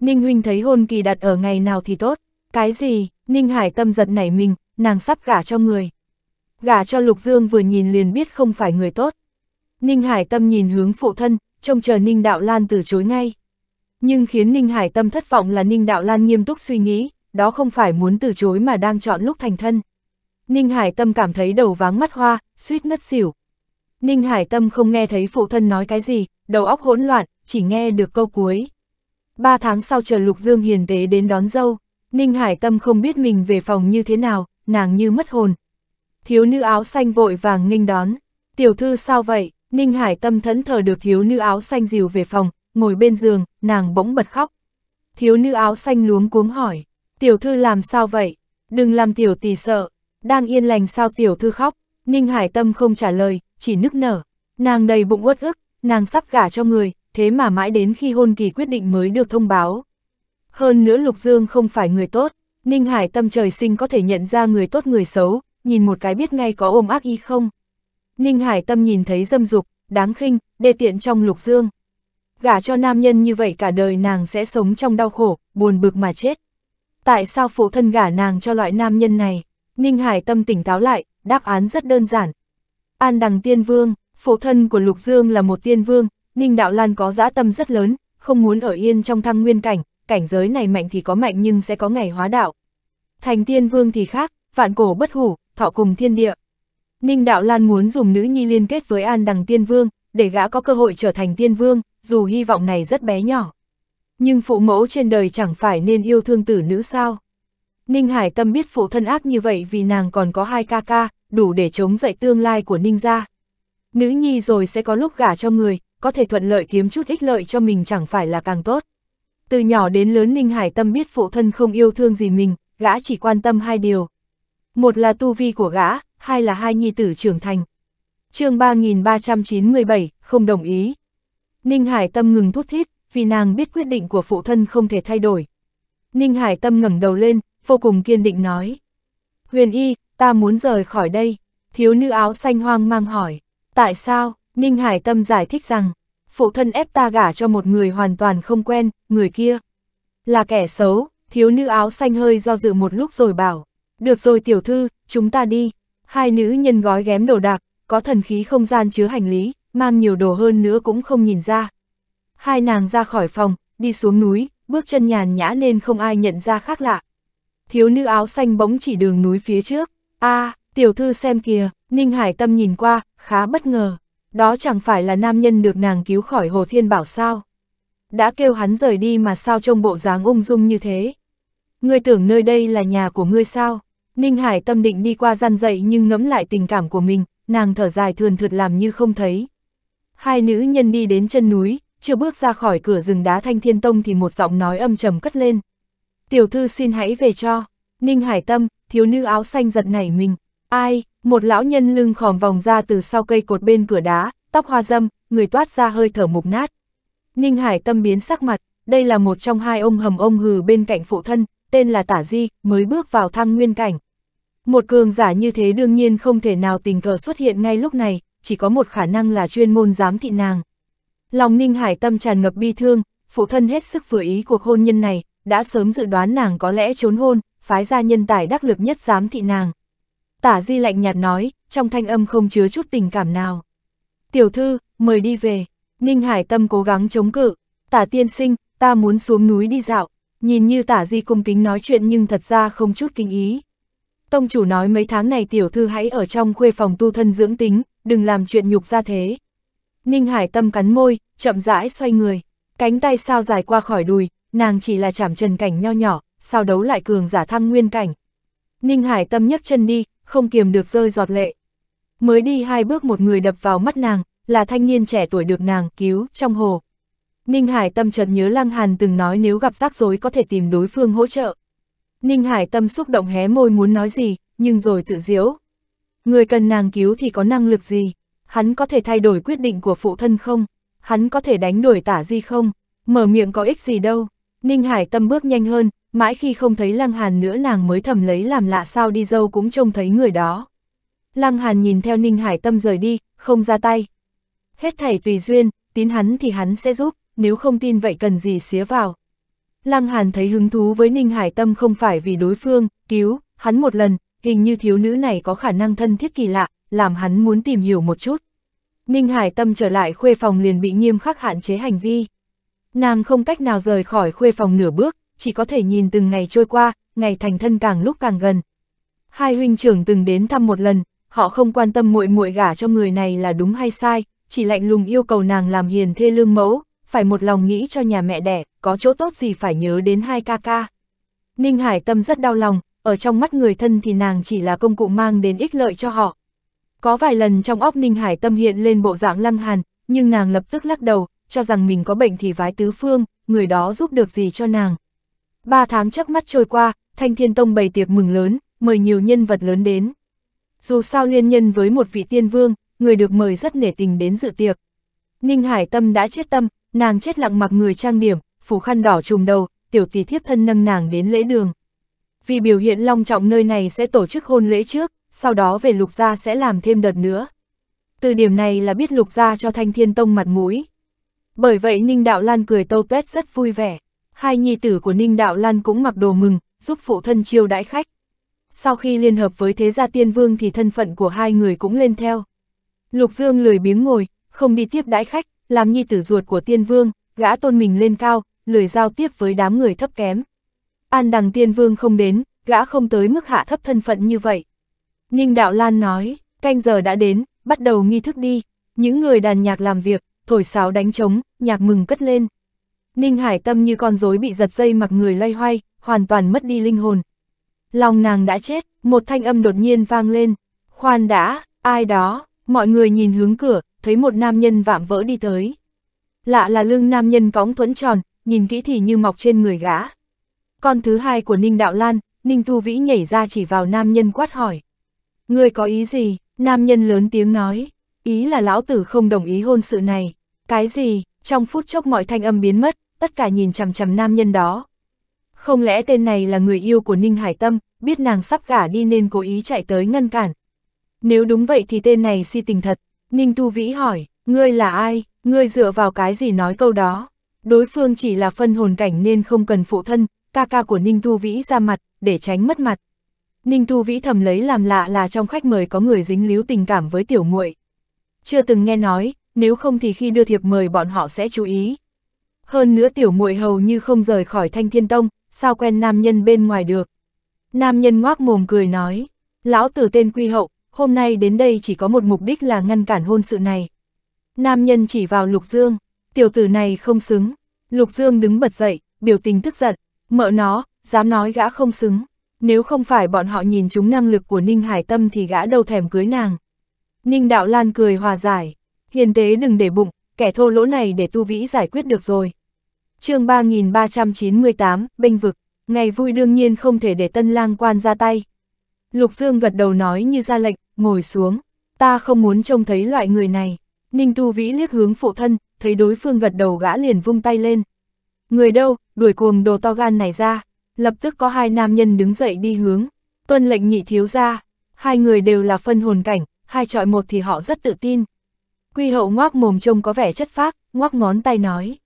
Ninh Huynh thấy hôn kỳ đặt ở ngày nào thì tốt. Cái gì, Ninh Hải tâm giật nảy mình, nàng sắp gả cho người. Gả cho Lục Dương vừa nhìn liền biết không phải người tốt. Ninh Hải tâm nhìn hướng phụ thân, trông chờ Ninh Đạo Lan từ chối ngay. Nhưng khiến Ninh Hải tâm thất vọng là Ninh Đạo Lan nghiêm túc suy nghĩ, đó không phải muốn từ chối mà đang chọn lúc thành thân. Ninh Hải Tâm cảm thấy đầu váng mắt hoa, suýt ngất xỉu. Ninh Hải Tâm không nghe thấy phụ thân nói cái gì, đầu óc hỗn loạn, chỉ nghe được câu cuối. Ba tháng sau chờ Lục Dương hiền tế đến đón dâu. Ninh Hải Tâm không biết mình về phòng như thế nào, nàng như mất hồn. Thiếu nữ áo xanh vội vàng nghênh đón. Tiểu thư sao vậy? Ninh Hải Tâm thẫn thờ được thiếu nữ áo xanh dìu về phòng, ngồi bên giường, nàng bỗng bật khóc. Thiếu nữ áo xanh luống cuống hỏi, tiểu thư làm sao vậy? Đừng làm tiểu tỷ sợ, đang yên lành sao tiểu thư khóc? Ninh Hải Tâm không trả lời, chỉ nức nở. Nàng đầy bụng uất ức, nàng sắp gả cho người, thế mà mãi đến khi hôn kỳ quyết định mới được thông báo. Hơn nữa Lục Dương không phải người tốt, Ninh Hải tâm trời sinh có thể nhận ra người tốt người xấu, nhìn một cái biết ngay có ôm ác y không. Ninh Hải tâm nhìn thấy dâm dục, đáng khinh, đê tiện trong Lục Dương. Gả cho nam nhân như vậy cả đời nàng sẽ sống trong đau khổ, buồn bực mà chết. Tại sao phụ thân gả nàng cho loại nam nhân này? Ninh Hải tâm tỉnh táo lại, đáp án rất đơn giản. An đằng tiên vương, phụ thân của Lục Dương là một tiên vương, Ninh Đạo Lan có dã tâm rất lớn, không muốn ở yên trong thăng nguyên cảnh, cảnh giới này mạnh thì có mạnh nhưng sẽ có ngày hóa đạo. Thành tiên vương thì khác, vạn cổ bất hủ, thọ cùng thiên địa. Ninh Đạo Lan muốn dùng nữ nhi liên kết với An Đằng Tiên Vương, để gã có cơ hội trở thành tiên vương, dù hy vọng này rất bé nhỏ. Nhưng phụ mẫu trên đời chẳng phải nên yêu thương tử nữ sao? Ninh Hải Tâm biết phụ thân ác như vậy vì nàng còn có hai ca ca, đủ để chống dậy tương lai của Ninh gia. Nữ nhi rồi sẽ có lúc gả cho người, có thể thuận lợi kiếm chút ích lợi cho mình chẳng phải là càng tốt. Từ nhỏ đến lớn Ninh Hải Tâm biết phụ thân không yêu thương gì mình, gã chỉ quan tâm hai điều. Một là tu vi của gã, hai là hai nhi tử trưởng thành. chương 3397, không đồng ý. Ninh Hải Tâm ngừng thút thít, vì nàng biết quyết định của phụ thân không thể thay đổi. Ninh Hải Tâm ngẩng đầu lên, vô cùng kiên định nói. Huyền Y, ta muốn rời khỏi đây. Thiếu nữ áo xanh hoang mang hỏi. Tại sao? Ninh Hải Tâm giải thích rằng, phụ thân ép ta gả cho một người hoàn toàn không quen, người kia. Là kẻ xấu, thiếu nữ áo xanh hơi do dự một lúc rồi bảo, được rồi tiểu thư, chúng ta đi. Hai nữ nhân gói ghém đồ đạc, có thần khí không gian chứa hành lý, mang nhiều đồ hơn nữa cũng không nhìn ra. Hai nàng ra khỏi phòng, đi xuống núi, bước chân nhàn nhã nên không ai nhận ra khác lạ. Thiếu nữ áo xanh bỗng chỉ đường núi phía trước. a à, tiểu thư xem kìa, Ninh Hải Tâm nhìn qua, khá bất ngờ đó chẳng phải là nam nhân được nàng cứu khỏi Hồ Thiên Bảo sao. Đã kêu hắn rời đi mà sao trông bộ dáng ung dung như thế. Ngươi tưởng nơi đây là nhà của ngươi sao? Ninh Hải tâm định đi qua gian dậy nhưng ngẫm lại tình cảm của mình, nàng thở dài thườn thượt làm như không thấy. Hai nữ nhân đi đến chân núi, chưa bước ra khỏi cửa rừng đá Thanh Thiên Tông thì một giọng nói âm trầm cất lên. Tiểu thư xin hãy về cho. Ninh Hải tâm, thiếu nữ áo xanh giật nảy mình. Ai, một lão nhân lưng khòm vòng ra từ sau cây cột bên cửa đá, tóc hoa dâm, người toát ra hơi thở mục nát. Ninh Hải tâm biến sắc mặt, đây là một trong hai ông hầm ông hừ bên cạnh phụ thân, tên là Tả Di, mới bước vào thăng nguyên cảnh. Một cường giả như thế đương nhiên không thể nào tình cờ xuất hiện ngay lúc này, chỉ có một khả năng là chuyên môn giám thị nàng. Lòng Ninh Hải tâm tràn ngập bi thương, phụ thân hết sức vừa ý cuộc hôn nhân này, đã sớm dự đoán nàng có lẽ trốn hôn, phái ra nhân tài đắc lực nhất giám thị nàng tả di lạnh nhạt nói, trong thanh âm không chứa chút tình cảm nào. Tiểu thư, mời đi về, Ninh Hải Tâm cố gắng chống cự, tả tiên sinh, ta muốn xuống núi đi dạo, nhìn như tả di cung kính nói chuyện nhưng thật ra không chút kinh ý. Tông chủ nói mấy tháng này tiểu thư hãy ở trong khuê phòng tu thân dưỡng tính, đừng làm chuyện nhục ra thế. Ninh Hải Tâm cắn môi, chậm rãi xoay người, cánh tay sao dài qua khỏi đùi, nàng chỉ là chạm trần cảnh nho nhỏ, sao đấu lại cường giả thăng nguyên cảnh, Ninh Hải Tâm nhấc chân đi, không kiềm được rơi giọt lệ. Mới đi hai bước một người đập vào mắt nàng, là thanh niên trẻ tuổi được nàng cứu trong hồ. Ninh Hải Tâm chợt nhớ Lăng Hàn từng nói nếu gặp rắc rối có thể tìm đối phương hỗ trợ. Ninh Hải Tâm xúc động hé môi muốn nói gì, nhưng rồi tự diễu. Người cần nàng cứu thì có năng lực gì? Hắn có thể thay đổi quyết định của phụ thân không? Hắn có thể đánh đổi tả di không? Mở miệng có ích gì đâu? Ninh Hải Tâm bước nhanh hơn, mãi khi không thấy Lăng Hàn nữa nàng mới thầm lấy làm lạ sao đi dâu cũng trông thấy người đó. Lăng Hàn nhìn theo Ninh Hải Tâm rời đi, không ra tay. Hết thảy tùy duyên, tín hắn thì hắn sẽ giúp, nếu không tin vậy cần gì xía vào. Lăng Hàn thấy hứng thú với Ninh Hải Tâm không phải vì đối phương, cứu, hắn một lần, hình như thiếu nữ này có khả năng thân thiết kỳ lạ, làm hắn muốn tìm hiểu một chút. Ninh Hải Tâm trở lại khuê phòng liền bị nghiêm khắc hạn chế hành vi nàng không cách nào rời khỏi khuê phòng nửa bước, chỉ có thể nhìn từng ngày trôi qua, ngày thành thân càng lúc càng gần. Hai huynh trưởng từng đến thăm một lần, họ không quan tâm muội muội gả cho người này là đúng hay sai, chỉ lạnh lùng yêu cầu nàng làm hiền thê lương mẫu, phải một lòng nghĩ cho nhà mẹ đẻ, có chỗ tốt gì phải nhớ đến hai ca ca. Ninh Hải Tâm rất đau lòng, ở trong mắt người thân thì nàng chỉ là công cụ mang đến ích lợi cho họ. Có vài lần trong óc Ninh Hải Tâm hiện lên bộ dạng lăng hàn, nhưng nàng lập tức lắc đầu, cho rằng mình có bệnh thì vái tứ phương, người đó giúp được gì cho nàng. Ba tháng chớp mắt trôi qua, Thanh Thiên Tông bày tiệc mừng lớn, mời nhiều nhân vật lớn đến. Dù sao liên nhân với một vị tiên vương, người được mời rất nể tình đến dự tiệc. Ninh Hải Tâm đã chết tâm, nàng chết lặng mặc người trang điểm, phủ khăn đỏ trùm đầu, tiểu tỷ thiếp thân nâng nàng đến lễ đường. Vì biểu hiện long trọng nơi này sẽ tổ chức hôn lễ trước, sau đó về lục gia sẽ làm thêm đợt nữa. Từ điểm này là biết lục gia cho Thanh Thiên Tông mặt mũi. Bởi vậy Ninh Đạo Lan cười tâu tét rất vui vẻ. Hai nhi tử của Ninh Đạo Lan cũng mặc đồ mừng, giúp phụ thân chiêu đãi khách. Sau khi liên hợp với thế gia tiên vương thì thân phận của hai người cũng lên theo. Lục Dương lười biếng ngồi, không đi tiếp đãi khách, làm nhi tử ruột của tiên vương, gã tôn mình lên cao, lười giao tiếp với đám người thấp kém. An đằng tiên vương không đến, gã không tới mức hạ thấp thân phận như vậy. Ninh Đạo Lan nói, canh giờ đã đến, bắt đầu nghi thức đi, những người đàn nhạc làm việc, thổi sáo đánh trống, nhạc mừng cất lên. Ninh Hải Tâm như con rối bị giật dây mặc người loay hoay, hoàn toàn mất đi linh hồn. Lòng nàng đã chết, một thanh âm đột nhiên vang lên. Khoan đã, ai đó, mọi người nhìn hướng cửa, thấy một nam nhân vạm vỡ đi tới. Lạ là lưng nam nhân cõng thuẫn tròn, nhìn kỹ thì như mọc trên người gã. Con thứ hai của Ninh Đạo Lan, Ninh Thu Vĩ nhảy ra chỉ vào nam nhân quát hỏi. Người có ý gì? Nam nhân lớn tiếng nói, ý là lão tử không đồng ý hôn sự này. Cái gì, trong phút chốc mọi thanh âm biến mất, tất cả nhìn chằm chằm nam nhân đó. Không lẽ tên này là người yêu của Ninh Hải Tâm, biết nàng sắp gả đi nên cố ý chạy tới ngăn cản. Nếu đúng vậy thì tên này si tình thật. Ninh Tu Vĩ hỏi, ngươi là ai, ngươi dựa vào cái gì nói câu đó. Đối phương chỉ là phân hồn cảnh nên không cần phụ thân, ca ca của Ninh Tu Vĩ ra mặt, để tránh mất mặt. Ninh Tu Vĩ thầm lấy làm lạ là trong khách mời có người dính líu tình cảm với tiểu muội chưa từng nghe nói, nếu không thì khi đưa thiệp mời bọn họ sẽ chú ý. Hơn nữa tiểu muội hầu như không rời khỏi thanh thiên tông, sao quen nam nhân bên ngoài được. Nam nhân ngoác mồm cười nói, lão tử tên quy hậu, hôm nay đến đây chỉ có một mục đích là ngăn cản hôn sự này. Nam nhân chỉ vào lục dương, tiểu tử này không xứng. Lục dương đứng bật dậy, biểu tình tức giận, mợ nó, dám nói gã không xứng. Nếu không phải bọn họ nhìn chúng năng lực của Ninh Hải Tâm thì gã đâu thèm cưới nàng. Ninh Đạo Lan cười hòa giải, hiền tế đừng để bụng, kẻ thô lỗ này để tu vĩ giải quyết được rồi. chương 3398, bênh vực, ngày vui đương nhiên không thể để tân lang quan ra tay. Lục Dương gật đầu nói như ra lệnh, ngồi xuống, ta không muốn trông thấy loại người này. Ninh Tu Vĩ liếc hướng phụ thân, thấy đối phương gật đầu gã liền vung tay lên. Người đâu, đuổi cuồng đồ to gan này ra. Lập tức có hai nam nhân đứng dậy đi hướng. Tuân lệnh nhị thiếu ra. Hai người đều là phân hồn cảnh, hai trọi một thì họ rất tự tin. Quy hậu ngoác mồm trông có vẻ chất phác, ngoác ngón tay nói.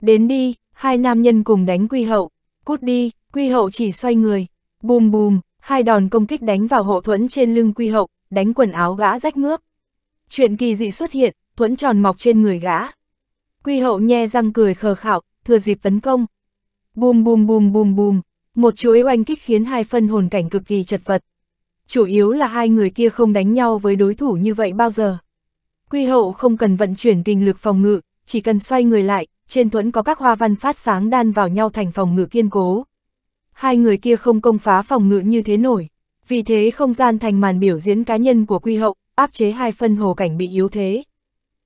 Đến đi, hai nam nhân cùng đánh quy hậu, cút đi, quy hậu chỉ xoay người, bùm bùm, hai đòn công kích đánh vào hộ thuẫn trên lưng quy hậu, đánh quần áo gã rách nước. Chuyện kỳ dị xuất hiện, thuẫn tròn mọc trên người gã. Quy hậu nhe răng cười khờ khạo, thừa dịp tấn công. Bùm bùm bùm bùm bùm, một chuỗi oanh kích khiến hai phân hồn cảnh cực kỳ chật vật chủ yếu là hai người kia không đánh nhau với đối thủ như vậy bao giờ. Quy hậu không cần vận chuyển kinh lực phòng ngự, chỉ cần xoay người lại, trên thuẫn có các hoa văn phát sáng đan vào nhau thành phòng ngự kiên cố. Hai người kia không công phá phòng ngự như thế nổi, vì thế không gian thành màn biểu diễn cá nhân của quy hậu, áp chế hai phân hồ cảnh bị yếu thế.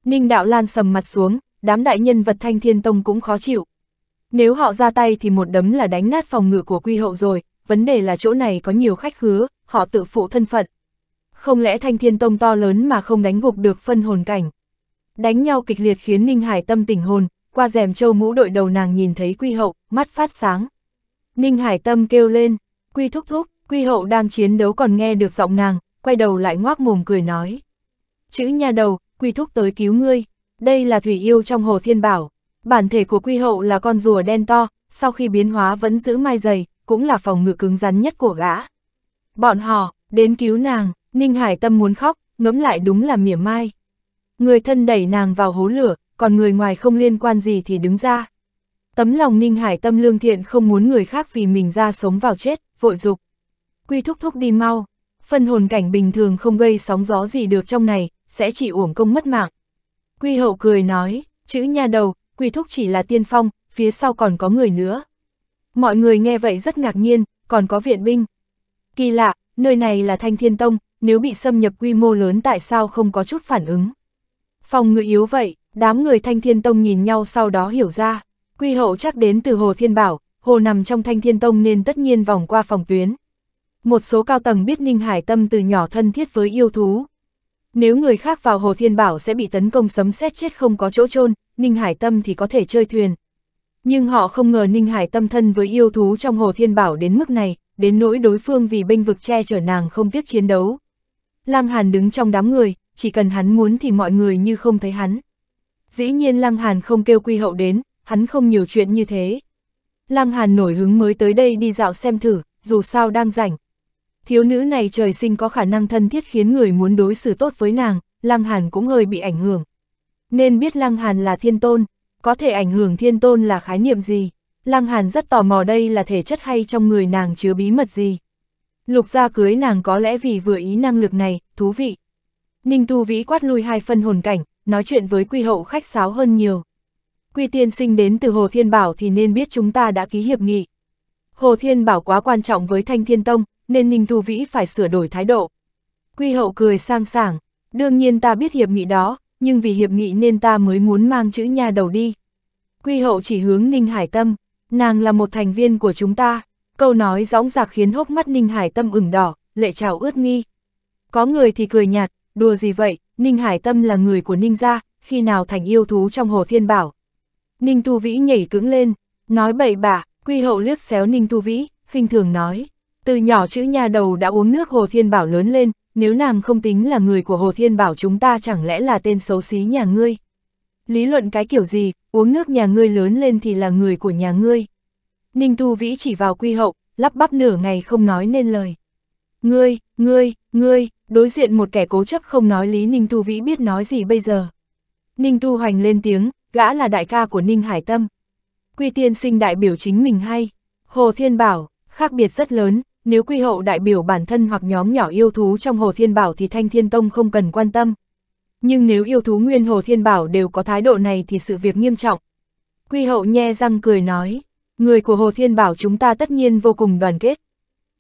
Ninh Đạo Lan sầm mặt xuống, đám đại nhân vật thanh thiên tông cũng khó chịu. Nếu họ ra tay thì một đấm là đánh nát phòng ngự của quy hậu rồi, vấn đề là chỗ này có nhiều khách khứa, họ tự phụ thân phận. Không lẽ thanh thiên tông to lớn mà không đánh gục được phân hồn cảnh? Đánh nhau kịch liệt khiến Ninh Hải tâm tỉnh hồn, qua rèm châu mũ đội đầu nàng nhìn thấy quy hậu, mắt phát sáng. Ninh Hải tâm kêu lên, quy thúc thúc, quy hậu đang chiến đấu còn nghe được giọng nàng, quay đầu lại ngoác mồm cười nói. Chữ nhà đầu, quy thúc tới cứu ngươi, đây là thủy yêu trong hồ thiên bảo. Bản thể của quy hậu là con rùa đen to, sau khi biến hóa vẫn giữ mai dày, cũng là phòng ngự cứng rắn nhất của gã. Bọn họ, đến cứu nàng, Ninh Hải Tâm muốn khóc, ngẫm lại đúng là mỉa mai. Người thân đẩy nàng vào hố lửa, còn người ngoài không liên quan gì thì đứng ra. Tấm lòng Ninh Hải Tâm lương thiện không muốn người khác vì mình ra sống vào chết, vội dục. Quy thúc thúc đi mau, phân hồn cảnh bình thường không gây sóng gió gì được trong này, sẽ chỉ uổng công mất mạng. Quy hậu cười nói, chữ nha đầu, quy thúc chỉ là tiên phong, phía sau còn có người nữa. Mọi người nghe vậy rất ngạc nhiên, còn có viện binh. Kỳ lạ, nơi này là Thanh Thiên Tông, nếu bị xâm nhập quy mô lớn tại sao không có chút phản ứng. Phòng ngự yếu vậy, đám người Thanh Thiên Tông nhìn nhau sau đó hiểu ra, quy hậu chắc đến từ Hồ Thiên Bảo, hồ nằm trong Thanh Thiên Tông nên tất nhiên vòng qua phòng tuyến. Một số cao tầng biết Ninh Hải Tâm từ nhỏ thân thiết với yêu thú. Nếu người khác vào Hồ Thiên Bảo sẽ bị tấn công sấm sét chết không có chỗ chôn Ninh Hải Tâm thì có thể chơi thuyền. Nhưng họ không ngờ Ninh Hải tâm thân với yêu thú trong Hồ Thiên Bảo đến mức này, đến nỗi đối phương vì bênh vực che chở nàng không tiếc chiến đấu. Lăng Hàn đứng trong đám người, chỉ cần hắn muốn thì mọi người như không thấy hắn. Dĩ nhiên Lăng Hàn không kêu quy hậu đến, hắn không nhiều chuyện như thế. Lăng Hàn nổi hứng mới tới đây đi dạo xem thử, dù sao đang rảnh. Thiếu nữ này trời sinh có khả năng thân thiết khiến người muốn đối xử tốt với nàng, Lăng Hàn cũng hơi bị ảnh hưởng. Nên biết Lăng Hàn là thiên tôn, có thể ảnh hưởng thiên tôn là khái niệm gì? Lăng Hàn rất tò mò đây là thể chất hay trong người nàng chứa bí mật gì? Lục gia cưới nàng có lẽ vì vừa ý năng lực này, thú vị. Ninh Tu Vĩ quát lui hai phân hồn cảnh, nói chuyện với quy hậu khách sáo hơn nhiều. Quy tiên sinh đến từ Hồ Thiên Bảo thì nên biết chúng ta đã ký hiệp nghị. Hồ Thiên Bảo quá quan trọng với Thanh Thiên Tông, nên Ninh Tu Vĩ phải sửa đổi thái độ. Quy hậu cười sang sảng, đương nhiên ta biết hiệp nghị đó, nhưng vì hiệp nghị nên ta mới muốn mang chữ nhà đầu đi. Quy hậu chỉ hướng Ninh Hải Tâm, nàng là một thành viên của chúng ta, câu nói gióng giạc khiến hốc mắt Ninh Hải Tâm ửng đỏ, lệ trào ướt nghi. Có người thì cười nhạt, đùa gì vậy, Ninh Hải Tâm là người của Ninh gia, khi nào thành yêu thú trong hồ thiên bảo. Ninh Tu Vĩ nhảy cứng lên, nói bậy bạ, quy hậu liếc xéo Ninh Tu Vĩ, khinh thường nói. Từ nhỏ chữ nhà đầu đã uống nước hồ thiên bảo lớn lên, nếu nàng không tính là người của Hồ Thiên Bảo chúng ta chẳng lẽ là tên xấu xí nhà ngươi. Lý luận cái kiểu gì, uống nước nhà ngươi lớn lên thì là người của nhà ngươi. Ninh Tu Vĩ chỉ vào quy hậu, lắp bắp nửa ngày không nói nên lời. Ngươi, ngươi, ngươi, đối diện một kẻ cố chấp không nói lý Ninh Tu Vĩ biết nói gì bây giờ. Ninh Tu Hoành lên tiếng, gã là đại ca của Ninh Hải Tâm. Quy tiên sinh đại biểu chính mình hay. Hồ Thiên Bảo, khác biệt rất lớn, nếu quy hậu đại biểu bản thân hoặc nhóm nhỏ yêu thú trong Hồ Thiên Bảo thì Thanh Thiên Tông không cần quan tâm. Nhưng nếu yêu thú nguyên Hồ Thiên Bảo đều có thái độ này thì sự việc nghiêm trọng. Quy hậu nhe răng cười nói, người của Hồ Thiên Bảo chúng ta tất nhiên vô cùng đoàn kết.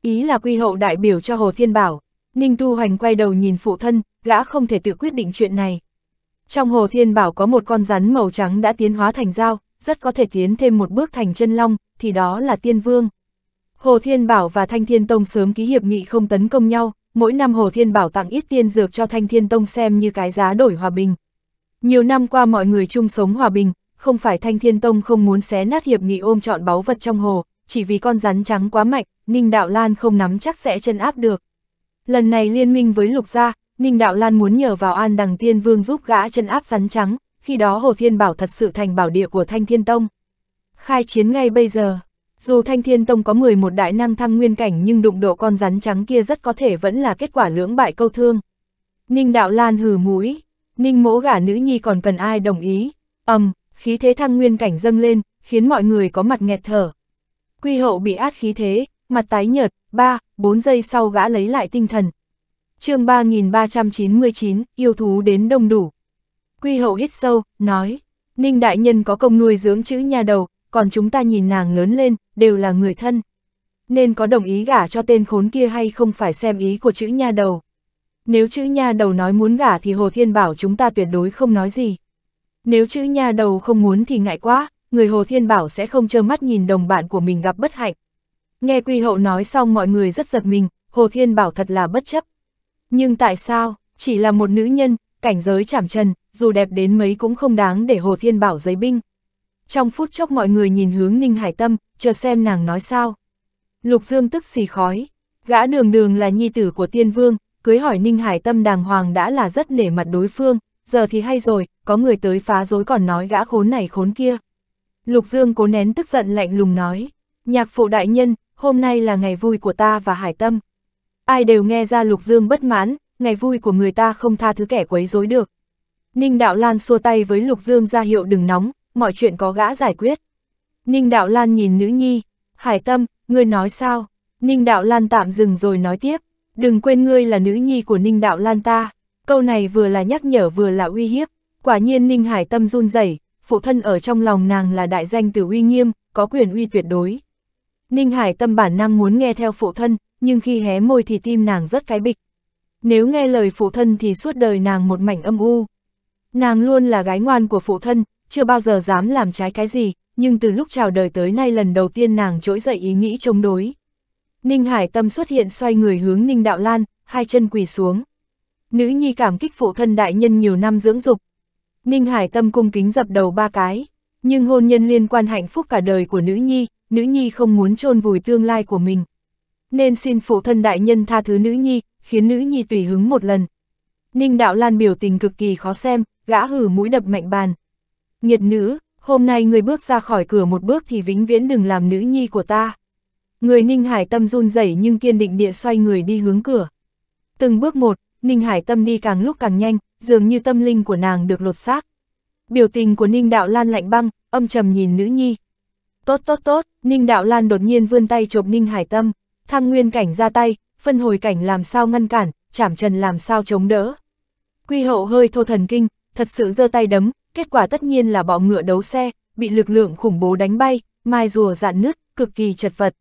Ý là quy hậu đại biểu cho Hồ Thiên Bảo, Ninh Tu Hoành quay đầu nhìn phụ thân, gã không thể tự quyết định chuyện này. Trong Hồ Thiên Bảo có một con rắn màu trắng đã tiến hóa thành dao, rất có thể tiến thêm một bước thành chân long, thì đó là tiên vương. Hồ Thiên Bảo và Thanh Thiên Tông sớm ký hiệp nghị không tấn công nhau, mỗi năm Hồ Thiên Bảo tặng ít tiên dược cho Thanh Thiên Tông xem như cái giá đổi hòa bình. Nhiều năm qua mọi người chung sống hòa bình, không phải Thanh Thiên Tông không muốn xé nát hiệp nghị ôm trọn báu vật trong hồ, chỉ vì con rắn trắng quá mạnh, Ninh Đạo Lan không nắm chắc sẽ chân áp được. Lần này liên minh với Lục Gia, Ninh Đạo Lan muốn nhờ vào An Đằng Tiên Vương giúp gã chân áp rắn trắng, khi đó Hồ Thiên Bảo thật sự thành bảo địa của Thanh Thiên Tông. Khai chiến ngay bây giờ. Dù Thanh Thiên Tông có 11 đại năng thăng nguyên cảnh nhưng đụng độ con rắn trắng kia rất có thể vẫn là kết quả lưỡng bại câu thương. Ninh Đạo Lan hừ mũi, Ninh mỗ gả nữ nhi còn cần ai đồng ý, ầm, um, khí thế thăng nguyên cảnh dâng lên, khiến mọi người có mặt nghẹt thở. Quy hậu bị át khí thế, mặt tái nhợt, 3, 4 giây sau gã lấy lại tinh thần. chương 3399, yêu thú đến đông đủ. Quy hậu hít sâu, nói, Ninh đại nhân có công nuôi dưỡng chữ nhà đầu, còn chúng ta nhìn nàng lớn lên, đều là người thân. Nên có đồng ý gả cho tên khốn kia hay không phải xem ý của chữ nha đầu. Nếu chữ nha đầu nói muốn gả thì Hồ Thiên Bảo chúng ta tuyệt đối không nói gì. Nếu chữ nha đầu không muốn thì ngại quá, người Hồ Thiên Bảo sẽ không trơ mắt nhìn đồng bạn của mình gặp bất hạnh. Nghe Quy Hậu nói xong mọi người rất giật mình, Hồ Thiên Bảo thật là bất chấp. Nhưng tại sao, chỉ là một nữ nhân, cảnh giới chảm chân dù đẹp đến mấy cũng không đáng để Hồ Thiên Bảo giấy binh. Trong phút chốc mọi người nhìn hướng Ninh Hải Tâm, chờ xem nàng nói sao. Lục Dương tức xì khói, gã đường đường là nhi tử của tiên vương, cưới hỏi Ninh Hải Tâm đàng hoàng đã là rất nể mặt đối phương, giờ thì hay rồi, có người tới phá rối còn nói gã khốn này khốn kia. Lục Dương cố nén tức giận lạnh lùng nói, nhạc phụ đại nhân, hôm nay là ngày vui của ta và Hải Tâm. Ai đều nghe ra Lục Dương bất mãn, ngày vui của người ta không tha thứ kẻ quấy rối được. Ninh Đạo Lan xua tay với Lục Dương ra hiệu đừng nóng, mọi chuyện có gã giải quyết. Ninh Đạo Lan nhìn nữ nhi, Hải Tâm, ngươi nói sao? Ninh Đạo Lan tạm dừng rồi nói tiếp, đừng quên ngươi là nữ nhi của Ninh Đạo Lan ta. Câu này vừa là nhắc nhở vừa là uy hiếp, quả nhiên Ninh Hải Tâm run rẩy, phụ thân ở trong lòng nàng là đại danh từ uy nghiêm, có quyền uy tuyệt đối. Ninh Hải Tâm bản năng muốn nghe theo phụ thân, nhưng khi hé môi thì tim nàng rất cái bịch. Nếu nghe lời phụ thân thì suốt đời nàng một mảnh âm u. Nàng luôn là gái ngoan của phụ thân, chưa bao giờ dám làm trái cái gì, nhưng từ lúc chào đời tới nay lần đầu tiên nàng trỗi dậy ý nghĩ chống đối. Ninh Hải Tâm xuất hiện xoay người hướng Ninh Đạo Lan, hai chân quỳ xuống. Nữ nhi cảm kích phụ thân đại nhân nhiều năm dưỡng dục. Ninh Hải Tâm cung kính dập đầu ba cái, nhưng hôn nhân liên quan hạnh phúc cả đời của nữ nhi, nữ nhi không muốn chôn vùi tương lai của mình. Nên xin phụ thân đại nhân tha thứ nữ nhi, khiến nữ nhi tùy hứng một lần. Ninh Đạo Lan biểu tình cực kỳ khó xem, gã hử mũi đập mạnh bàn. Nhiệt nữ, hôm nay người bước ra khỏi cửa một bước thì vĩnh viễn đừng làm nữ nhi của ta. Người Ninh Hải Tâm run rẩy nhưng kiên định địa xoay người đi hướng cửa. Từng bước một, Ninh Hải Tâm đi càng lúc càng nhanh, dường như tâm linh của nàng được lột xác. Biểu tình của Ninh Đạo Lan lạnh băng, âm trầm nhìn nữ nhi. Tốt tốt tốt, Ninh Đạo Lan đột nhiên vươn tay chộp Ninh Hải Tâm, thăng nguyên cảnh ra tay, phân hồi cảnh làm sao ngăn cản, chảm trần làm sao chống đỡ. Quy hậu hơi thô thần kinh, thật sự giơ tay đấm, kết quả tất nhiên là bọ ngựa đấu xe, bị lực lượng khủng bố đánh bay, mai rùa dạn nứt, cực kỳ chật vật.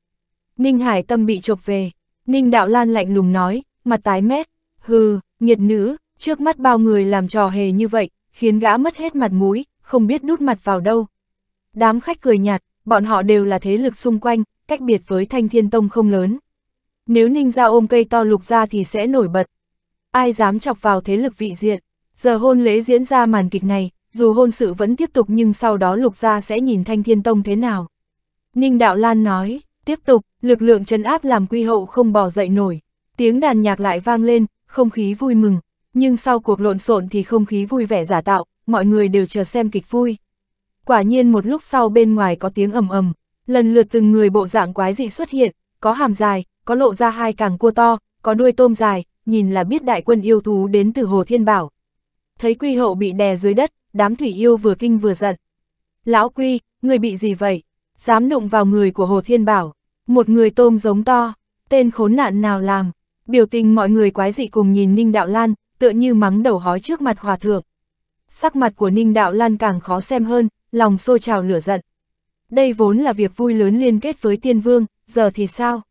Ninh Hải Tâm bị chộp về, Ninh Đạo Lan lạnh lùng nói, mặt tái mét, hừ, nhiệt nữ, trước mắt bao người làm trò hề như vậy, khiến gã mất hết mặt mũi, không biết đút mặt vào đâu. Đám khách cười nhạt, bọn họ đều là thế lực xung quanh, cách biệt với Thanh Thiên Tông không lớn. Nếu Ninh ra ôm cây to lục ra thì sẽ nổi bật. Ai dám chọc vào thế lực vị diện, giờ hôn lễ diễn ra màn kịch này, dù hôn sự vẫn tiếp tục nhưng sau đó lục gia sẽ nhìn thanh thiên tông thế nào. Ninh Đạo Lan nói, tiếp tục, lực lượng chân áp làm quy hậu không bỏ dậy nổi, tiếng đàn nhạc lại vang lên, không khí vui mừng, nhưng sau cuộc lộn xộn thì không khí vui vẻ giả tạo, mọi người đều chờ xem kịch vui. Quả nhiên một lúc sau bên ngoài có tiếng ầm ầm, lần lượt từng người bộ dạng quái dị xuất hiện, có hàm dài, có lộ ra hai càng cua to, có đuôi tôm dài, nhìn là biết đại quân yêu thú đến từ Hồ Thiên Bảo. Thấy quy hậu bị đè dưới đất, đám thủy yêu vừa kinh vừa giận. Lão Quy, người bị gì vậy? Dám đụng vào người của Hồ Thiên Bảo, một người tôm giống to, tên khốn nạn nào làm? Biểu tình mọi người quái dị cùng nhìn Ninh Đạo Lan, tựa như mắng đầu hói trước mặt hòa thượng. Sắc mặt của Ninh Đạo Lan càng khó xem hơn, lòng sôi trào lửa giận. Đây vốn là việc vui lớn liên kết với tiên vương, giờ thì sao?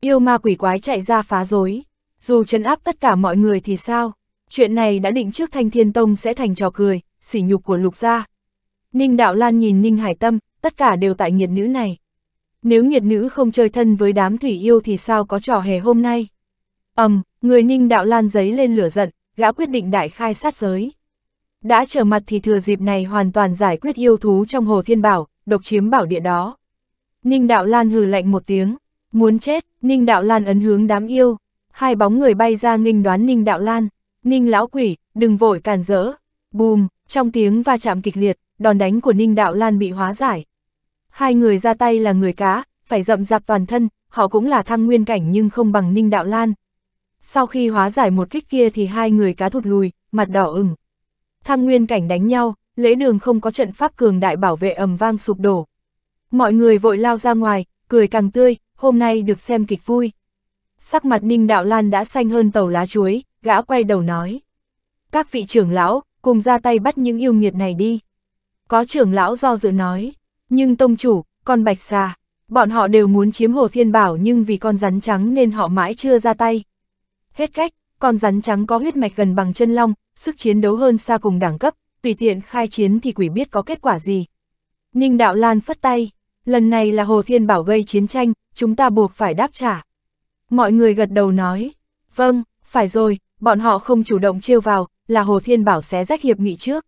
Yêu ma quỷ quái chạy ra phá rối, dù trấn áp tất cả mọi người thì sao? Chuyện này đã định trước Thanh Thiên Tông sẽ thành trò cười, sỉ nhục của lục gia. Ninh Đạo Lan nhìn Ninh Hải Tâm, tất cả đều tại nghiệt nữ này. Nếu nghiệt nữ không chơi thân với đám thủy yêu thì sao có trò hề hôm nay? ầm, um, người Ninh Đạo Lan giấy lên lửa giận, gã quyết định đại khai sát giới. Đã trở mặt thì thừa dịp này hoàn toàn giải quyết yêu thú trong hồ thiên bảo, độc chiếm bảo địa đó. Ninh Đạo Lan hừ lạnh một tiếng, muốn chết, Ninh Đạo Lan ấn hướng đám yêu. Hai bóng người bay ra nghinh đoán Ninh Đạo Lan, Ninh lão quỷ, đừng vội cản rỡ. Bùm, trong tiếng va chạm kịch liệt, đòn đánh của Ninh Đạo Lan bị hóa giải. Hai người ra tay là người cá, phải rậm rạp toàn thân, họ cũng là thăng nguyên cảnh nhưng không bằng Ninh Đạo Lan. Sau khi hóa giải một kích kia thì hai người cá thụt lùi, mặt đỏ ửng. Thăng nguyên cảnh đánh nhau, lễ đường không có trận pháp cường đại bảo vệ ầm vang sụp đổ. Mọi người vội lao ra ngoài, cười càng tươi, hôm nay được xem kịch vui. Sắc mặt Ninh Đạo Lan đã xanh hơn tàu lá chuối, gã quay đầu nói. Các vị trưởng lão, cùng ra tay bắt những yêu nghiệt này đi. Có trưởng lão do dự nói, nhưng tông chủ, con bạch xà, bọn họ đều muốn chiếm hồ thiên bảo nhưng vì con rắn trắng nên họ mãi chưa ra tay. Hết cách, con rắn trắng có huyết mạch gần bằng chân long, sức chiến đấu hơn xa cùng đẳng cấp, tùy tiện khai chiến thì quỷ biết có kết quả gì. Ninh Đạo Lan phất tay, lần này là Hồ Thiên Bảo gây chiến tranh, chúng ta buộc phải đáp trả. Mọi người gật đầu nói, vâng, phải rồi, bọn họ không chủ động trêu vào, là Hồ Thiên Bảo xé rách hiệp nghị trước.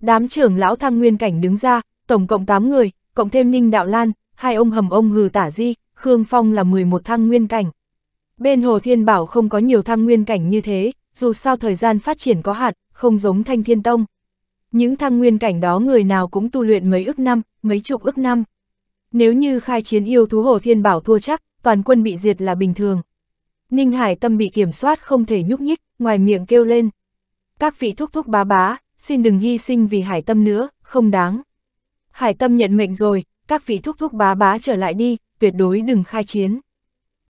Đám trưởng lão thăng nguyên cảnh đứng ra, tổng cộng 8 người, cộng thêm Ninh Đạo Lan, hai ông hầm ông hừ tả di, Khương Phong là 11 thăng nguyên cảnh. Bên Hồ Thiên Bảo không có nhiều thăng nguyên cảnh như thế, dù sao thời gian phát triển có hạn, không giống Thanh Thiên Tông. Những thăng nguyên cảnh đó người nào cũng tu luyện mấy ức năm, mấy chục ức năm. Nếu như khai chiến yêu thú Hồ Thiên Bảo thua chắc, toàn quân bị diệt là bình thường. Ninh Hải Tâm bị kiểm soát không thể nhúc nhích, ngoài miệng kêu lên các vị thúc thúc bá bá, xin đừng hy sinh vì hải tâm nữa, không đáng. Hải tâm nhận mệnh rồi, các vị thúc thúc bá bá trở lại đi, tuyệt đối đừng khai chiến.